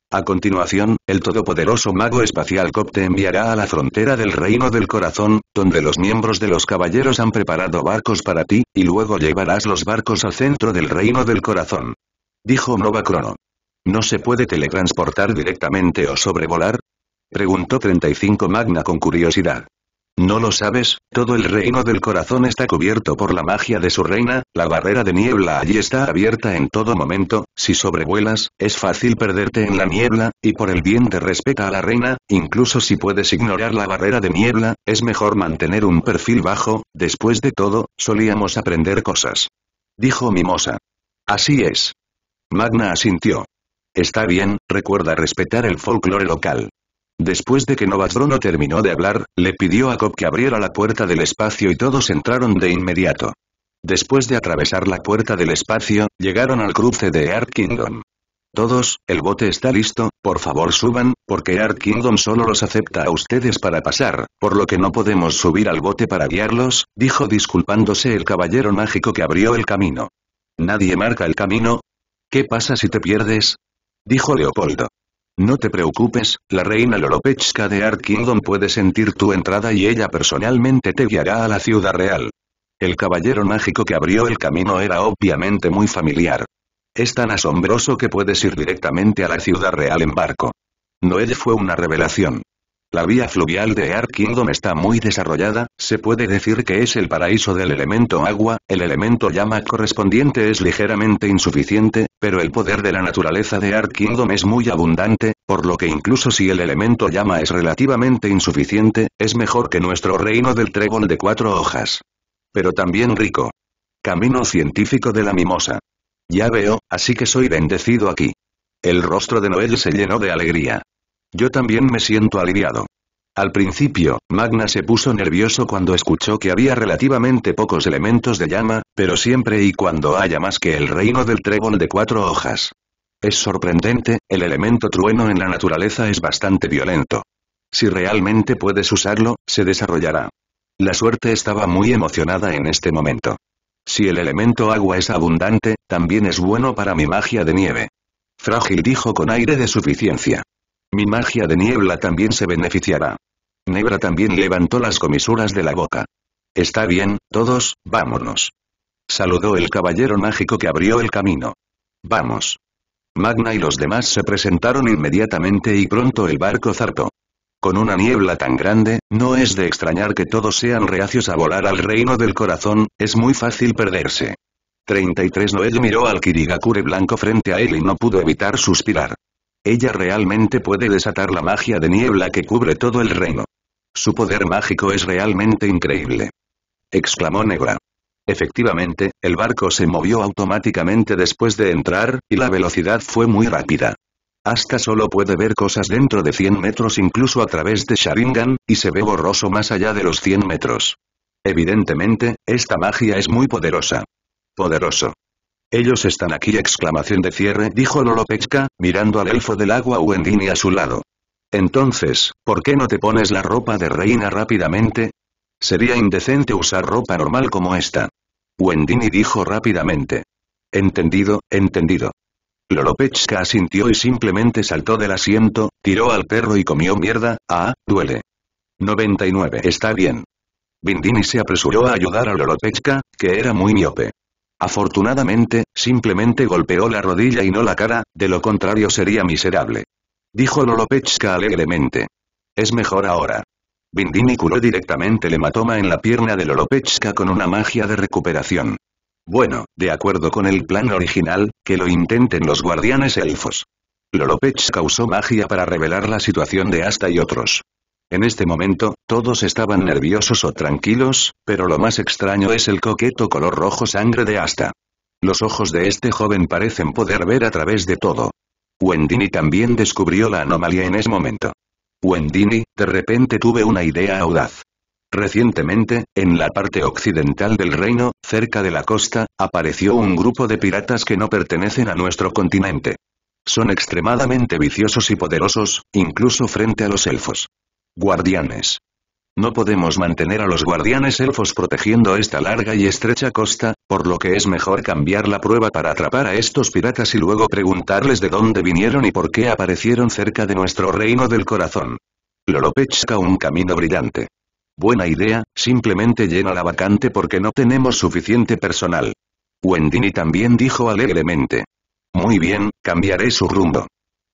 A continuación, el todopoderoso mago espacial Cop te enviará a la frontera del Reino del Corazón, donde los miembros de los caballeros han preparado barcos para ti, y luego llevarás los barcos al centro del Reino del Corazón. Dijo Nova Crono. ¿No se puede teletransportar directamente o sobrevolar? Preguntó 35 Magna con curiosidad. ¿No lo sabes? Todo el reino del corazón está cubierto por la magia de su reina, la barrera de niebla allí está abierta en todo momento, si sobrevuelas, es fácil perderte en la niebla, y por el bien de respeta a la reina, incluso si puedes ignorar la barrera de niebla, es mejor mantener un perfil bajo, después de todo, solíamos aprender cosas. Dijo Mimosa. Así es. Magna asintió. Está bien, recuerda respetar el folclore local. Después de que novadrono terminó de hablar, le pidió a Cobb que abriera la puerta del espacio y todos entraron de inmediato. Después de atravesar la puerta del espacio, llegaron al cruce de Art Kingdom. Todos, el bote está listo, por favor suban, porque Art Kingdom solo los acepta a ustedes para pasar, por lo que no podemos subir al bote para guiarlos, dijo disculpándose el caballero mágico que abrió el camino. ¿Nadie marca el camino? ¿Qué pasa si te pierdes? Dijo Leopoldo. No te preocupes, la reina Loropechka de Art puede sentir tu entrada y ella personalmente te guiará a la ciudad real. El caballero mágico que abrió el camino era obviamente muy familiar. Es tan asombroso que puedes ir directamente a la ciudad real en barco. Noel fue una revelación. La vía fluvial de Ark Kingdom está muy desarrollada, se puede decir que es el paraíso del elemento agua, el elemento llama correspondiente es ligeramente insuficiente, pero el poder de la naturaleza de Ark Kingdom es muy abundante, por lo que incluso si el elemento llama es relativamente insuficiente, es mejor que nuestro reino del trébol de cuatro hojas. Pero también rico. Camino científico de la mimosa. Ya veo, así que soy bendecido aquí. El rostro de Noel se llenó de alegría. Yo también me siento aliviado. Al principio, Magna se puso nervioso cuando escuchó que había relativamente pocos elementos de llama, pero siempre y cuando haya más que el reino del trébol de cuatro hojas. Es sorprendente, el elemento trueno en la naturaleza es bastante violento. Si realmente puedes usarlo, se desarrollará. La suerte estaba muy emocionada en este momento. Si el elemento agua es abundante, también es bueno para mi magia de nieve. Frágil dijo con aire de suficiencia. Mi magia de niebla también se beneficiará. Nebra también levantó las comisuras de la boca. Está bien, todos, vámonos. Saludó el caballero mágico que abrió el camino. Vamos. Magna y los demás se presentaron inmediatamente y pronto el barco zarpó. Con una niebla tan grande, no es de extrañar que todos sean reacios a volar al reino del corazón, es muy fácil perderse. 33 Noel miró al Kirigakure blanco frente a él y no pudo evitar suspirar. Ella realmente puede desatar la magia de niebla que cubre todo el reino. Su poder mágico es realmente increíble. Exclamó Negra. Efectivamente, el barco se movió automáticamente después de entrar, y la velocidad fue muy rápida. Hasta solo puede ver cosas dentro de 100 metros incluso a través de Sharingan, y se ve borroso más allá de los 100 metros. Evidentemente, esta magia es muy poderosa. Poderoso. Ellos están aquí exclamación de cierre dijo Lolopechka, mirando al elfo del agua wendini a su lado. Entonces, ¿por qué no te pones la ropa de reina rápidamente? Sería indecente usar ropa normal como esta. Wendini dijo rápidamente. Entendido, entendido. Lolopechka asintió y simplemente saltó del asiento, tiró al perro y comió mierda, ah, duele. 99 Está bien. Bindini se apresuró a ayudar a Lolopechka, que era muy miope. Afortunadamente, simplemente golpeó la rodilla y no la cara, de lo contrario sería miserable. Dijo Lolopechka alegremente. Es mejor ahora. Bindini curó directamente el hematoma en la pierna de Lolopechka con una magia de recuperación. Bueno, de acuerdo con el plan original, que lo intenten los guardianes elfos. Lolopechka usó magia para revelar la situación de Asta y otros. En este momento, todos estaban nerviosos o tranquilos, pero lo más extraño es el coqueto color rojo sangre de Asta. Los ojos de este joven parecen poder ver a través de todo. Wendini también descubrió la anomalía en ese momento. Wendini, de repente tuve una idea audaz. Recientemente, en la parte occidental del reino, cerca de la costa, apareció un grupo de piratas que no pertenecen a nuestro continente. Son extremadamente viciosos y poderosos, incluso frente a los elfos. Guardianes. No podemos mantener a los guardianes elfos protegiendo esta larga y estrecha costa, por lo que es mejor cambiar la prueba para atrapar a estos piratas y luego preguntarles de dónde vinieron y por qué aparecieron cerca de nuestro reino del corazón. Lolopechka un camino brillante. Buena idea, simplemente llena la vacante porque no tenemos suficiente personal. Wendini también dijo alegremente. Muy bien, cambiaré su rumbo.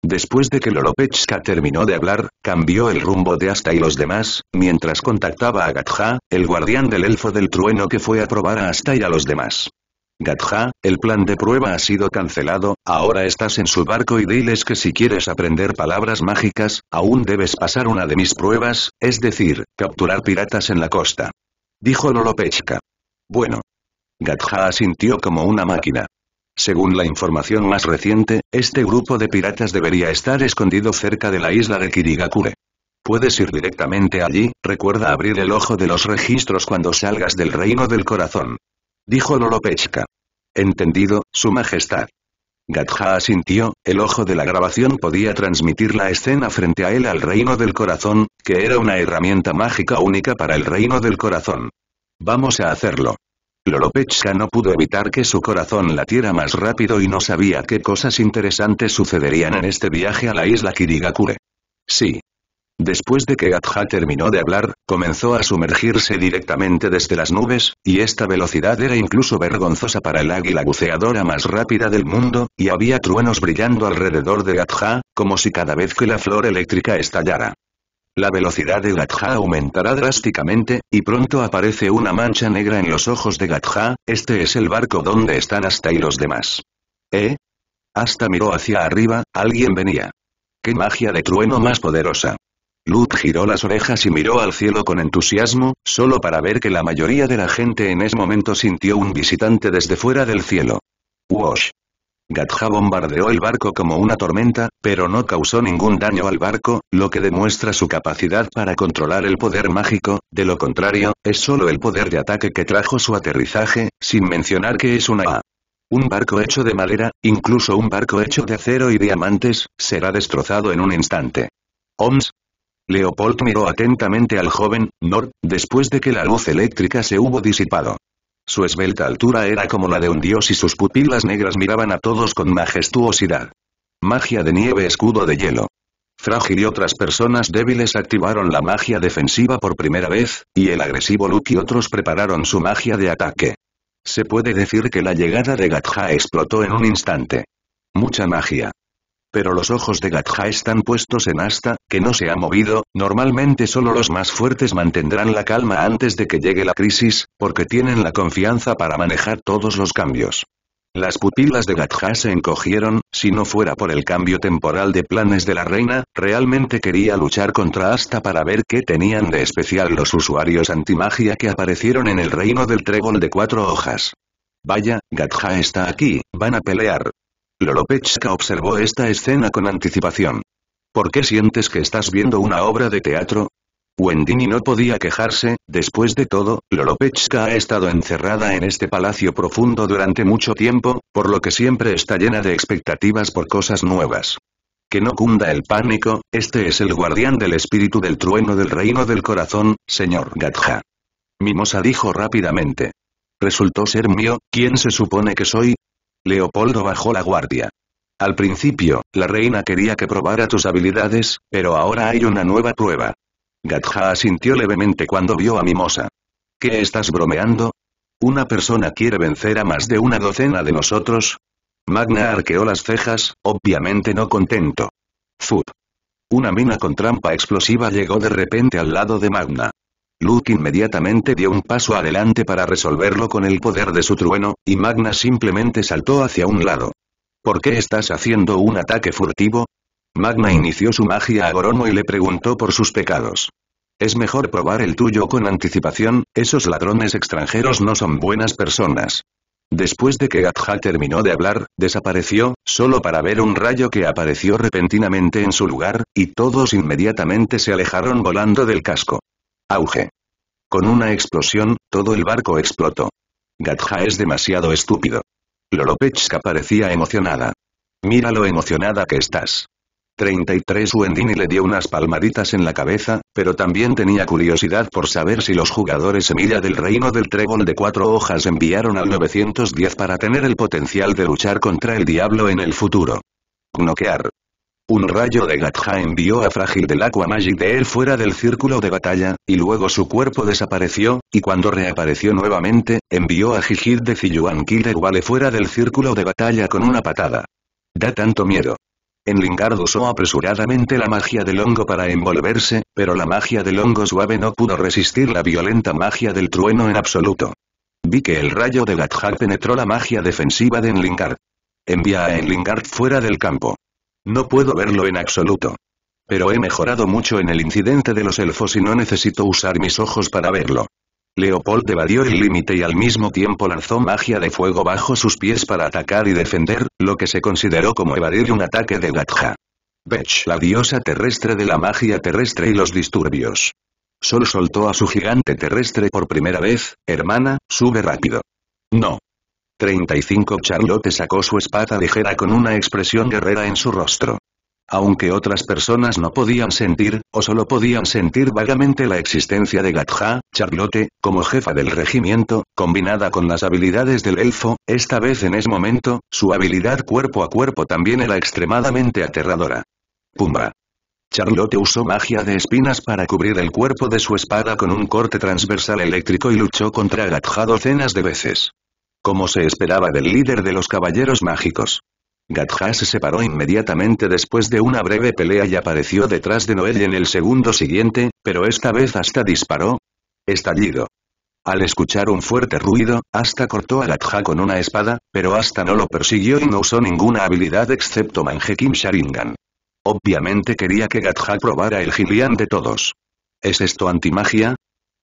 Después de que Lolopechka terminó de hablar, cambió el rumbo de Asta y los demás, mientras contactaba a Gatja, el guardián del elfo del trueno que fue a probar a Asta y a los demás. Gatja, el plan de prueba ha sido cancelado, ahora estás en su barco y diles que si quieres aprender palabras mágicas, aún debes pasar una de mis pruebas, es decir, capturar piratas en la costa. Dijo Lolopechka. Bueno. Gatja asintió como una máquina. Según la información más reciente, este grupo de piratas debería estar escondido cerca de la isla de Kirigakure. Puedes ir directamente allí, recuerda abrir el ojo de los registros cuando salgas del reino del corazón. Dijo Lolopechka. Entendido, su majestad. Gatja asintió, el ojo de la grabación podía transmitir la escena frente a él al reino del corazón, que era una herramienta mágica única para el reino del corazón. Vamos a hacerlo. Lolopechka no pudo evitar que su corazón latiera más rápido y no sabía qué cosas interesantes sucederían en este viaje a la isla Kirigakure. Sí. Después de que Gatja terminó de hablar, comenzó a sumergirse directamente desde las nubes, y esta velocidad era incluso vergonzosa para el águila buceadora más rápida del mundo, y había truenos brillando alrededor de Atja, como si cada vez que la flor eléctrica estallara. La velocidad de Gatja aumentará drásticamente, y pronto aparece una mancha negra en los ojos de Gatja, este es el barco donde están hasta y los demás. ¿Eh? Hasta miró hacia arriba, alguien venía. ¡Qué magia de trueno más poderosa! Lut giró las orejas y miró al cielo con entusiasmo, solo para ver que la mayoría de la gente en ese momento sintió un visitante desde fuera del cielo. ¡Wosh! Gatja bombardeó el barco como una tormenta, pero no causó ningún daño al barco, lo que demuestra su capacidad para controlar el poder mágico, de lo contrario, es solo el poder de ataque que trajo su aterrizaje, sin mencionar que es una A. Un barco hecho de madera, incluso un barco hecho de acero y diamantes, será destrozado en un instante. Oms, Leopold miró atentamente al joven, Nord, después de que la luz eléctrica se hubo disipado. Su esbelta altura era como la de un dios y sus pupilas negras miraban a todos con majestuosidad. Magia de nieve escudo de hielo. Frágil y otras personas débiles activaron la magia defensiva por primera vez, y el agresivo Luke y otros prepararon su magia de ataque. Se puede decir que la llegada de Gatja explotó en un instante. Mucha magia pero los ojos de Gatja están puestos en Asta, que no se ha movido, normalmente solo los más fuertes mantendrán la calma antes de que llegue la crisis, porque tienen la confianza para manejar todos los cambios. Las pupilas de Gatja se encogieron, si no fuera por el cambio temporal de planes de la reina, realmente quería luchar contra Asta para ver qué tenían de especial los usuarios antimagia que aparecieron en el reino del trébol de cuatro hojas. Vaya, Gatja está aquí, van a pelear, Lolopechka observó esta escena con anticipación. ¿Por qué sientes que estás viendo una obra de teatro? Wendini no podía quejarse, después de todo, Lolopechka ha estado encerrada en este palacio profundo durante mucho tiempo, por lo que siempre está llena de expectativas por cosas nuevas. Que no cunda el pánico, este es el guardián del espíritu del trueno del reino del corazón, señor Gatja. Mimosa dijo rápidamente. Resultó ser mío, ¿quién se supone que soy? Leopoldo bajó la guardia. Al principio, la reina quería que probara tus habilidades, pero ahora hay una nueva prueba. Gatja asintió levemente cuando vio a Mimosa. ¿Qué estás bromeando? ¿Una persona quiere vencer a más de una docena de nosotros? Magna arqueó las cejas, obviamente no contento. Zut. Una mina con trampa explosiva llegó de repente al lado de Magna. Luke inmediatamente dio un paso adelante para resolverlo con el poder de su trueno, y Magna simplemente saltó hacia un lado. ¿Por qué estás haciendo un ataque furtivo? Magna inició su magia a Goromo y le preguntó por sus pecados. Es mejor probar el tuyo con anticipación, esos ladrones extranjeros no son buenas personas. Después de que Gatja terminó de hablar, desapareció, solo para ver un rayo que apareció repentinamente en su lugar, y todos inmediatamente se alejaron volando del casco. Auge. Con una explosión, todo el barco explotó. Gatja es demasiado estúpido. Loropechka parecía emocionada. Mira lo emocionada que estás. 33 Wendini le dio unas palmaditas en la cabeza, pero también tenía curiosidad por saber si los jugadores semilla del reino del trébol de cuatro hojas enviaron al 910 para tener el potencial de luchar contra el diablo en el futuro. Noquear. Un rayo de Gatja envió a Frágil del Aqua Magic de él fuera del círculo de batalla, y luego su cuerpo desapareció, y cuando reapareció nuevamente, envió a Jigid de Ziyuan Killer Wale fuera del círculo de batalla con una patada. Da tanto miedo. Enlingard usó apresuradamente la magia del hongo para envolverse, pero la magia del hongo suave no pudo resistir la violenta magia del trueno en absoluto. Vi que el rayo de Gatja penetró la magia defensiva de Enlingard. Envía a Enlingard fuera del campo. No puedo verlo en absoluto. Pero he mejorado mucho en el incidente de los elfos y no necesito usar mis ojos para verlo. Leopold evadió el límite y al mismo tiempo lanzó magia de fuego bajo sus pies para atacar y defender, lo que se consideró como evadir un ataque de Gatja. Bech, la diosa terrestre de la magia terrestre y los disturbios. Sol soltó a su gigante terrestre por primera vez, hermana, sube rápido. No. 35 Charlotte sacó su espada ligera con una expresión guerrera en su rostro. Aunque otras personas no podían sentir, o solo podían sentir vagamente la existencia de Gatja, Charlotte, como jefa del regimiento, combinada con las habilidades del elfo, esta vez en ese momento, su habilidad cuerpo a cuerpo también era extremadamente aterradora. Pumba. Charlotte usó magia de espinas para cubrir el cuerpo de su espada con un corte transversal eléctrico y luchó contra Gatja docenas de veces como se esperaba del líder de los caballeros mágicos. Gatha se separó inmediatamente después de una breve pelea y apareció detrás de Noel en el segundo siguiente, pero esta vez hasta disparó. Estallido. Al escuchar un fuerte ruido, hasta cortó a Gatha con una espada, pero hasta no lo persiguió y no usó ninguna habilidad excepto Manjekim Sharingan. Obviamente quería que Gatha probara el Gilian de todos. ¿Es esto antimagia?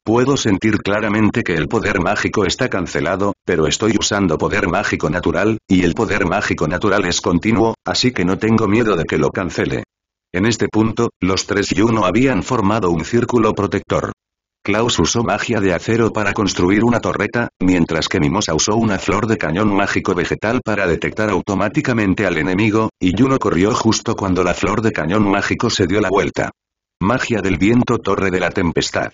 Puedo sentir claramente que el poder mágico está cancelado, pero estoy usando poder mágico natural, y el poder mágico natural es continuo, así que no tengo miedo de que lo cancele. En este punto, los tres y habían formado un círculo protector. Klaus usó magia de acero para construir una torreta, mientras que Mimosa usó una flor de cañón mágico vegetal para detectar automáticamente al enemigo, y Juno corrió justo cuando la flor de cañón mágico se dio la vuelta. Magia del viento Torre de la Tempestad.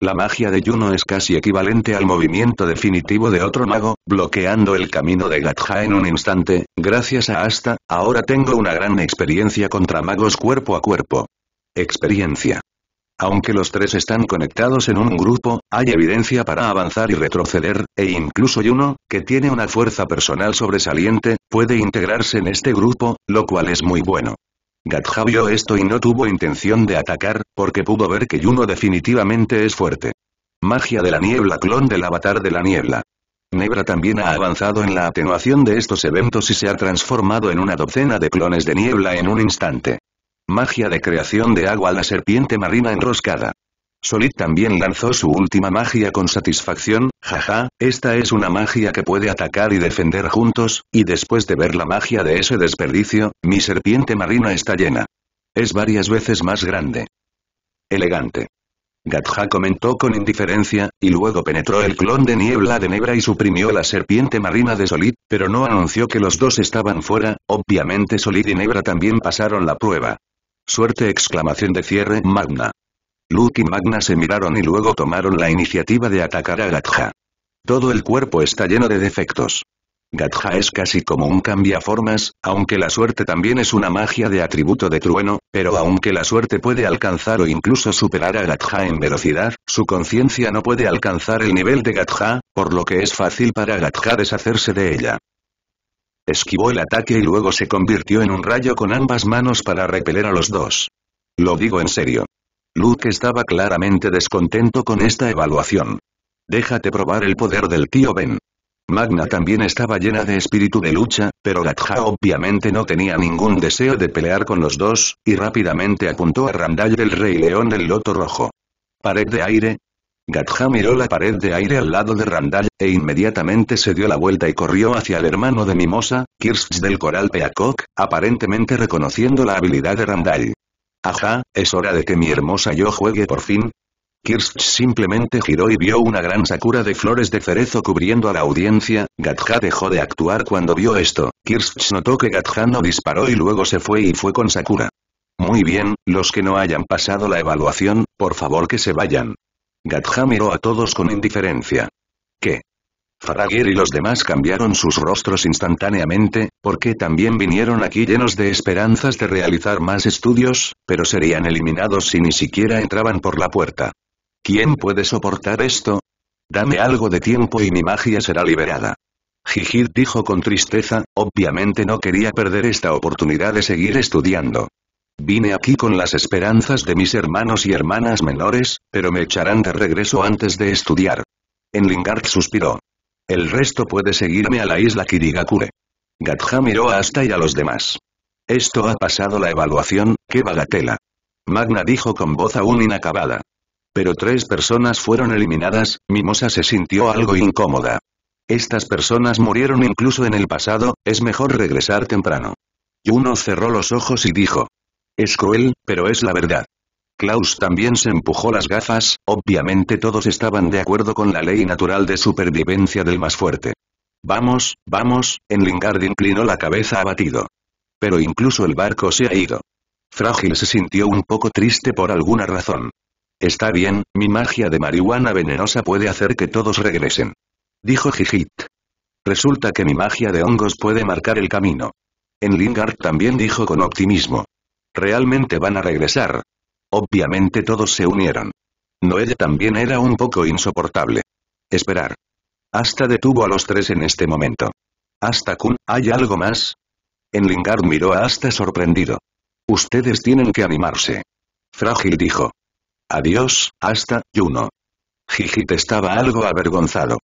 La magia de Yuno es casi equivalente al movimiento definitivo de otro mago, bloqueando el camino de Gatja en un instante, gracias a Asta, ahora tengo una gran experiencia contra magos cuerpo a cuerpo. Experiencia. Aunque los tres están conectados en un grupo, hay evidencia para avanzar y retroceder, e incluso Yuno, que tiene una fuerza personal sobresaliente, puede integrarse en este grupo, lo cual es muy bueno. Gatja vio esto y no tuvo intención de atacar, porque pudo ver que Yuno definitivamente es fuerte. Magia de la niebla clon del avatar de la niebla. Nebra también ha avanzado en la atenuación de estos eventos y se ha transformado en una docena de clones de niebla en un instante. Magia de creación de agua a la serpiente marina enroscada. Solid también lanzó su última magia con satisfacción, jaja, esta es una magia que puede atacar y defender juntos, y después de ver la magia de ese desperdicio, mi serpiente marina está llena. Es varias veces más grande. Elegante. Gatja comentó con indiferencia, y luego penetró el clon de niebla de Nebra y suprimió la serpiente marina de Solid, pero no anunció que los dos estaban fuera, obviamente Solid y Nebra también pasaron la prueba. Suerte exclamación de cierre magna. Luke y Magna se miraron y luego tomaron la iniciativa de atacar a Gatja. Todo el cuerpo está lleno de defectos. Gatja es casi como un cambiaformas, aunque la suerte también es una magia de atributo de trueno, pero aunque la suerte puede alcanzar o incluso superar a Gatja en velocidad, su conciencia no puede alcanzar el nivel de Gatja, por lo que es fácil para Gatja deshacerse de ella. Esquivó el ataque y luego se convirtió en un rayo con ambas manos para repeler a los dos. Lo digo en serio. Luke estaba claramente descontento con esta evaluación. Déjate probar el poder del tío Ben. Magna también estaba llena de espíritu de lucha, pero Gatja obviamente no tenía ningún deseo de pelear con los dos, y rápidamente apuntó a Randall del Rey León del Loto Rojo. ¿Pared de aire? Gatja miró la pared de aire al lado de Randall, e inmediatamente se dio la vuelta y corrió hacia el hermano de Mimosa, Kirsch del Coral Peacock, aparentemente reconociendo la habilidad de Randall. Ajá, es hora de que mi hermosa yo juegue por fin. Kirsch simplemente giró y vio una gran sakura de flores de cerezo cubriendo a la audiencia, Gatja dejó de actuar cuando vio esto, Kirsch notó que Gatja no disparó y luego se fue y fue con Sakura. Muy bien, los que no hayan pasado la evaluación, por favor que se vayan. Gatja miró a todos con indiferencia. ¿Qué? Faragir y los demás cambiaron sus rostros instantáneamente, porque también vinieron aquí llenos de esperanzas de realizar más estudios, pero serían eliminados si ni siquiera entraban por la puerta. ¿Quién puede soportar esto? Dame algo de tiempo y mi magia será liberada. Gigid dijo con tristeza, obviamente no quería perder esta oportunidad de seguir estudiando. Vine aquí con las esperanzas de mis hermanos y hermanas menores, pero me echarán de regreso antes de estudiar. Enlingard suspiró. El resto puede seguirme a la isla Kirigakure. Gatja miró a y a los demás. Esto ha pasado la evaluación, qué bagatela. Magna dijo con voz aún inacabada. Pero tres personas fueron eliminadas, Mimosa se sintió algo incómoda. Estas personas murieron incluso en el pasado, es mejor regresar temprano. Yuno cerró los ojos y dijo. Es cruel, pero es la verdad. Klaus también se empujó las gafas, obviamente todos estaban de acuerdo con la ley natural de supervivencia del más fuerte. Vamos, vamos, Enlingard inclinó la cabeza abatido. Pero incluso el barco se ha ido. Frágil se sintió un poco triste por alguna razón. Está bien, mi magia de marihuana venenosa puede hacer que todos regresen. Dijo Gigit. Resulta que mi magia de hongos puede marcar el camino. En Lingard también dijo con optimismo. Realmente van a regresar, Obviamente todos se unieron. Noelle también era un poco insoportable. Esperar. Hasta detuvo a los tres en este momento. Hasta Kun, ¿hay algo más? En Lingard miró a hasta sorprendido. Ustedes tienen que animarse. Frágil dijo. Adiós, hasta, Juno. Jijit estaba algo avergonzado.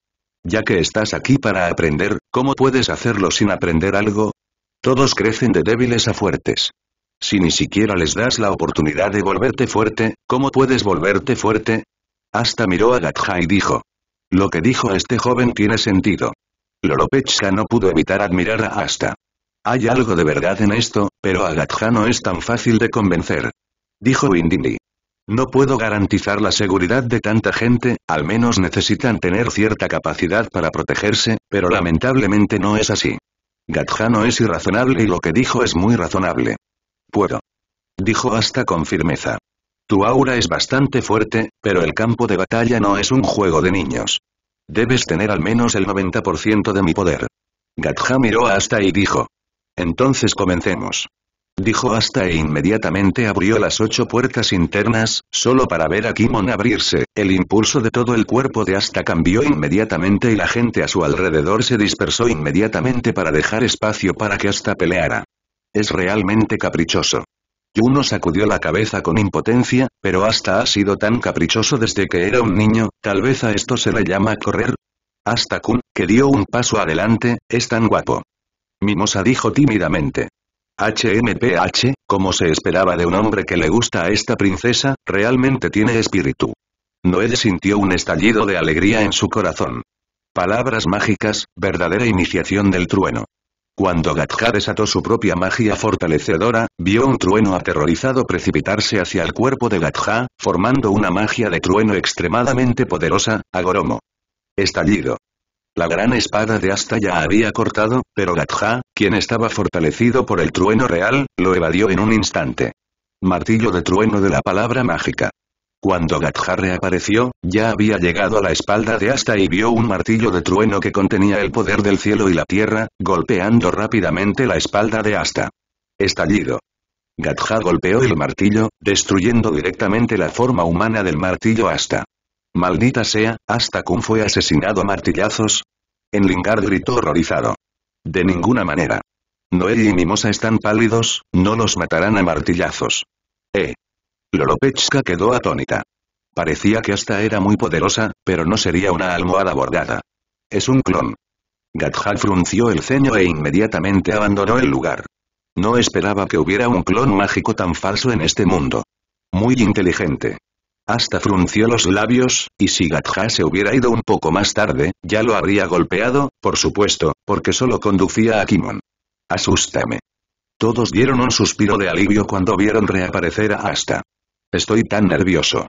Ya que estás aquí para aprender, ¿cómo puedes hacerlo sin aprender algo? Todos crecen de débiles a fuertes. Si ni siquiera les das la oportunidad de volverte fuerte, ¿cómo puedes volverte fuerte? Hasta miró a Gatja y dijo. Lo que dijo este joven tiene sentido. Loropechka no pudo evitar admirar a Asta. Hay algo de verdad en esto, pero a Gatja no es tan fácil de convencer. Dijo Windini. No puedo garantizar la seguridad de tanta gente, al menos necesitan tener cierta capacidad para protegerse, pero lamentablemente no es así. Gatja no es irrazonable y lo que dijo es muy razonable. Puedo. Dijo hasta con firmeza. Tu aura es bastante fuerte, pero el campo de batalla no es un juego de niños. Debes tener al menos el 90% de mi poder. Gatja miró a Asta y dijo. Entonces comencemos. Dijo Asta e inmediatamente abrió las ocho puertas internas, solo para ver a Kimon abrirse, el impulso de todo el cuerpo de Asta cambió inmediatamente y la gente a su alrededor se dispersó inmediatamente para dejar espacio para que Asta peleara. Es realmente caprichoso. Yuno sacudió la cabeza con impotencia, pero hasta ha sido tan caprichoso desde que era un niño, tal vez a esto se le llama correr. Hasta Kun, que dio un paso adelante, es tan guapo. Mimosa dijo tímidamente. HMPH, como se esperaba de un hombre que le gusta a esta princesa, realmente tiene espíritu. Noel sintió un estallido de alegría en su corazón. Palabras mágicas, verdadera iniciación del trueno. Cuando Gatja desató su propia magia fortalecedora, vio un trueno aterrorizado precipitarse hacia el cuerpo de Gatja, formando una magia de trueno extremadamente poderosa, Agoromo. Estallido. La gran espada de Asta ya había cortado, pero Gatja, quien estaba fortalecido por el trueno real, lo evadió en un instante. Martillo de trueno de la palabra mágica. Cuando Gadha reapareció, ya había llegado a la espalda de Asta y vio un martillo de trueno que contenía el poder del cielo y la tierra, golpeando rápidamente la espalda de Asta. Estallido. Gadja golpeó el martillo, destruyendo directamente la forma humana del martillo Asta. Maldita sea, Asta Kun fue asesinado a martillazos. Enlingar gritó horrorizado. De ninguna manera. Noel y Mimosa están pálidos, no los matarán a martillazos. Eh. Lolopechka quedó atónita. Parecía que hasta era muy poderosa, pero no sería una almohada bordada. Es un clon. Gadja frunció el ceño e inmediatamente abandonó el lugar. No esperaba que hubiera un clon mágico tan falso en este mundo. Muy inteligente. Hasta frunció los labios, y si Gadja se hubiera ido un poco más tarde, ya lo habría golpeado, por supuesto, porque solo conducía a Kimon. Asústame. Todos dieron un suspiro de alivio cuando vieron reaparecer a Asta. Estoy tan nervioso.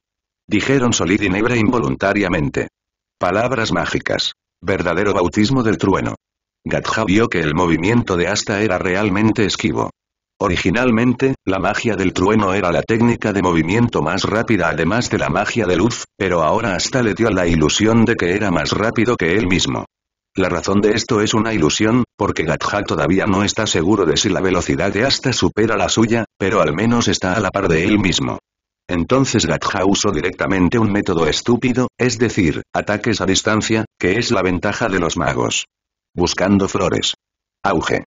Dijeron Solid y Nebra involuntariamente. Palabras mágicas. Verdadero bautismo del trueno. Gatja vio que el movimiento de Asta era realmente esquivo. Originalmente, la magia del trueno era la técnica de movimiento más rápida además de la magia de luz, pero ahora Asta le dio la ilusión de que era más rápido que él mismo. La razón de esto es una ilusión, porque Gatja todavía no está seguro de si la velocidad de Asta supera la suya, pero al menos está a la par de él mismo. Entonces Gatja usó directamente un método estúpido, es decir, ataques a distancia, que es la ventaja de los magos. Buscando flores. Auge.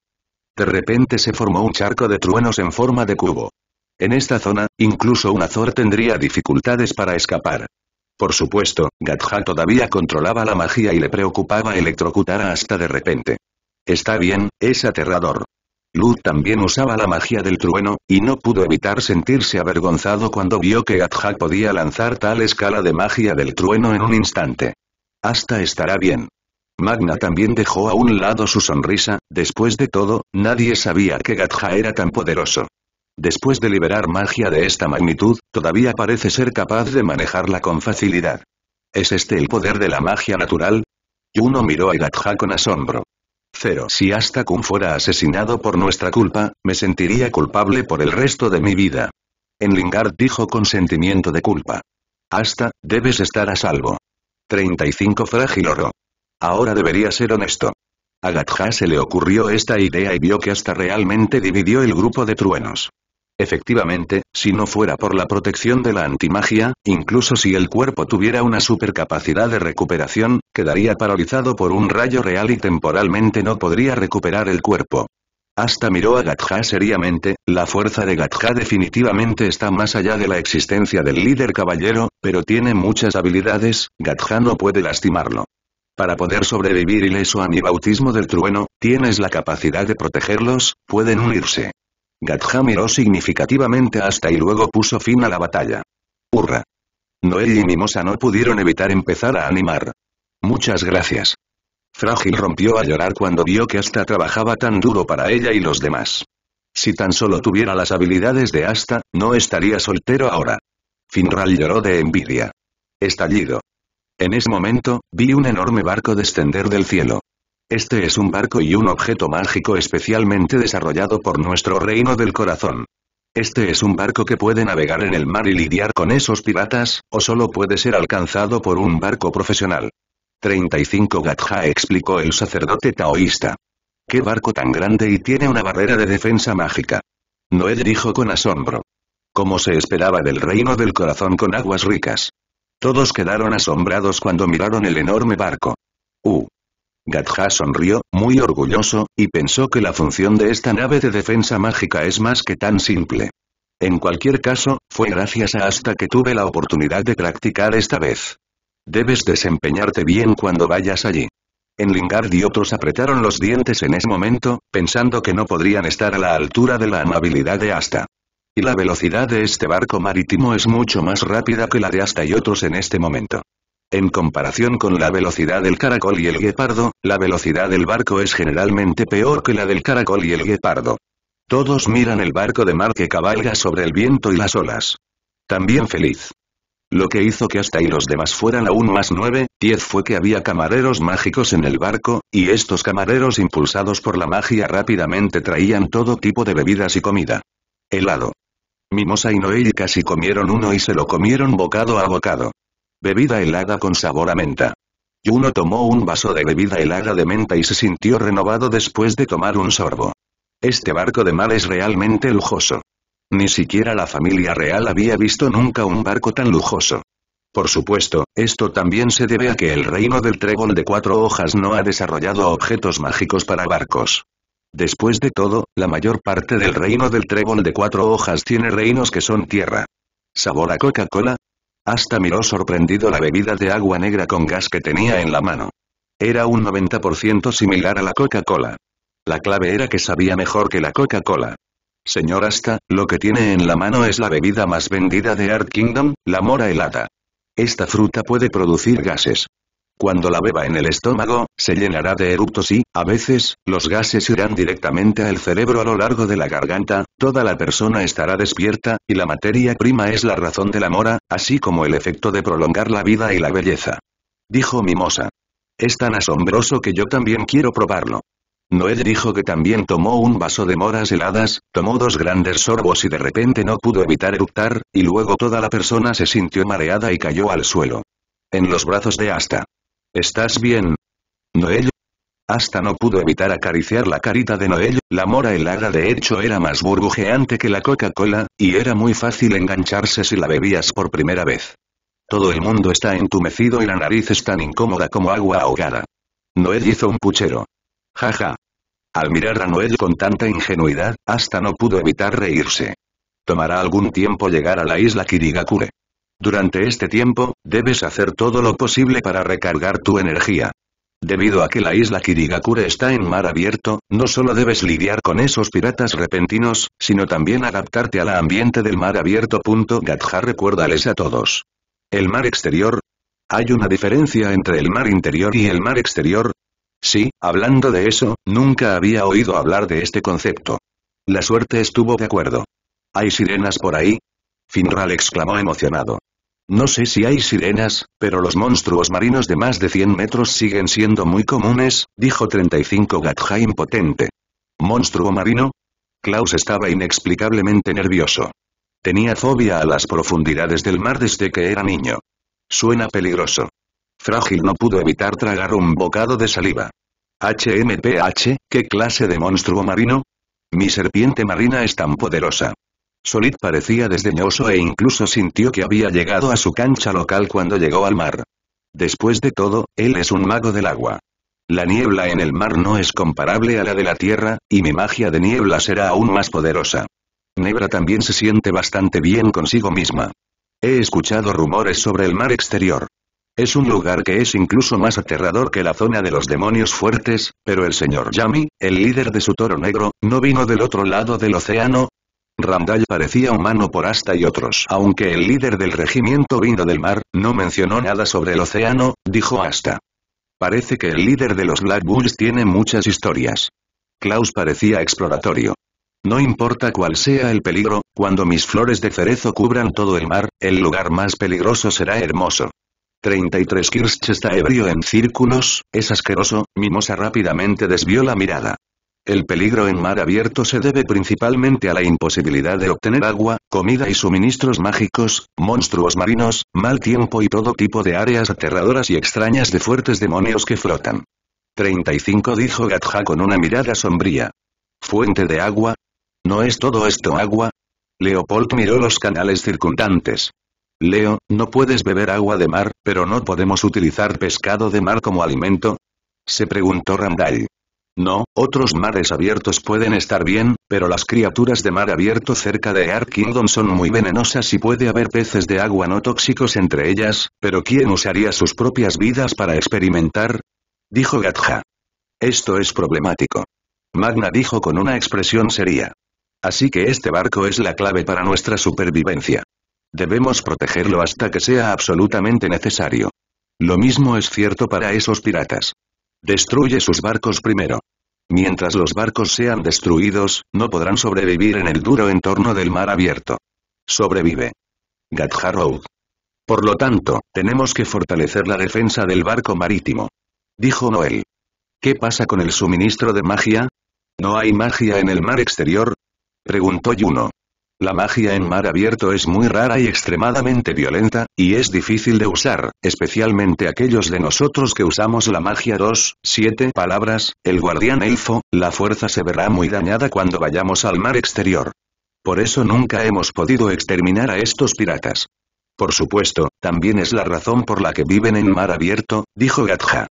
De repente se formó un charco de truenos en forma de cubo. En esta zona, incluso un azor tendría dificultades para escapar. Por supuesto, Gatja todavía controlaba la magia y le preocupaba electrocutar hasta de repente. Está bien, es aterrador. Lu también usaba la magia del trueno, y no pudo evitar sentirse avergonzado cuando vio que Gadha podía lanzar tal escala de magia del trueno en un instante. Hasta estará bien. Magna también dejó a un lado su sonrisa, después de todo, nadie sabía que Gatja era tan poderoso. Después de liberar magia de esta magnitud, todavía parece ser capaz de manejarla con facilidad. ¿Es este el poder de la magia natural? Yuno miró a Gatja con asombro. Cero. Si Astakun fuera asesinado por nuestra culpa, me sentiría culpable por el resto de mi vida. Enlingard dijo con sentimiento de culpa. Hasta, debes estar a salvo. 35 Frágil oro. Ahora debería ser honesto. A se le ocurrió esta idea y vio que hasta realmente dividió el grupo de truenos. Efectivamente, si no fuera por la protección de la antimagia, incluso si el cuerpo tuviera una supercapacidad de recuperación, quedaría paralizado por un rayo real y temporalmente no podría recuperar el cuerpo. Hasta miró a Gatja seriamente, la fuerza de Gatja definitivamente está más allá de la existencia del líder caballero, pero tiene muchas habilidades, Gatja no puede lastimarlo. Para poder sobrevivir ileso a mi bautismo del trueno, tienes la capacidad de protegerlos, pueden unirse. Gadja miró significativamente hasta y luego puso fin a la batalla. ¡Hurra! Noel y Mimosa no pudieron evitar empezar a animar. Muchas gracias. Frágil rompió a llorar cuando vio que Asta trabajaba tan duro para ella y los demás. Si tan solo tuviera las habilidades de Asta, no estaría soltero ahora. Finral lloró de envidia. Estallido. En ese momento, vi un enorme barco descender del cielo. Este es un barco y un objeto mágico especialmente desarrollado por nuestro reino del corazón. Este es un barco que puede navegar en el mar y lidiar con esos piratas, o solo puede ser alcanzado por un barco profesional. 35 Gatja explicó el sacerdote taoísta. ¿Qué barco tan grande y tiene una barrera de defensa mágica? Noé dijo con asombro. Como se esperaba del reino del corazón con aguas ricas. Todos quedaron asombrados cuando miraron el enorme barco. U. Uh. Gadha sonrió, muy orgulloso, y pensó que la función de esta nave de defensa mágica es más que tan simple. En cualquier caso, fue gracias a Asta que tuve la oportunidad de practicar esta vez. Debes desempeñarte bien cuando vayas allí. En Lingard y otros apretaron los dientes en ese momento, pensando que no podrían estar a la altura de la amabilidad de Asta. Y la velocidad de este barco marítimo es mucho más rápida que la de Asta y otros en este momento. En comparación con la velocidad del caracol y el guepardo, la velocidad del barco es generalmente peor que la del caracol y el guepardo. Todos miran el barco de mar que cabalga sobre el viento y las olas. También feliz. Lo que hizo que hasta y los demás fueran aún más nueve, diez fue que había camareros mágicos en el barco, y estos camareros impulsados por la magia rápidamente traían todo tipo de bebidas y comida. Helado. Mimosa y Noel casi comieron uno y se lo comieron bocado a bocado. Bebida helada con sabor a menta. Yuno tomó un vaso de bebida helada de menta y se sintió renovado después de tomar un sorbo. Este barco de mar es realmente lujoso. Ni siquiera la familia real había visto nunca un barco tan lujoso. Por supuesto, esto también se debe a que el reino del trébol de cuatro hojas no ha desarrollado objetos mágicos para barcos. Después de todo, la mayor parte del reino del trébol de cuatro hojas tiene reinos que son tierra. ¿Sabor a Coca-Cola? Hasta miró sorprendido la bebida de agua negra con gas que tenía en la mano. Era un 90% similar a la Coca-Cola. La clave era que sabía mejor que la Coca-Cola. Señor Asta, lo que tiene en la mano es la bebida más vendida de Art Kingdom, la mora helada. Esta fruta puede producir gases. Cuando la beba en el estómago, se llenará de eructos y, a veces, los gases irán directamente al cerebro a lo largo de la garganta, toda la persona estará despierta, y la materia prima es la razón de la mora, así como el efecto de prolongar la vida y la belleza. Dijo Mimosa. Es tan asombroso que yo también quiero probarlo. Noé dijo que también tomó un vaso de moras heladas, tomó dos grandes sorbos y de repente no pudo evitar eructar, y luego toda la persona se sintió mareada y cayó al suelo. En los brazos de Asta. ¿Estás bien? Noel. Hasta no pudo evitar acariciar la carita de Noel, la mora helada de hecho era más burbujeante que la Coca-Cola, y era muy fácil engancharse si la bebías por primera vez. Todo el mundo está entumecido y la nariz es tan incómoda como agua ahogada. Noel hizo un puchero. Jaja. Al mirar a Noel con tanta ingenuidad, hasta no pudo evitar reírse. Tomará algún tiempo llegar a la isla Kirigakure. Durante este tiempo, debes hacer todo lo posible para recargar tu energía. Debido a que la isla Kirigakure está en mar abierto, no solo debes lidiar con esos piratas repentinos, sino también adaptarte al ambiente del mar abierto. Gatja recuérdales a todos. El mar exterior. ¿Hay una diferencia entre el mar interior y el mar exterior? Sí, hablando de eso, nunca había oído hablar de este concepto. La suerte estuvo de acuerdo. ¿Hay sirenas por ahí? Finral exclamó emocionado. No sé si hay sirenas, pero los monstruos marinos de más de 100 metros siguen siendo muy comunes, dijo 35 Gatja impotente. ¿Monstruo marino? Klaus estaba inexplicablemente nervioso. Tenía fobia a las profundidades del mar desde que era niño. Suena peligroso. Frágil no pudo evitar tragar un bocado de saliva. HMPH, ¿qué clase de monstruo marino? Mi serpiente marina es tan poderosa. Solid parecía desdeñoso e incluso sintió que había llegado a su cancha local cuando llegó al mar. Después de todo, él es un mago del agua. La niebla en el mar no es comparable a la de la tierra, y mi magia de niebla será aún más poderosa. Nebra también se siente bastante bien consigo misma. He escuchado rumores sobre el mar exterior. Es un lugar que es incluso más aterrador que la zona de los demonios fuertes, pero el señor Yami, el líder de su toro negro, no vino del otro lado del océano, Randall parecía humano por Asta y otros. Aunque el líder del regimiento vino del mar, no mencionó nada sobre el océano, dijo Asta. Parece que el líder de los Black Bulls tiene muchas historias. Klaus parecía exploratorio. No importa cuál sea el peligro, cuando mis flores de cerezo cubran todo el mar, el lugar más peligroso será hermoso. 33 Kirsch está ebrio en círculos, es asqueroso, Mimosa rápidamente desvió la mirada. El peligro en mar abierto se debe principalmente a la imposibilidad de obtener agua, comida y suministros mágicos, monstruos marinos, mal tiempo y todo tipo de áreas aterradoras y extrañas de fuertes demonios que flotan. 35 dijo Gatja con una mirada sombría. ¿Fuente de agua? ¿No es todo esto agua? Leopold miró los canales circundantes. Leo, no puedes beber agua de mar, pero no podemos utilizar pescado de mar como alimento, se preguntó Randall. No, otros mares abiertos pueden estar bien, pero las criaturas de mar abierto cerca de Ark son muy venenosas y puede haber peces de agua no tóxicos entre ellas, pero ¿quién usaría sus propias vidas para experimentar? Dijo Gatja. Esto es problemático. Magna dijo con una expresión seria. Así que este barco es la clave para nuestra supervivencia. Debemos protegerlo hasta que sea absolutamente necesario. Lo mismo es cierto para esos piratas. Destruye sus barcos primero. Mientras los barcos sean destruidos, no podrán sobrevivir en el duro entorno del mar abierto. Sobrevive. Gadharoud. Por lo tanto, tenemos que fortalecer la defensa del barco marítimo. Dijo Noel. ¿Qué pasa con el suministro de magia? ¿No hay magia en el mar exterior? Preguntó Juno. La magia en mar abierto es muy rara y extremadamente violenta, y es difícil de usar, especialmente aquellos de nosotros que usamos la magia 2, 7 palabras, el guardián elfo, la fuerza se verá muy dañada cuando vayamos al mar exterior. Por eso nunca hemos podido exterminar a estos piratas. Por supuesto, también es la razón por la que viven en mar abierto, dijo Gatja.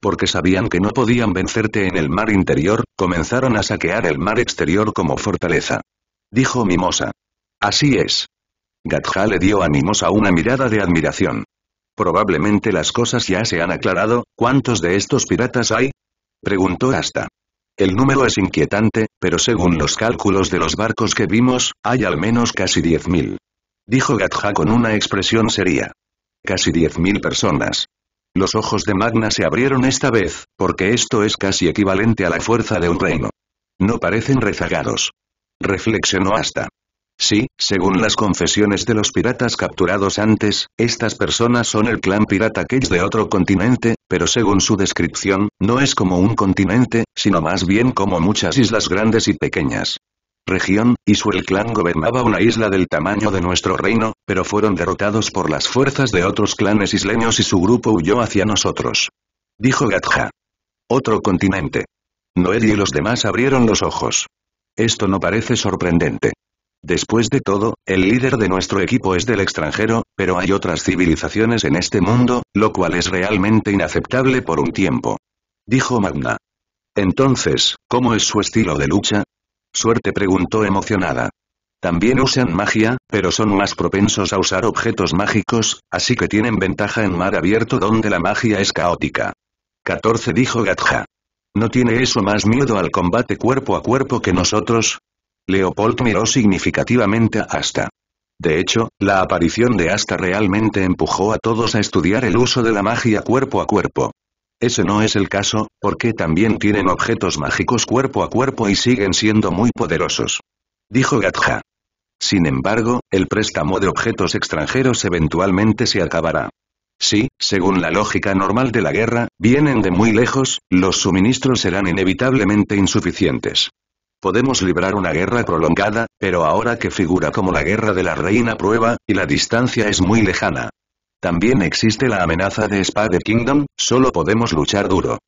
Porque sabían que no podían vencerte en el mar interior, comenzaron a saquear el mar exterior como fortaleza dijo Mimosa. Así es. Gatja le dio a Mimosa una mirada de admiración. Probablemente las cosas ya se han aclarado, ¿cuántos de estos piratas hay? Preguntó Asta. El número es inquietante, pero según los cálculos de los barcos que vimos, hay al menos casi 10.000. Dijo Gatja con una expresión seria. Casi 10.000 personas. Los ojos de Magna se abrieron esta vez, porque esto es casi equivalente a la fuerza de un reino. No parecen rezagados reflexionó hasta. Sí, según las confesiones de los piratas capturados antes, estas personas son el clan pirata es de otro continente, pero según su descripción, no es como un continente, sino más bien como muchas islas grandes y pequeñas. Región, y su el clan gobernaba una isla del tamaño de nuestro reino, pero fueron derrotados por las fuerzas de otros clanes isleños y su grupo huyó hacia nosotros. Dijo Gatja. Otro continente. noel y los demás abrieron los ojos. Esto no parece sorprendente. Después de todo, el líder de nuestro equipo es del extranjero, pero hay otras civilizaciones en este mundo, lo cual es realmente inaceptable por un tiempo. Dijo Magna. Entonces, ¿cómo es su estilo de lucha? Suerte preguntó emocionada. También usan magia, pero son más propensos a usar objetos mágicos, así que tienen ventaja en mar abierto donde la magia es caótica. 14 dijo Gatja. ¿No tiene eso más miedo al combate cuerpo a cuerpo que nosotros? Leopold miró significativamente a Asta. De hecho, la aparición de Asta realmente empujó a todos a estudiar el uso de la magia cuerpo a cuerpo. Ese no es el caso, porque también tienen objetos mágicos cuerpo a cuerpo y siguen siendo muy poderosos. Dijo Gatja. Sin embargo, el préstamo de objetos extranjeros eventualmente se acabará. Si, según la lógica normal de la guerra, vienen de muy lejos, los suministros serán inevitablemente insuficientes. Podemos librar una guerra prolongada, pero ahora que figura como la guerra de la reina prueba, y la distancia es muy lejana. También existe la amenaza de Spade Kingdom, solo podemos luchar duro.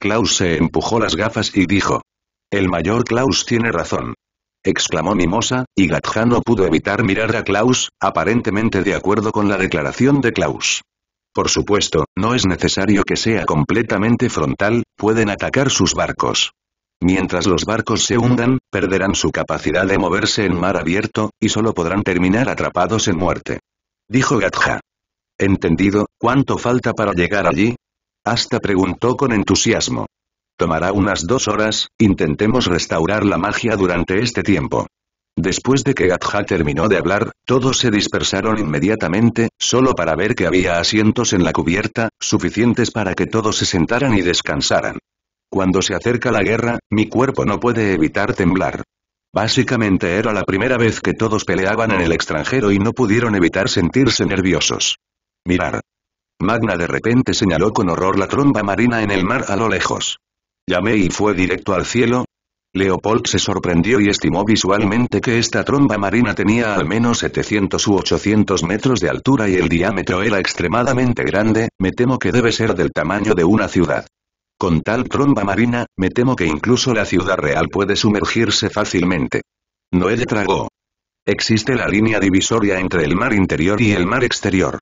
Klaus se empujó las gafas y dijo. El mayor Klaus tiene razón. Exclamó Mimosa, y Gatja no pudo evitar mirar a Klaus, aparentemente de acuerdo con la declaración de Klaus. Por supuesto, no es necesario que sea completamente frontal, pueden atacar sus barcos. Mientras los barcos se hundan, perderán su capacidad de moverse en mar abierto, y solo podrán terminar atrapados en muerte. Dijo Gatja. ¿Entendido, cuánto falta para llegar allí? Hasta preguntó con entusiasmo. Tomará unas dos horas, intentemos restaurar la magia durante este tiempo. Después de que Gadja terminó de hablar, todos se dispersaron inmediatamente, solo para ver que había asientos en la cubierta, suficientes para que todos se sentaran y descansaran. Cuando se acerca la guerra, mi cuerpo no puede evitar temblar. Básicamente era la primera vez que todos peleaban en el extranjero y no pudieron evitar sentirse nerviosos. Mirar. Magna de repente señaló con horror la tromba marina en el mar a lo lejos. Llamé y fue directo al cielo, Leopold se sorprendió y estimó visualmente que esta tromba marina tenía al menos 700 u 800 metros de altura y el diámetro era extremadamente grande, me temo que debe ser del tamaño de una ciudad. Con tal tromba marina, me temo que incluso la ciudad real puede sumergirse fácilmente. Noé tragó. Existe la línea divisoria entre el mar interior y el mar exterior.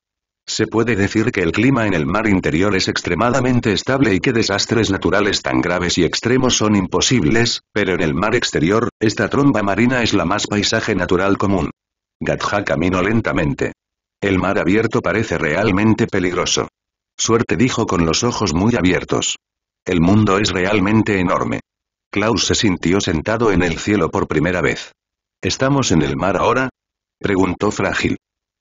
Se puede decir que el clima en el mar interior es extremadamente estable y que desastres naturales tan graves y extremos son imposibles, pero en el mar exterior, esta tromba marina es la más paisaje natural común. Gatja caminó lentamente. El mar abierto parece realmente peligroso. Suerte dijo con los ojos muy abiertos. El mundo es realmente enorme. Klaus se sintió sentado en el cielo por primera vez. ¿Estamos en el mar ahora? Preguntó Frágil.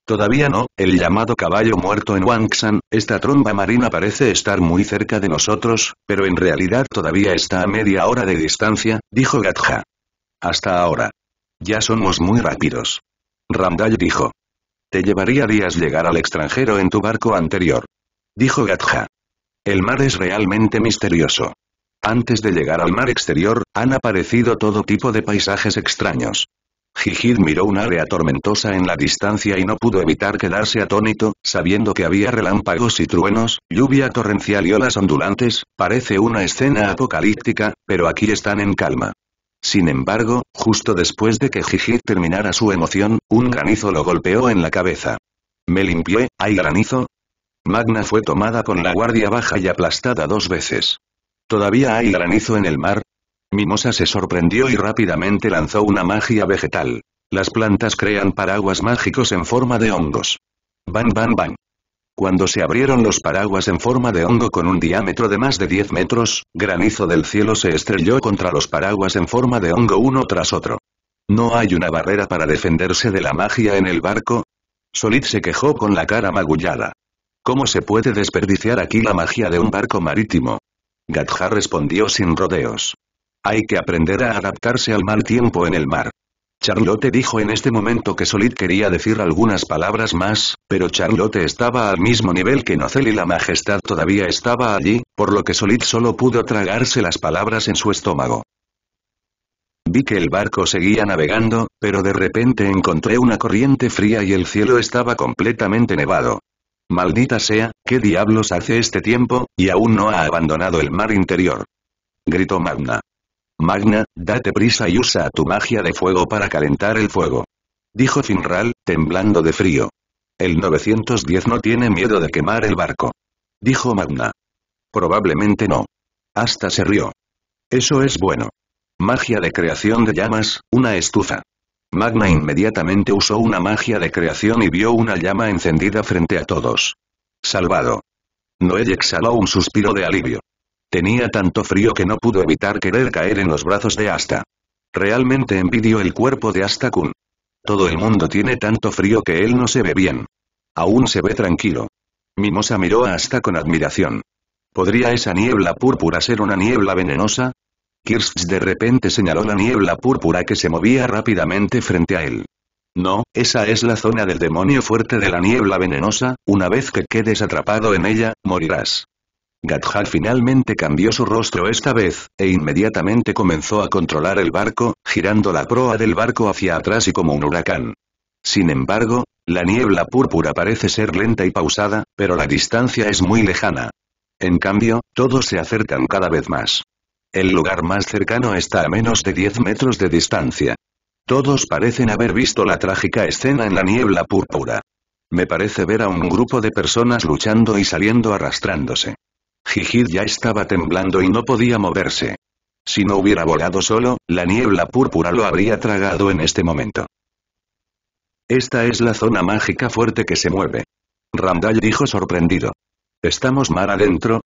Todavía no, el llamado caballo muerto en Wangsan, esta tromba marina parece estar muy cerca de nosotros, pero en realidad todavía está a media hora de distancia, dijo Gatja. Hasta ahora. Ya somos muy rápidos. Ramdal dijo. Te llevaría días llegar al extranjero en tu barco anterior. Dijo Gatja. El mar es realmente misterioso. Antes de llegar al mar exterior, han aparecido todo tipo de paisajes extraños. Gigid miró un área tormentosa en la distancia y no pudo evitar quedarse atónito, sabiendo que había relámpagos y truenos, lluvia torrencial y olas ondulantes, parece una escena apocalíptica, pero aquí están en calma. Sin embargo, justo después de que Gigit terminara su emoción, un granizo lo golpeó en la cabeza. Me limpié, ¿hay granizo? Magna fue tomada con la guardia baja y aplastada dos veces. ¿Todavía hay granizo en el mar? Mimosa se sorprendió y rápidamente lanzó una magia vegetal. Las plantas crean paraguas mágicos en forma de hongos. Van, bam van. Cuando se abrieron los paraguas en forma de hongo con un diámetro de más de 10 metros, granizo del cielo se estrelló contra los paraguas en forma de hongo uno tras otro. ¿No hay una barrera para defenderse de la magia en el barco? Solid se quejó con la cara magullada. ¿Cómo se puede desperdiciar aquí la magia de un barco marítimo? Gadja respondió sin rodeos. Hay que aprender a adaptarse al mal tiempo en el mar. Charlotte dijo en este momento que Solid quería decir algunas palabras más, pero Charlotte estaba al mismo nivel que Nocel y la Majestad todavía estaba allí, por lo que Solid solo pudo tragarse las palabras en su estómago. Vi que el barco seguía navegando, pero de repente encontré una corriente fría y el cielo estaba completamente nevado. Maldita sea, ¿qué diablos hace este tiempo, y aún no ha abandonado el mar interior? Gritó Magna. Magna, date prisa y usa tu magia de fuego para calentar el fuego. Dijo Finral, temblando de frío. El 910 no tiene miedo de quemar el barco. Dijo Magna. Probablemente no. Hasta se rió. Eso es bueno. Magia de creación de llamas, una estufa. Magna inmediatamente usó una magia de creación y vio una llama encendida frente a todos. Salvado. Noé exhaló un suspiro de alivio. Tenía tanto frío que no pudo evitar querer caer en los brazos de Asta. Realmente envidió el cuerpo de Asta-kun. Todo el mundo tiene tanto frío que él no se ve bien. Aún se ve tranquilo. Mimosa miró a Asta con admiración. ¿Podría esa niebla púrpura ser una niebla venenosa? Kirsch de repente señaló la niebla púrpura que se movía rápidamente frente a él. No, esa es la zona del demonio fuerte de la niebla venenosa, una vez que quedes atrapado en ella, morirás. Gadjar finalmente cambió su rostro esta vez, e inmediatamente comenzó a controlar el barco, girando la proa del barco hacia atrás y como un huracán. Sin embargo, la niebla púrpura parece ser lenta y pausada, pero la distancia es muy lejana. En cambio, todos se acercan cada vez más. El lugar más cercano está a menos de 10 metros de distancia. Todos parecen haber visto la trágica escena en la niebla púrpura. Me parece ver a un grupo de personas luchando y saliendo arrastrándose. Jijid ya estaba temblando y no podía moverse. Si no hubiera volado solo, la niebla púrpura lo habría tragado en este momento. Esta es la zona mágica fuerte que se mueve. Randall dijo sorprendido. ¿Estamos mar adentro?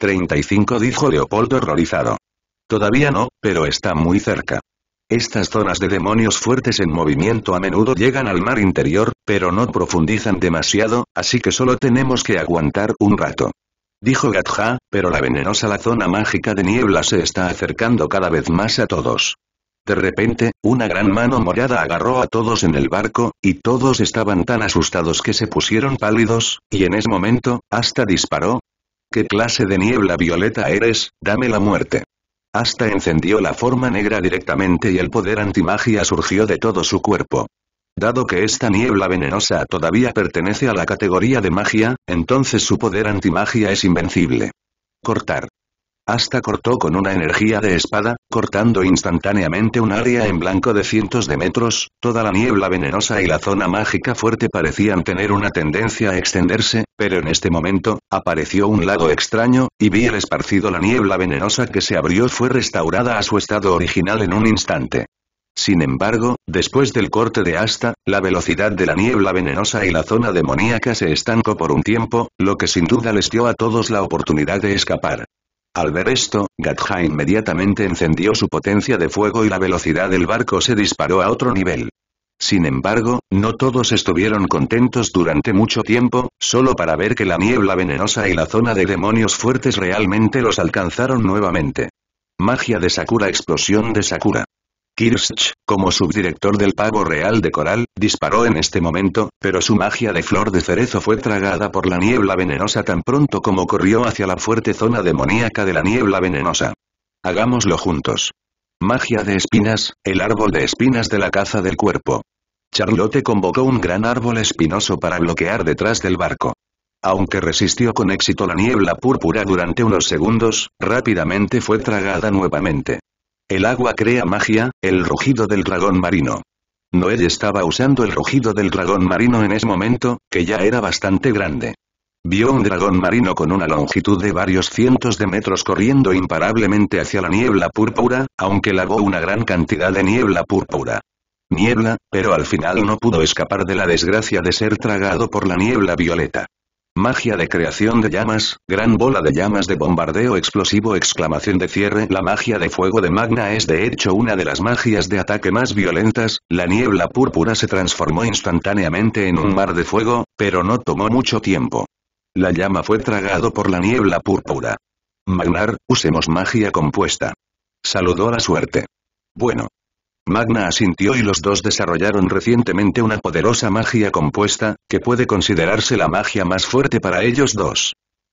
35 dijo Leopoldo horrorizado. Todavía no, pero está muy cerca. Estas zonas de demonios fuertes en movimiento a menudo llegan al mar interior, pero no profundizan demasiado, así que solo tenemos que aguantar un rato dijo Gatja, pero la venenosa la zona mágica de niebla se está acercando cada vez más a todos. De repente, una gran mano morada agarró a todos en el barco, y todos estaban tan asustados que se pusieron pálidos, y en ese momento, hasta disparó. ¿Qué clase de niebla violeta eres? Dame la muerte. Hasta encendió la forma negra directamente y el poder antimagia surgió de todo su cuerpo. Dado que esta niebla venenosa todavía pertenece a la categoría de magia, entonces su poder antimagia es invencible. Cortar. Hasta cortó con una energía de espada, cortando instantáneamente un área en blanco de cientos de metros, toda la niebla venenosa y la zona mágica fuerte parecían tener una tendencia a extenderse, pero en este momento, apareció un lado extraño, y vi el esparcido la niebla venenosa que se abrió fue restaurada a su estado original en un instante. Sin embargo, después del corte de asta, la velocidad de la niebla venenosa y la zona demoníaca se estancó por un tiempo, lo que sin duda les dio a todos la oportunidad de escapar. Al ver esto, Gatja inmediatamente encendió su potencia de fuego y la velocidad del barco se disparó a otro nivel. Sin embargo, no todos estuvieron contentos durante mucho tiempo, solo para ver que la niebla venenosa y la zona de demonios fuertes realmente los alcanzaron nuevamente. Magia de Sakura Explosión de Sakura Kirsch, como subdirector del Pavo Real de Coral, disparó en este momento, pero su magia de flor de cerezo fue tragada por la niebla venenosa tan pronto como corrió hacia la fuerte zona demoníaca de la niebla venenosa. Hagámoslo juntos. Magia de espinas, el árbol de espinas de la caza del cuerpo. Charlotte convocó un gran árbol espinoso para bloquear detrás del barco. Aunque resistió con éxito la niebla púrpura durante unos segundos, rápidamente fue tragada nuevamente. El agua crea magia, el rugido del dragón marino. Noel estaba usando el rugido del dragón marino en ese momento, que ya era bastante grande. Vio un dragón marino con una longitud de varios cientos de metros corriendo imparablemente hacia la niebla púrpura, aunque lavó una gran cantidad de niebla púrpura. Niebla, pero al final no pudo escapar de la desgracia de ser tragado por la niebla violeta. Magia de creación de llamas, gran bola de llamas de bombardeo explosivo exclamación de cierre La magia de fuego de Magna es de hecho una de las magias de ataque más violentas, la niebla púrpura se transformó instantáneamente en un mar de fuego, pero no tomó mucho tiempo. La llama fue tragado por la niebla púrpura. Magnar, usemos magia compuesta. Saludó la suerte. Bueno. Magna asintió y los dos desarrollaron recientemente una poderosa magia compuesta, que puede considerarse la magia más fuerte para ellos dos.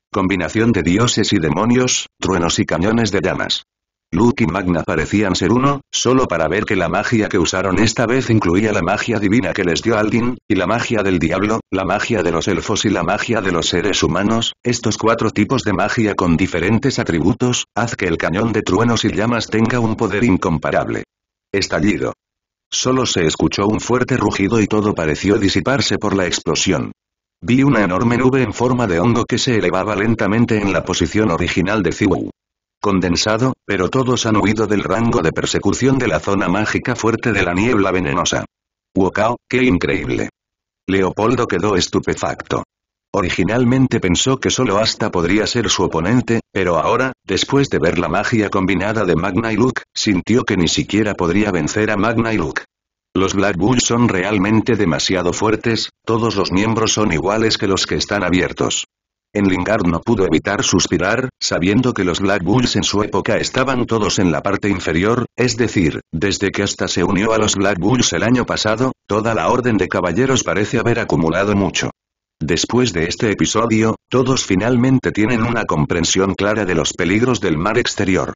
Combinación de dioses y demonios, truenos y cañones de llamas. Luke y Magna parecían ser uno, solo para ver que la magia que usaron esta vez incluía la magia divina que les dio alguien, y la magia del diablo, la magia de los elfos y la magia de los seres humanos, estos cuatro tipos de magia con diferentes atributos, haz que el cañón de truenos y llamas tenga un poder incomparable. Estallido. Solo se escuchó un fuerte rugido y todo pareció disiparse por la explosión. Vi una enorme nube en forma de hongo que se elevaba lentamente en la posición original de Ziwu. Condensado, pero todos han huido del rango de persecución de la zona mágica fuerte de la niebla venenosa. Wokao, qué increíble. Leopoldo quedó estupefacto. Originalmente pensó que solo Asta podría ser su oponente, pero ahora, después de ver la magia combinada de Magna y Luke, sintió que ni siquiera podría vencer a Magna y Luke. Los Black Bulls son realmente demasiado fuertes, todos los miembros son iguales que los que están abiertos. En Lingard no pudo evitar suspirar, sabiendo que los Black Bulls en su época estaban todos en la parte inferior, es decir, desde que Asta se unió a los Black Bulls el año pasado, toda la orden de caballeros parece haber acumulado mucho. Después de este episodio, todos finalmente tienen una comprensión clara de los peligros del mar exterior.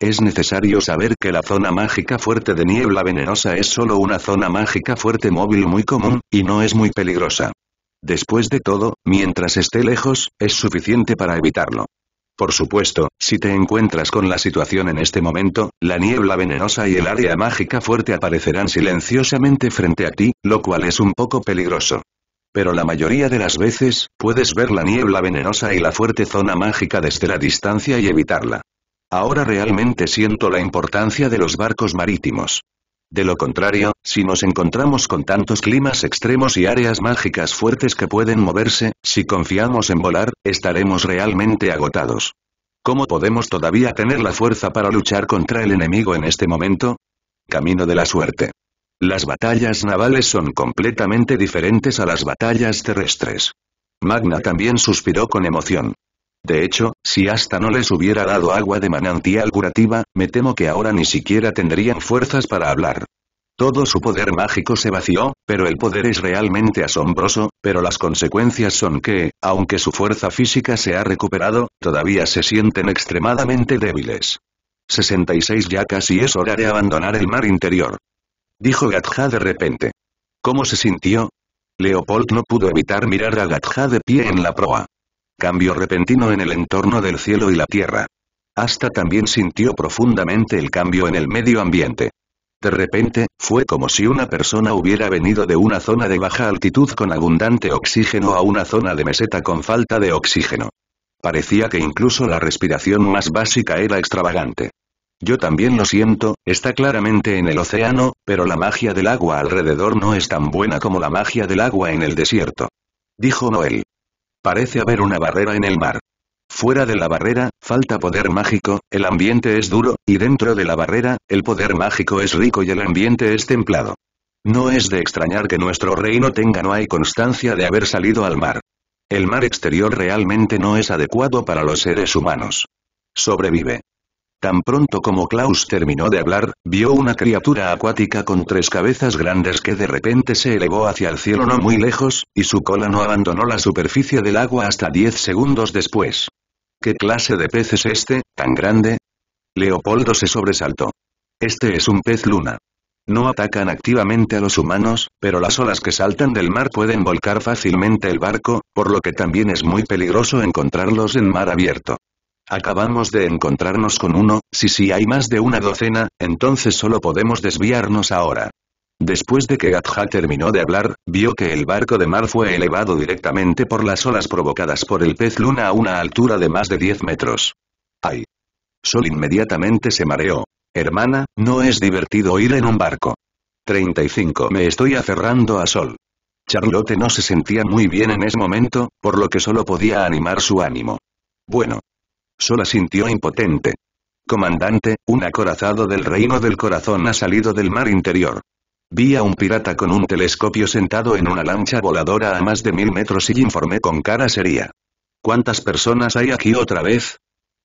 Es necesario saber que la zona mágica fuerte de niebla venenosa es solo una zona mágica fuerte móvil muy común, y no es muy peligrosa. Después de todo, mientras esté lejos, es suficiente para evitarlo. Por supuesto, si te encuentras con la situación en este momento, la niebla venenosa y el área mágica fuerte aparecerán silenciosamente frente a ti, lo cual es un poco peligroso pero la mayoría de las veces, puedes ver la niebla venenosa y la fuerte zona mágica desde la distancia y evitarla. Ahora realmente siento la importancia de los barcos marítimos. De lo contrario, si nos encontramos con tantos climas extremos y áreas mágicas fuertes que pueden moverse, si confiamos en volar, estaremos realmente agotados. ¿Cómo podemos todavía tener la fuerza para luchar contra el enemigo en este momento? Camino de la suerte. Las batallas navales son completamente diferentes a las batallas terrestres. Magna también suspiró con emoción. De hecho, si hasta no les hubiera dado agua de manantial curativa, me temo que ahora ni siquiera tendrían fuerzas para hablar. Todo su poder mágico se vació, pero el poder es realmente asombroso, pero las consecuencias son que, aunque su fuerza física se ha recuperado, todavía se sienten extremadamente débiles. 66 Ya casi es hora de abandonar el mar interior dijo Gatja de repente. ¿Cómo se sintió? Leopold no pudo evitar mirar a Gatja de pie en la proa. Cambio repentino en el entorno del cielo y la tierra. Hasta también sintió profundamente el cambio en el medio ambiente. De repente, fue como si una persona hubiera venido de una zona de baja altitud con abundante oxígeno a una zona de meseta con falta de oxígeno. Parecía que incluso la respiración más básica era extravagante. Yo también lo siento, está claramente en el océano, pero la magia del agua alrededor no es tan buena como la magia del agua en el desierto. Dijo Noel. Parece haber una barrera en el mar. Fuera de la barrera, falta poder mágico, el ambiente es duro, y dentro de la barrera, el poder mágico es rico y el ambiente es templado. No es de extrañar que nuestro reino tenga no hay constancia de haber salido al mar. El mar exterior realmente no es adecuado para los seres humanos. Sobrevive. Tan pronto como Klaus terminó de hablar, vio una criatura acuática con tres cabezas grandes que de repente se elevó hacia el cielo no muy lejos, y su cola no abandonó la superficie del agua hasta diez segundos después. ¿Qué clase de pez es este, tan grande? Leopoldo se sobresaltó. Este es un pez luna. No atacan activamente a los humanos, pero las olas que saltan del mar pueden volcar fácilmente el barco, por lo que también es muy peligroso encontrarlos en mar abierto. Acabamos de encontrarnos con uno, si si hay más de una docena, entonces solo podemos desviarnos ahora. Después de que Gatja terminó de hablar, vio que el barco de mar fue elevado directamente por las olas provocadas por el pez luna a una altura de más de 10 metros. ¡Ay! Sol inmediatamente se mareó. Hermana, no es divertido ir en un barco. 35 Me estoy aferrando a Sol. Charlotte no se sentía muy bien en ese momento, por lo que solo podía animar su ánimo. Bueno, Sola sintió impotente. Comandante, un acorazado del reino del corazón ha salido del mar interior. Vi a un pirata con un telescopio sentado en una lancha voladora a más de mil metros y informé con cara seria. ¿Cuántas personas hay aquí otra vez?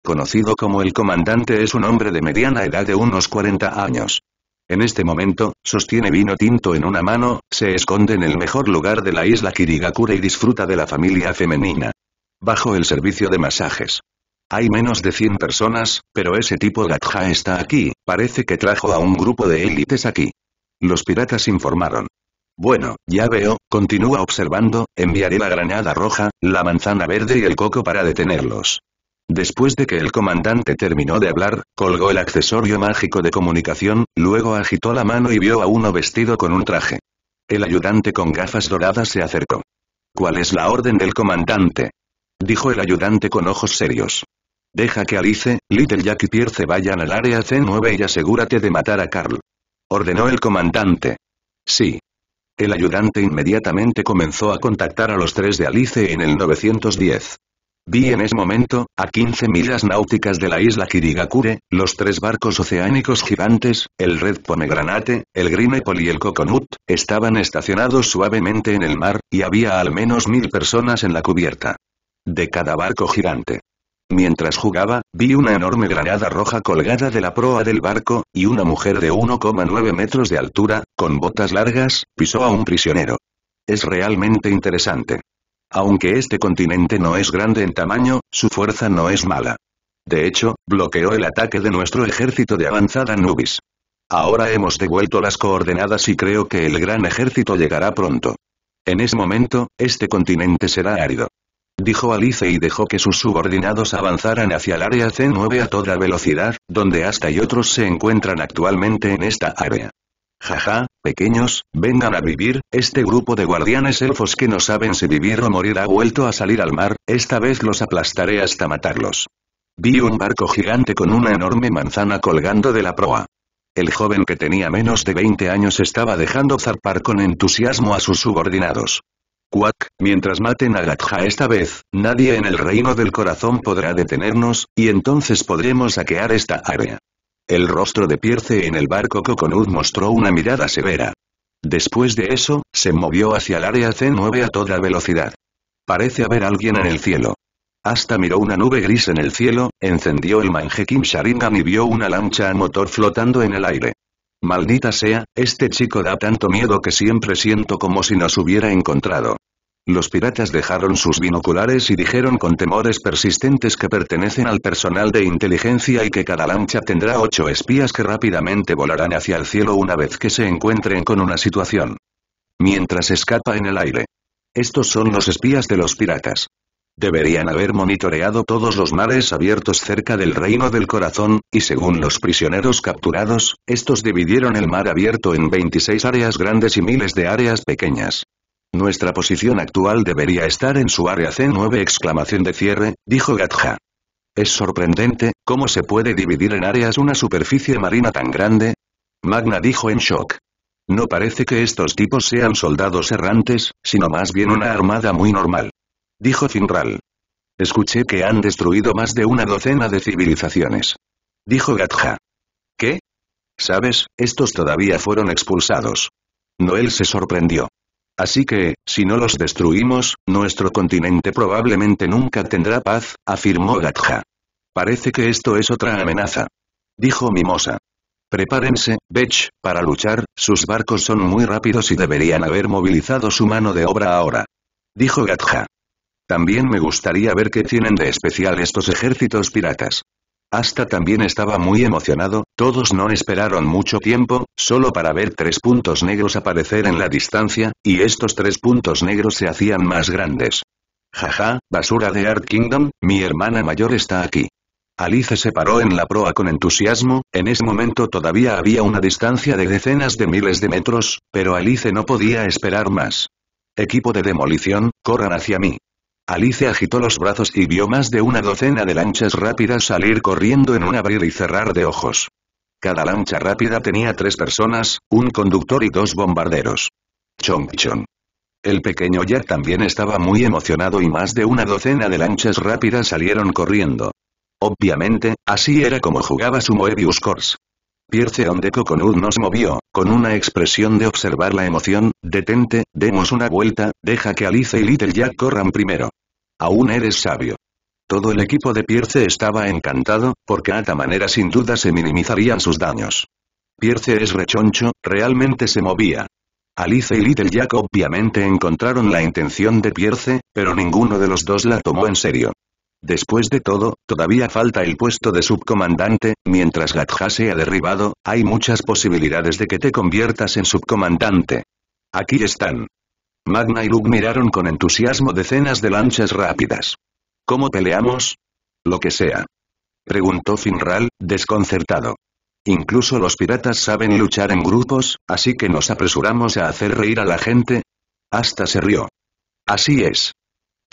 Conocido como el comandante es un hombre de mediana edad de unos 40 años. En este momento, sostiene vino tinto en una mano, se esconde en el mejor lugar de la isla Kirigakura y disfruta de la familia femenina. Bajo el servicio de masajes. Hay menos de 100 personas, pero ese tipo Gatja está aquí, parece que trajo a un grupo de élites aquí. Los piratas informaron. Bueno, ya veo, continúa observando, enviaré la granada roja, la manzana verde y el coco para detenerlos. Después de que el comandante terminó de hablar, colgó el accesorio mágico de comunicación, luego agitó la mano y vio a uno vestido con un traje. El ayudante con gafas doradas se acercó. ¿Cuál es la orden del comandante? Dijo el ayudante con ojos serios. Deja que Alice, Little Jack y Pierce vayan al área C9 y asegúrate de matar a Carl. Ordenó el comandante. Sí. El ayudante inmediatamente comenzó a contactar a los tres de Alice en el 910. Vi en ese momento, a 15 millas náuticas de la isla Kirigakure, los tres barcos oceánicos gigantes, el Red Pomegranate, el Grimepol y el Coconut, estaban estacionados suavemente en el mar, y había al menos mil personas en la cubierta. De cada barco gigante. Mientras jugaba, vi una enorme granada roja colgada de la proa del barco, y una mujer de 1,9 metros de altura, con botas largas, pisó a un prisionero. Es realmente interesante. Aunque este continente no es grande en tamaño, su fuerza no es mala. De hecho, bloqueó el ataque de nuestro ejército de avanzada Nubis. Ahora hemos devuelto las coordenadas y creo que el gran ejército llegará pronto. En ese momento, este continente será árido dijo Alice y dejó que sus subordinados avanzaran hacia el área C9 a toda velocidad, donde hasta y otros se encuentran actualmente en esta área. Jaja, pequeños, vengan a vivir, este grupo de guardianes elfos que no saben si vivir o morir ha vuelto a salir al mar, esta vez los aplastaré hasta matarlos. Vi un barco gigante con una enorme manzana colgando de la proa. El joven que tenía menos de 20 años estaba dejando zarpar con entusiasmo a sus subordinados. Cuac, mientras maten a Gatja esta vez, nadie en el reino del corazón podrá detenernos, y entonces podremos saquear esta área. El rostro de Pierce en el barco coconut mostró una mirada severa. Después de eso, se movió hacia el área C9 a toda velocidad. Parece haber alguien en el cielo. Hasta miró una nube gris en el cielo, encendió el Kim Sharingan y vio una lancha a motor flotando en el aire. Maldita sea, este chico da tanto miedo que siempre siento como si nos hubiera encontrado. Los piratas dejaron sus binoculares y dijeron con temores persistentes que pertenecen al personal de inteligencia y que cada lancha tendrá ocho espías que rápidamente volarán hacia el cielo una vez que se encuentren con una situación. Mientras escapa en el aire. Estos son los espías de los piratas. Deberían haber monitoreado todos los mares abiertos cerca del Reino del Corazón, y según los prisioneros capturados, estos dividieron el mar abierto en 26 áreas grandes y miles de áreas pequeñas. Nuestra posición actual debería estar en su área C9 exclamación de cierre, dijo Gatja. Es sorprendente, ¿cómo se puede dividir en áreas una superficie marina tan grande? Magna dijo en shock. No parece que estos tipos sean soldados errantes, sino más bien una armada muy normal. Dijo Finral. Escuché que han destruido más de una docena de civilizaciones. Dijo Gatja. ¿Qué? Sabes, estos todavía fueron expulsados. Noel se sorprendió. Así que, si no los destruimos, nuestro continente probablemente nunca tendrá paz, afirmó Gatja. Parece que esto es otra amenaza. Dijo Mimosa. Prepárense, Bech, para luchar, sus barcos son muy rápidos y deberían haber movilizado su mano de obra ahora. Dijo Gatja. También me gustaría ver qué tienen de especial estos ejércitos piratas. Hasta también estaba muy emocionado, todos no esperaron mucho tiempo, solo para ver tres puntos negros aparecer en la distancia, y estos tres puntos negros se hacían más grandes. Jaja, basura de Art Kingdom, mi hermana mayor está aquí. Alice se paró en la proa con entusiasmo, en ese momento todavía había una distancia de decenas de miles de metros, pero Alice no podía esperar más. Equipo de demolición, corran hacia mí. Alice agitó los brazos y vio más de una docena de lanchas rápidas salir corriendo en un abrir y cerrar de ojos. Cada lancha rápida tenía tres personas, un conductor y dos bombarderos. Chong. El pequeño Jack también estaba muy emocionado y más de una docena de lanchas rápidas salieron corriendo. Obviamente, así era como jugaba su Moebius Course. Pierce de Coconut nos movió, con una expresión de observar la emoción, detente, demos una vuelta, deja que Alice y Little Jack corran primero. Aún eres sabio. Todo el equipo de Pierce estaba encantado, porque a esta manera sin duda se minimizarían sus daños. Pierce es rechoncho, realmente se movía. Alice y Little Jack obviamente encontraron la intención de Pierce, pero ninguno de los dos la tomó en serio. Después de todo, todavía falta el puesto de subcomandante, mientras Gatja sea derribado, hay muchas posibilidades de que te conviertas en subcomandante. Aquí están. Magna y Luke miraron con entusiasmo decenas de lanchas rápidas. ¿Cómo peleamos? Lo que sea. Preguntó Finral, desconcertado. Incluso los piratas saben luchar en grupos, así que nos apresuramos a hacer reír a la gente. Hasta se rió. Así es.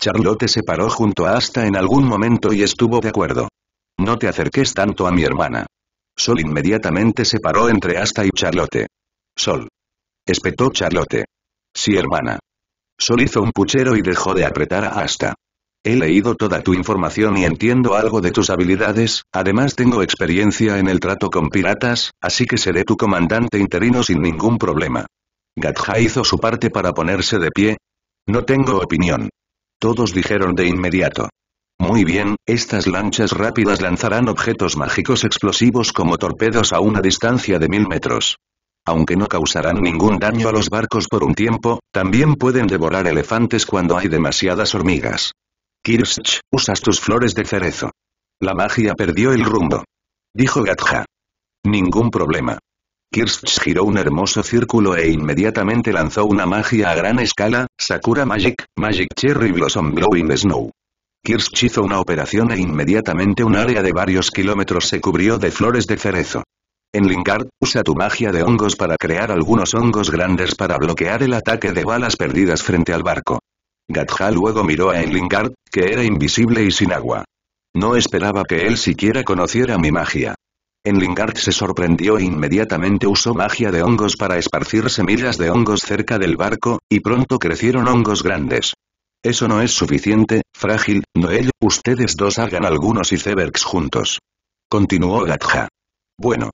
Charlotte se paró junto a Asta en algún momento y estuvo de acuerdo. No te acerques tanto a mi hermana. Sol inmediatamente se paró entre Asta y Charlotte. Sol. Espetó Charlotte. Sí hermana. Sol hizo un puchero y dejó de apretar a Asta. He leído toda tu información y entiendo algo de tus habilidades, además tengo experiencia en el trato con piratas, así que seré tu comandante interino sin ningún problema. Gatja hizo su parte para ponerse de pie. No tengo opinión. Todos dijeron de inmediato. Muy bien, estas lanchas rápidas lanzarán objetos mágicos explosivos como torpedos a una distancia de mil metros. Aunque no causarán ningún daño a los barcos por un tiempo, también pueden devorar elefantes cuando hay demasiadas hormigas. Kirsch, usas tus flores de cerezo. La magia perdió el rumbo. Dijo Gatja. Ningún problema. Kirsch giró un hermoso círculo e inmediatamente lanzó una magia a gran escala, Sakura Magic, Magic Cherry Blossom Blowing Snow. Kirsch hizo una operación e inmediatamente un área de varios kilómetros se cubrió de flores de cerezo. En Lingard, usa tu magia de hongos para crear algunos hongos grandes para bloquear el ataque de balas perdidas frente al barco. Gadja luego miró a Enlingard, que era invisible y sin agua. No esperaba que él siquiera conociera mi magia. En Lingard se sorprendió e inmediatamente usó magia de hongos para esparcir semillas de hongos cerca del barco, y pronto crecieron hongos grandes. Eso no es suficiente, frágil, Noel, ustedes dos hagan algunos icebergs juntos. Continuó Gatja. Bueno,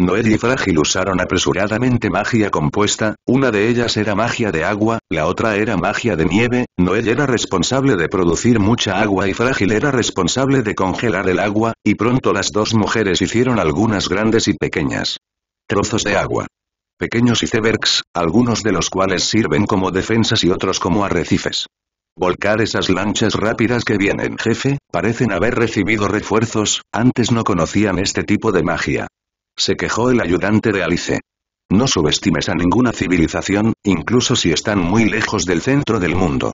Noel y Frágil usaron apresuradamente magia compuesta, una de ellas era magia de agua, la otra era magia de nieve, Noel era responsable de producir mucha agua y Frágil era responsable de congelar el agua, y pronto las dos mujeres hicieron algunas grandes y pequeñas trozos de agua. Pequeños icebergs, algunos de los cuales sirven como defensas y otros como arrecifes. Volcar esas lanchas rápidas que vienen jefe, parecen haber recibido refuerzos, antes no conocían este tipo de magia se quejó el ayudante de Alice. No subestimes a ninguna civilización, incluso si están muy lejos del centro del mundo.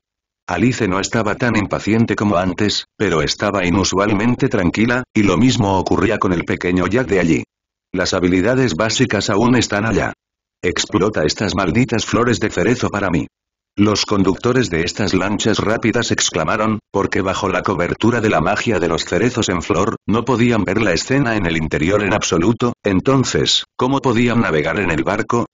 Alice no estaba tan impaciente como antes, pero estaba inusualmente tranquila, y lo mismo ocurría con el pequeño Jack de allí. Las habilidades básicas aún están allá. Explota estas malditas flores de cerezo para mí. Los conductores de estas lanchas rápidas exclamaron, porque bajo la cobertura de la magia de los cerezos en flor, no podían ver la escena en el interior en absoluto, entonces, ¿cómo podían navegar en el barco?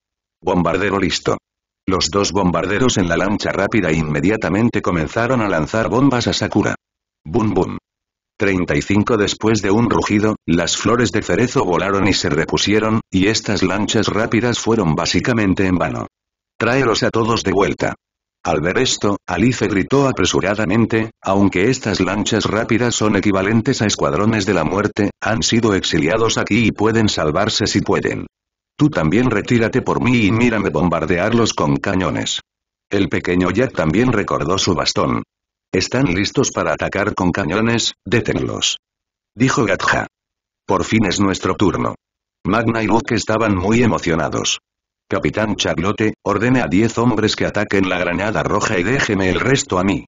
Bombardero listo. Los dos bombarderos en la lancha rápida inmediatamente comenzaron a lanzar bombas a Sakura. Bum bum. 35 Después de un rugido, las flores de cerezo volaron y se repusieron, y estas lanchas rápidas fueron básicamente en vano. Tráelos a todos de vuelta. Al ver esto, Alice gritó apresuradamente, aunque estas lanchas rápidas son equivalentes a escuadrones de la muerte, han sido exiliados aquí y pueden salvarse si pueden. Tú también retírate por mí y mírame bombardearlos con cañones. El pequeño Jack también recordó su bastón. Están listos para atacar con cañones, détenlos. Dijo Gatja. Por fin es nuestro turno. Magna y Luke estaban muy emocionados. Capitán Charlotte, ordene a diez hombres que ataquen la granada roja y déjeme el resto a mí.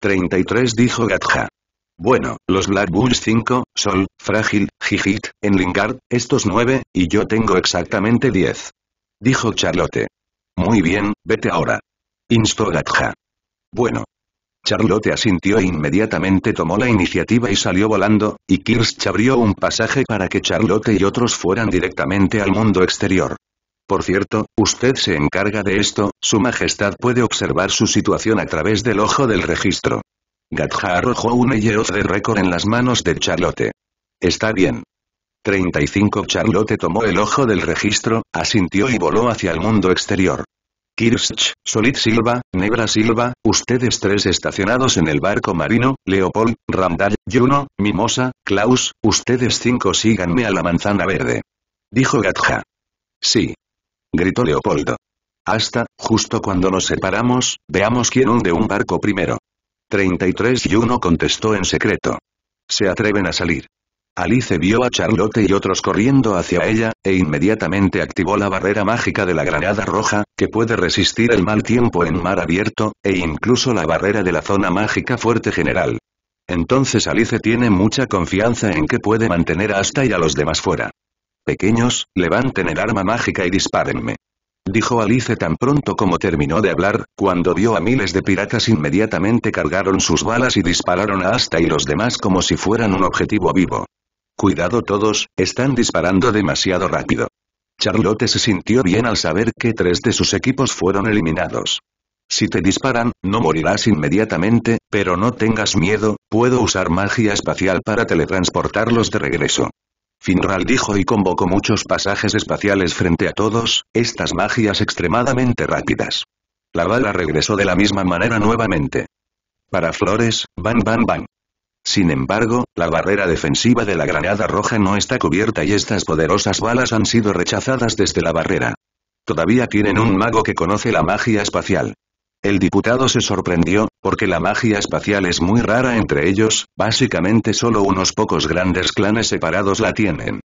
33 dijo Gatja. Bueno, los Black Bulls 5, Sol, Frágil, Jijit, Enlingard, estos 9, y yo tengo exactamente 10. Dijo Charlotte. Muy bien, vete ahora. Instó Gatja. Bueno. Charlotte asintió e inmediatamente tomó la iniciativa y salió volando, y Kirsch abrió un pasaje para que Charlotte y otros fueran directamente al mundo exterior. Por cierto, usted se encarga de esto, su majestad puede observar su situación a través del ojo del registro. Gadja arrojó un ojo de récord en las manos de Charlotte. Está bien. 35 Charlotte tomó el ojo del registro, asintió y voló hacia el mundo exterior. Kirsch, Solid Silva, Nebra Silva, ustedes tres estacionados en el barco marino, Leopold, Randall, Juno, Mimosa, Klaus, ustedes cinco síganme a la manzana verde. Dijo Gatja. Sí, gritó Leopoldo. Hasta, justo cuando nos separamos, veamos quién hunde un barco primero. 33 y uno contestó en secreto. Se atreven a salir. Alice vio a Charlotte y otros corriendo hacia ella, e inmediatamente activó la barrera mágica de la granada roja, que puede resistir el mal tiempo en mar abierto, e incluso la barrera de la zona mágica fuerte general. Entonces Alice tiene mucha confianza en que puede mantener a Hasta y a los demás fuera. Pequeños, levanten el arma mágica y dispárenme. Dijo Alice tan pronto como terminó de hablar, cuando vio a miles de piratas inmediatamente cargaron sus balas y dispararon a Asta y los demás como si fueran un objetivo vivo. Cuidado todos, están disparando demasiado rápido. Charlotte se sintió bien al saber que tres de sus equipos fueron eliminados. Si te disparan, no morirás inmediatamente, pero no tengas miedo, puedo usar magia espacial para teletransportarlos de regreso. Finral dijo y convocó muchos pasajes espaciales frente a todos, estas magias extremadamente rápidas. La bala regresó de la misma manera nuevamente. Para Flores, van van van. Sin embargo, la barrera defensiva de la granada roja no está cubierta y estas poderosas balas han sido rechazadas desde la barrera. Todavía tienen un mago que conoce la magia espacial. El diputado se sorprendió, porque la magia espacial es muy rara entre ellos, básicamente solo unos pocos grandes clanes separados la tienen.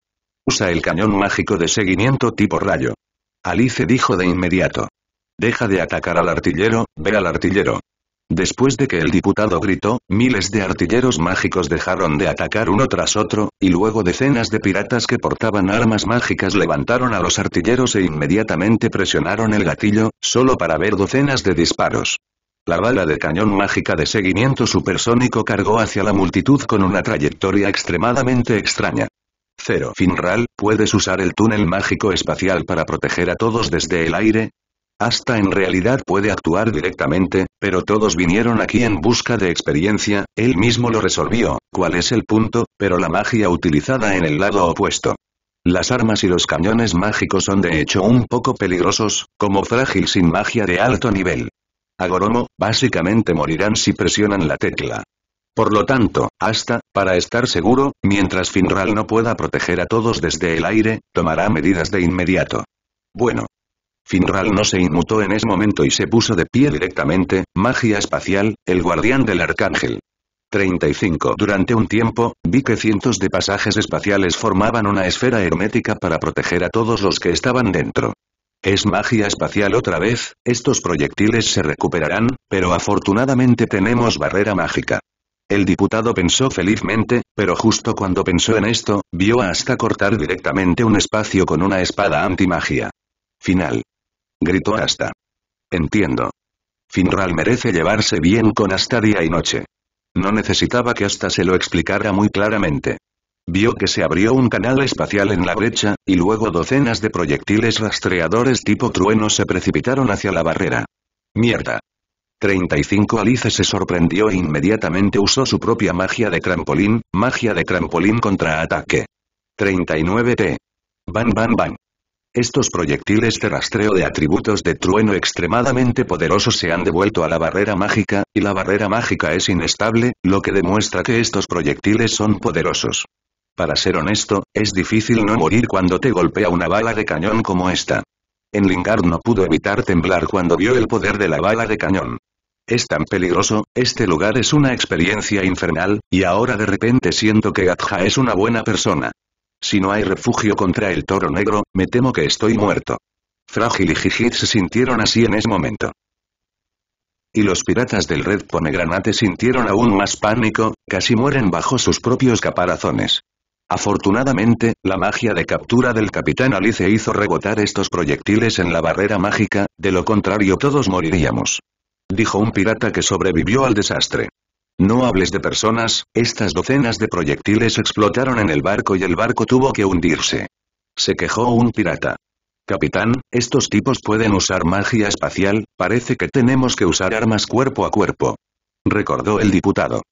Usa el cañón mágico de seguimiento tipo rayo. Alice dijo de inmediato. Deja de atacar al artillero, ve al artillero. Después de que el diputado gritó, miles de artilleros mágicos dejaron de atacar uno tras otro, y luego decenas de piratas que portaban armas mágicas levantaron a los artilleros e inmediatamente presionaron el gatillo, solo para ver docenas de disparos. La bala de cañón mágica de seguimiento supersónico cargó hacia la multitud con una trayectoria extremadamente extraña. Cero, Finral, ¿puedes usar el túnel mágico espacial para proteger a todos desde el aire? hasta en realidad puede actuar directamente, pero todos vinieron aquí en busca de experiencia, él mismo lo resolvió, cuál es el punto, pero la magia utilizada en el lado opuesto. Las armas y los cañones mágicos son de hecho un poco peligrosos, como frágil sin magia de alto nivel. Agoromo, básicamente morirán si presionan la tecla. Por lo tanto, hasta, para estar seguro, mientras Finral no pueda proteger a todos desde el aire, tomará medidas de inmediato. Bueno, Finral no se inmutó en ese momento y se puso de pie directamente, magia espacial, el guardián del arcángel. 35. Durante un tiempo, vi que cientos de pasajes espaciales formaban una esfera hermética para proteger a todos los que estaban dentro. Es magia espacial otra vez, estos proyectiles se recuperarán, pero afortunadamente tenemos barrera mágica. El diputado pensó felizmente, pero justo cuando pensó en esto, vio hasta cortar directamente un espacio con una espada antimagia. Final gritó hasta. Entiendo. Finral merece llevarse bien con hasta día y noche. No necesitaba que hasta se lo explicara muy claramente. Vio que se abrió un canal espacial en la brecha, y luego docenas de proyectiles rastreadores tipo trueno se precipitaron hacia la barrera. ¡Mierda! 35 Alice se sorprendió e inmediatamente usó su propia magia de trampolín, magia de trampolín contra ataque. 39 T. Ban ban bam. Estos proyectiles de rastreo de atributos de trueno extremadamente poderosos se han devuelto a la barrera mágica, y la barrera mágica es inestable, lo que demuestra que estos proyectiles son poderosos. Para ser honesto, es difícil no morir cuando te golpea una bala de cañón como esta. En Lingard no pudo evitar temblar cuando vio el poder de la bala de cañón. Es tan peligroso, este lugar es una experiencia infernal, y ahora de repente siento que Gatja es una buena persona. Si no hay refugio contra el toro negro, me temo que estoy muerto. Frágil y Gigit se sintieron así en ese momento. Y los piratas del Red Pomegranate sintieron aún más pánico, casi mueren bajo sus propios caparazones. Afortunadamente, la magia de captura del Capitán Alice hizo rebotar estos proyectiles en la barrera mágica, de lo contrario todos moriríamos. Dijo un pirata que sobrevivió al desastre. No hables de personas, estas docenas de proyectiles explotaron en el barco y el barco tuvo que hundirse. Se quejó un pirata. Capitán, estos tipos pueden usar magia espacial, parece que tenemos que usar armas cuerpo a cuerpo. Recordó el diputado.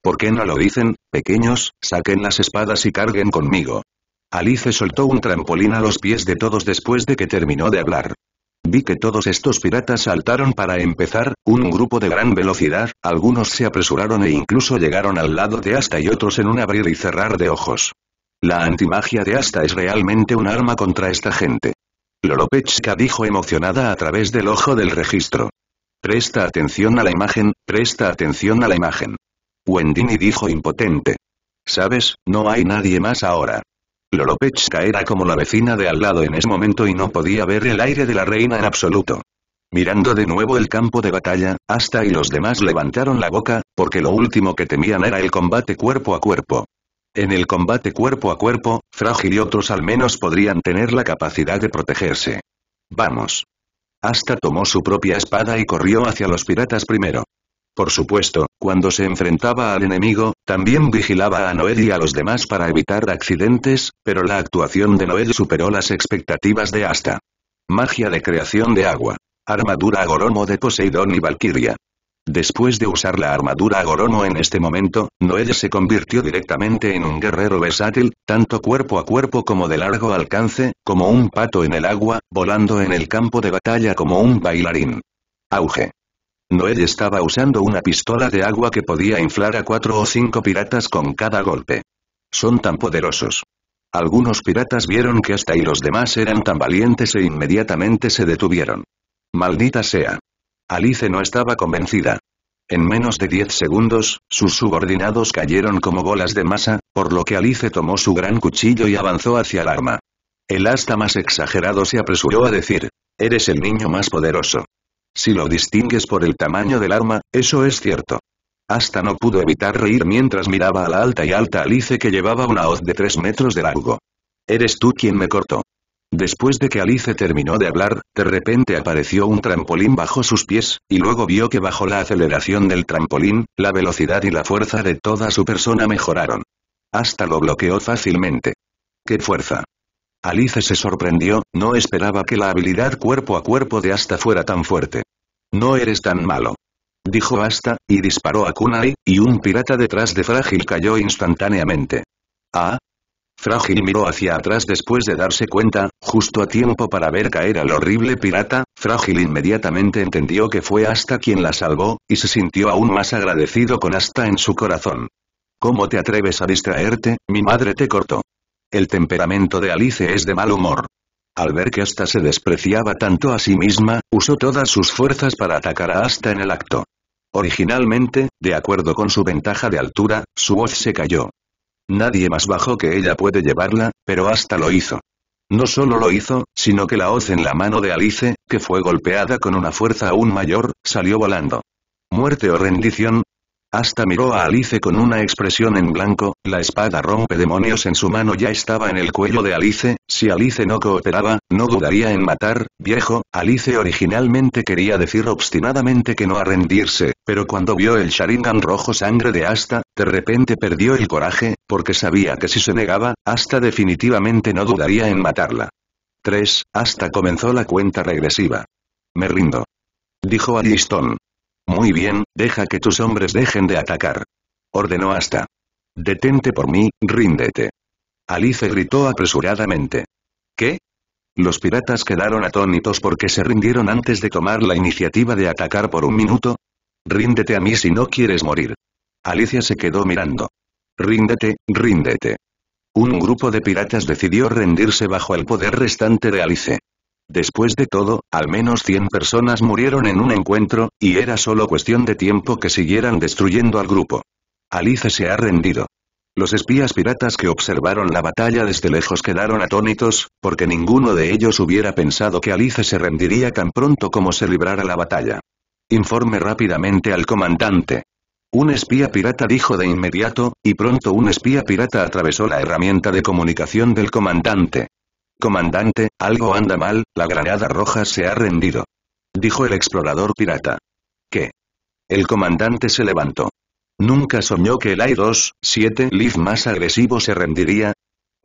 ¿Por qué no lo dicen, pequeños, saquen las espadas y carguen conmigo? Alice soltó un trampolín a los pies de todos después de que terminó de hablar. Vi que todos estos piratas saltaron para empezar, un grupo de gran velocidad, algunos se apresuraron e incluso llegaron al lado de Asta y otros en un abrir y cerrar de ojos. La antimagia de Asta es realmente un arma contra esta gente. Loropechka dijo emocionada a través del ojo del registro. Presta atención a la imagen, presta atención a la imagen. Wendini dijo impotente. Sabes, no hay nadie más ahora. Lolopechka era como la vecina de al lado en ese momento y no podía ver el aire de la reina en absoluto. Mirando de nuevo el campo de batalla, Asta y los demás levantaron la boca, porque lo último que temían era el combate cuerpo a cuerpo. En el combate cuerpo a cuerpo, Frágil y otros al menos podrían tener la capacidad de protegerse. Vamos. Asta tomó su propia espada y corrió hacia los piratas primero. Por supuesto, cuando se enfrentaba al enemigo, también vigilaba a Noel y a los demás para evitar accidentes, pero la actuación de Noel superó las expectativas de Asta. Magia de creación de agua. Armadura Agoromo de Poseidón y Valkyria. Después de usar la armadura Agoromo en este momento, Noel se convirtió directamente en un guerrero versátil, tanto cuerpo a cuerpo como de largo alcance, como un pato en el agua, volando en el campo de batalla como un bailarín. Auge. Noel estaba usando una pistola de agua que podía inflar a cuatro o cinco piratas con cada golpe. Son tan poderosos. Algunos piratas vieron que hasta y los demás eran tan valientes e inmediatamente se detuvieron. Maldita sea. Alice no estaba convencida. En menos de diez segundos, sus subordinados cayeron como bolas de masa, por lo que Alice tomó su gran cuchillo y avanzó hacia el arma. El asta más exagerado se apresuró a decir, «Eres el niño más poderoso. Si lo distingues por el tamaño del arma, eso es cierto. Hasta no pudo evitar reír mientras miraba a la alta y alta Alice que llevaba una hoz de tres metros de largo. Eres tú quien me cortó. Después de que Alice terminó de hablar, de repente apareció un trampolín bajo sus pies, y luego vio que bajo la aceleración del trampolín, la velocidad y la fuerza de toda su persona mejoraron. Hasta lo bloqueó fácilmente. ¡Qué fuerza! Alice se sorprendió, no esperaba que la habilidad cuerpo a cuerpo de Asta fuera tan fuerte. No eres tan malo. Dijo Asta, y disparó a Kunai, y un pirata detrás de Frágil cayó instantáneamente. ¿Ah? Frágil miró hacia atrás después de darse cuenta, justo a tiempo para ver caer al horrible pirata, Frágil inmediatamente entendió que fue Asta quien la salvó, y se sintió aún más agradecido con Asta en su corazón. ¿Cómo te atreves a distraerte, mi madre te cortó? El temperamento de Alice es de mal humor. Al ver que Asta se despreciaba tanto a sí misma, usó todas sus fuerzas para atacar a Asta en el acto. Originalmente, de acuerdo con su ventaja de altura, su voz se cayó. Nadie más bajo que ella puede llevarla, pero Asta lo hizo. No solo lo hizo, sino que la hoz en la mano de Alice, que fue golpeada con una fuerza aún mayor, salió volando. ¿Muerte o rendición? Hasta miró a Alice con una expresión en blanco, la espada rompe demonios en su mano ya estaba en el cuello de Alice, si Alice no cooperaba, no dudaría en matar, viejo, Alice originalmente quería decir obstinadamente que no a rendirse, pero cuando vio el Sharingan rojo sangre de Asta, de repente perdió el coraje, porque sabía que si se negaba, Asta definitivamente no dudaría en matarla. 3. Asta comenzó la cuenta regresiva. Me rindo. Dijo Alliston. Muy bien, deja que tus hombres dejen de atacar. Ordenó hasta. Detente por mí, ríndete. Alice gritó apresuradamente. ¿Qué? Los piratas quedaron atónitos porque se rindieron antes de tomar la iniciativa de atacar por un minuto. Ríndete a mí si no quieres morir. Alicia se quedó mirando. Ríndete, ríndete. Un grupo de piratas decidió rendirse bajo el poder restante de Alice. Después de todo, al menos 100 personas murieron en un encuentro, y era solo cuestión de tiempo que siguieran destruyendo al grupo. Alice se ha rendido. Los espías piratas que observaron la batalla desde lejos quedaron atónitos, porque ninguno de ellos hubiera pensado que Alice se rendiría tan pronto como se librara la batalla. Informe rápidamente al comandante. Un espía pirata dijo de inmediato, y pronto un espía pirata atravesó la herramienta de comunicación del comandante. Comandante, algo anda mal, la granada roja se ha rendido. Dijo el explorador pirata. ¿Qué? El comandante se levantó. Nunca soñó que el a 2 7 más agresivo se rendiría.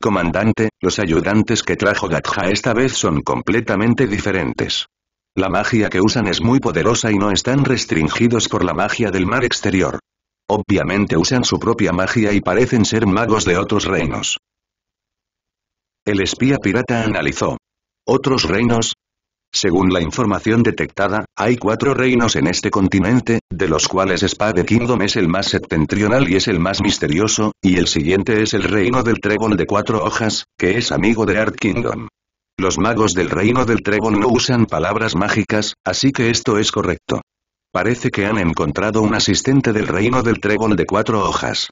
Comandante, los ayudantes que trajo Gatja esta vez son completamente diferentes. La magia que usan es muy poderosa y no están restringidos por la magia del mar exterior. Obviamente usan su propia magia y parecen ser magos de otros reinos. El espía pirata analizó. ¿Otros reinos? Según la información detectada, hay cuatro reinos en este continente, de los cuales Spade Kingdom es el más septentrional y es el más misterioso, y el siguiente es el reino del trébol de cuatro hojas, que es amigo de Art Kingdom. Los magos del reino del trébol no usan palabras mágicas, así que esto es correcto. Parece que han encontrado un asistente del reino del trébol de cuatro hojas.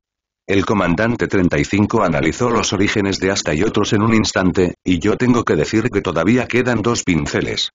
El comandante 35 analizó los orígenes de hasta y otros en un instante, y yo tengo que decir que todavía quedan dos pinceles.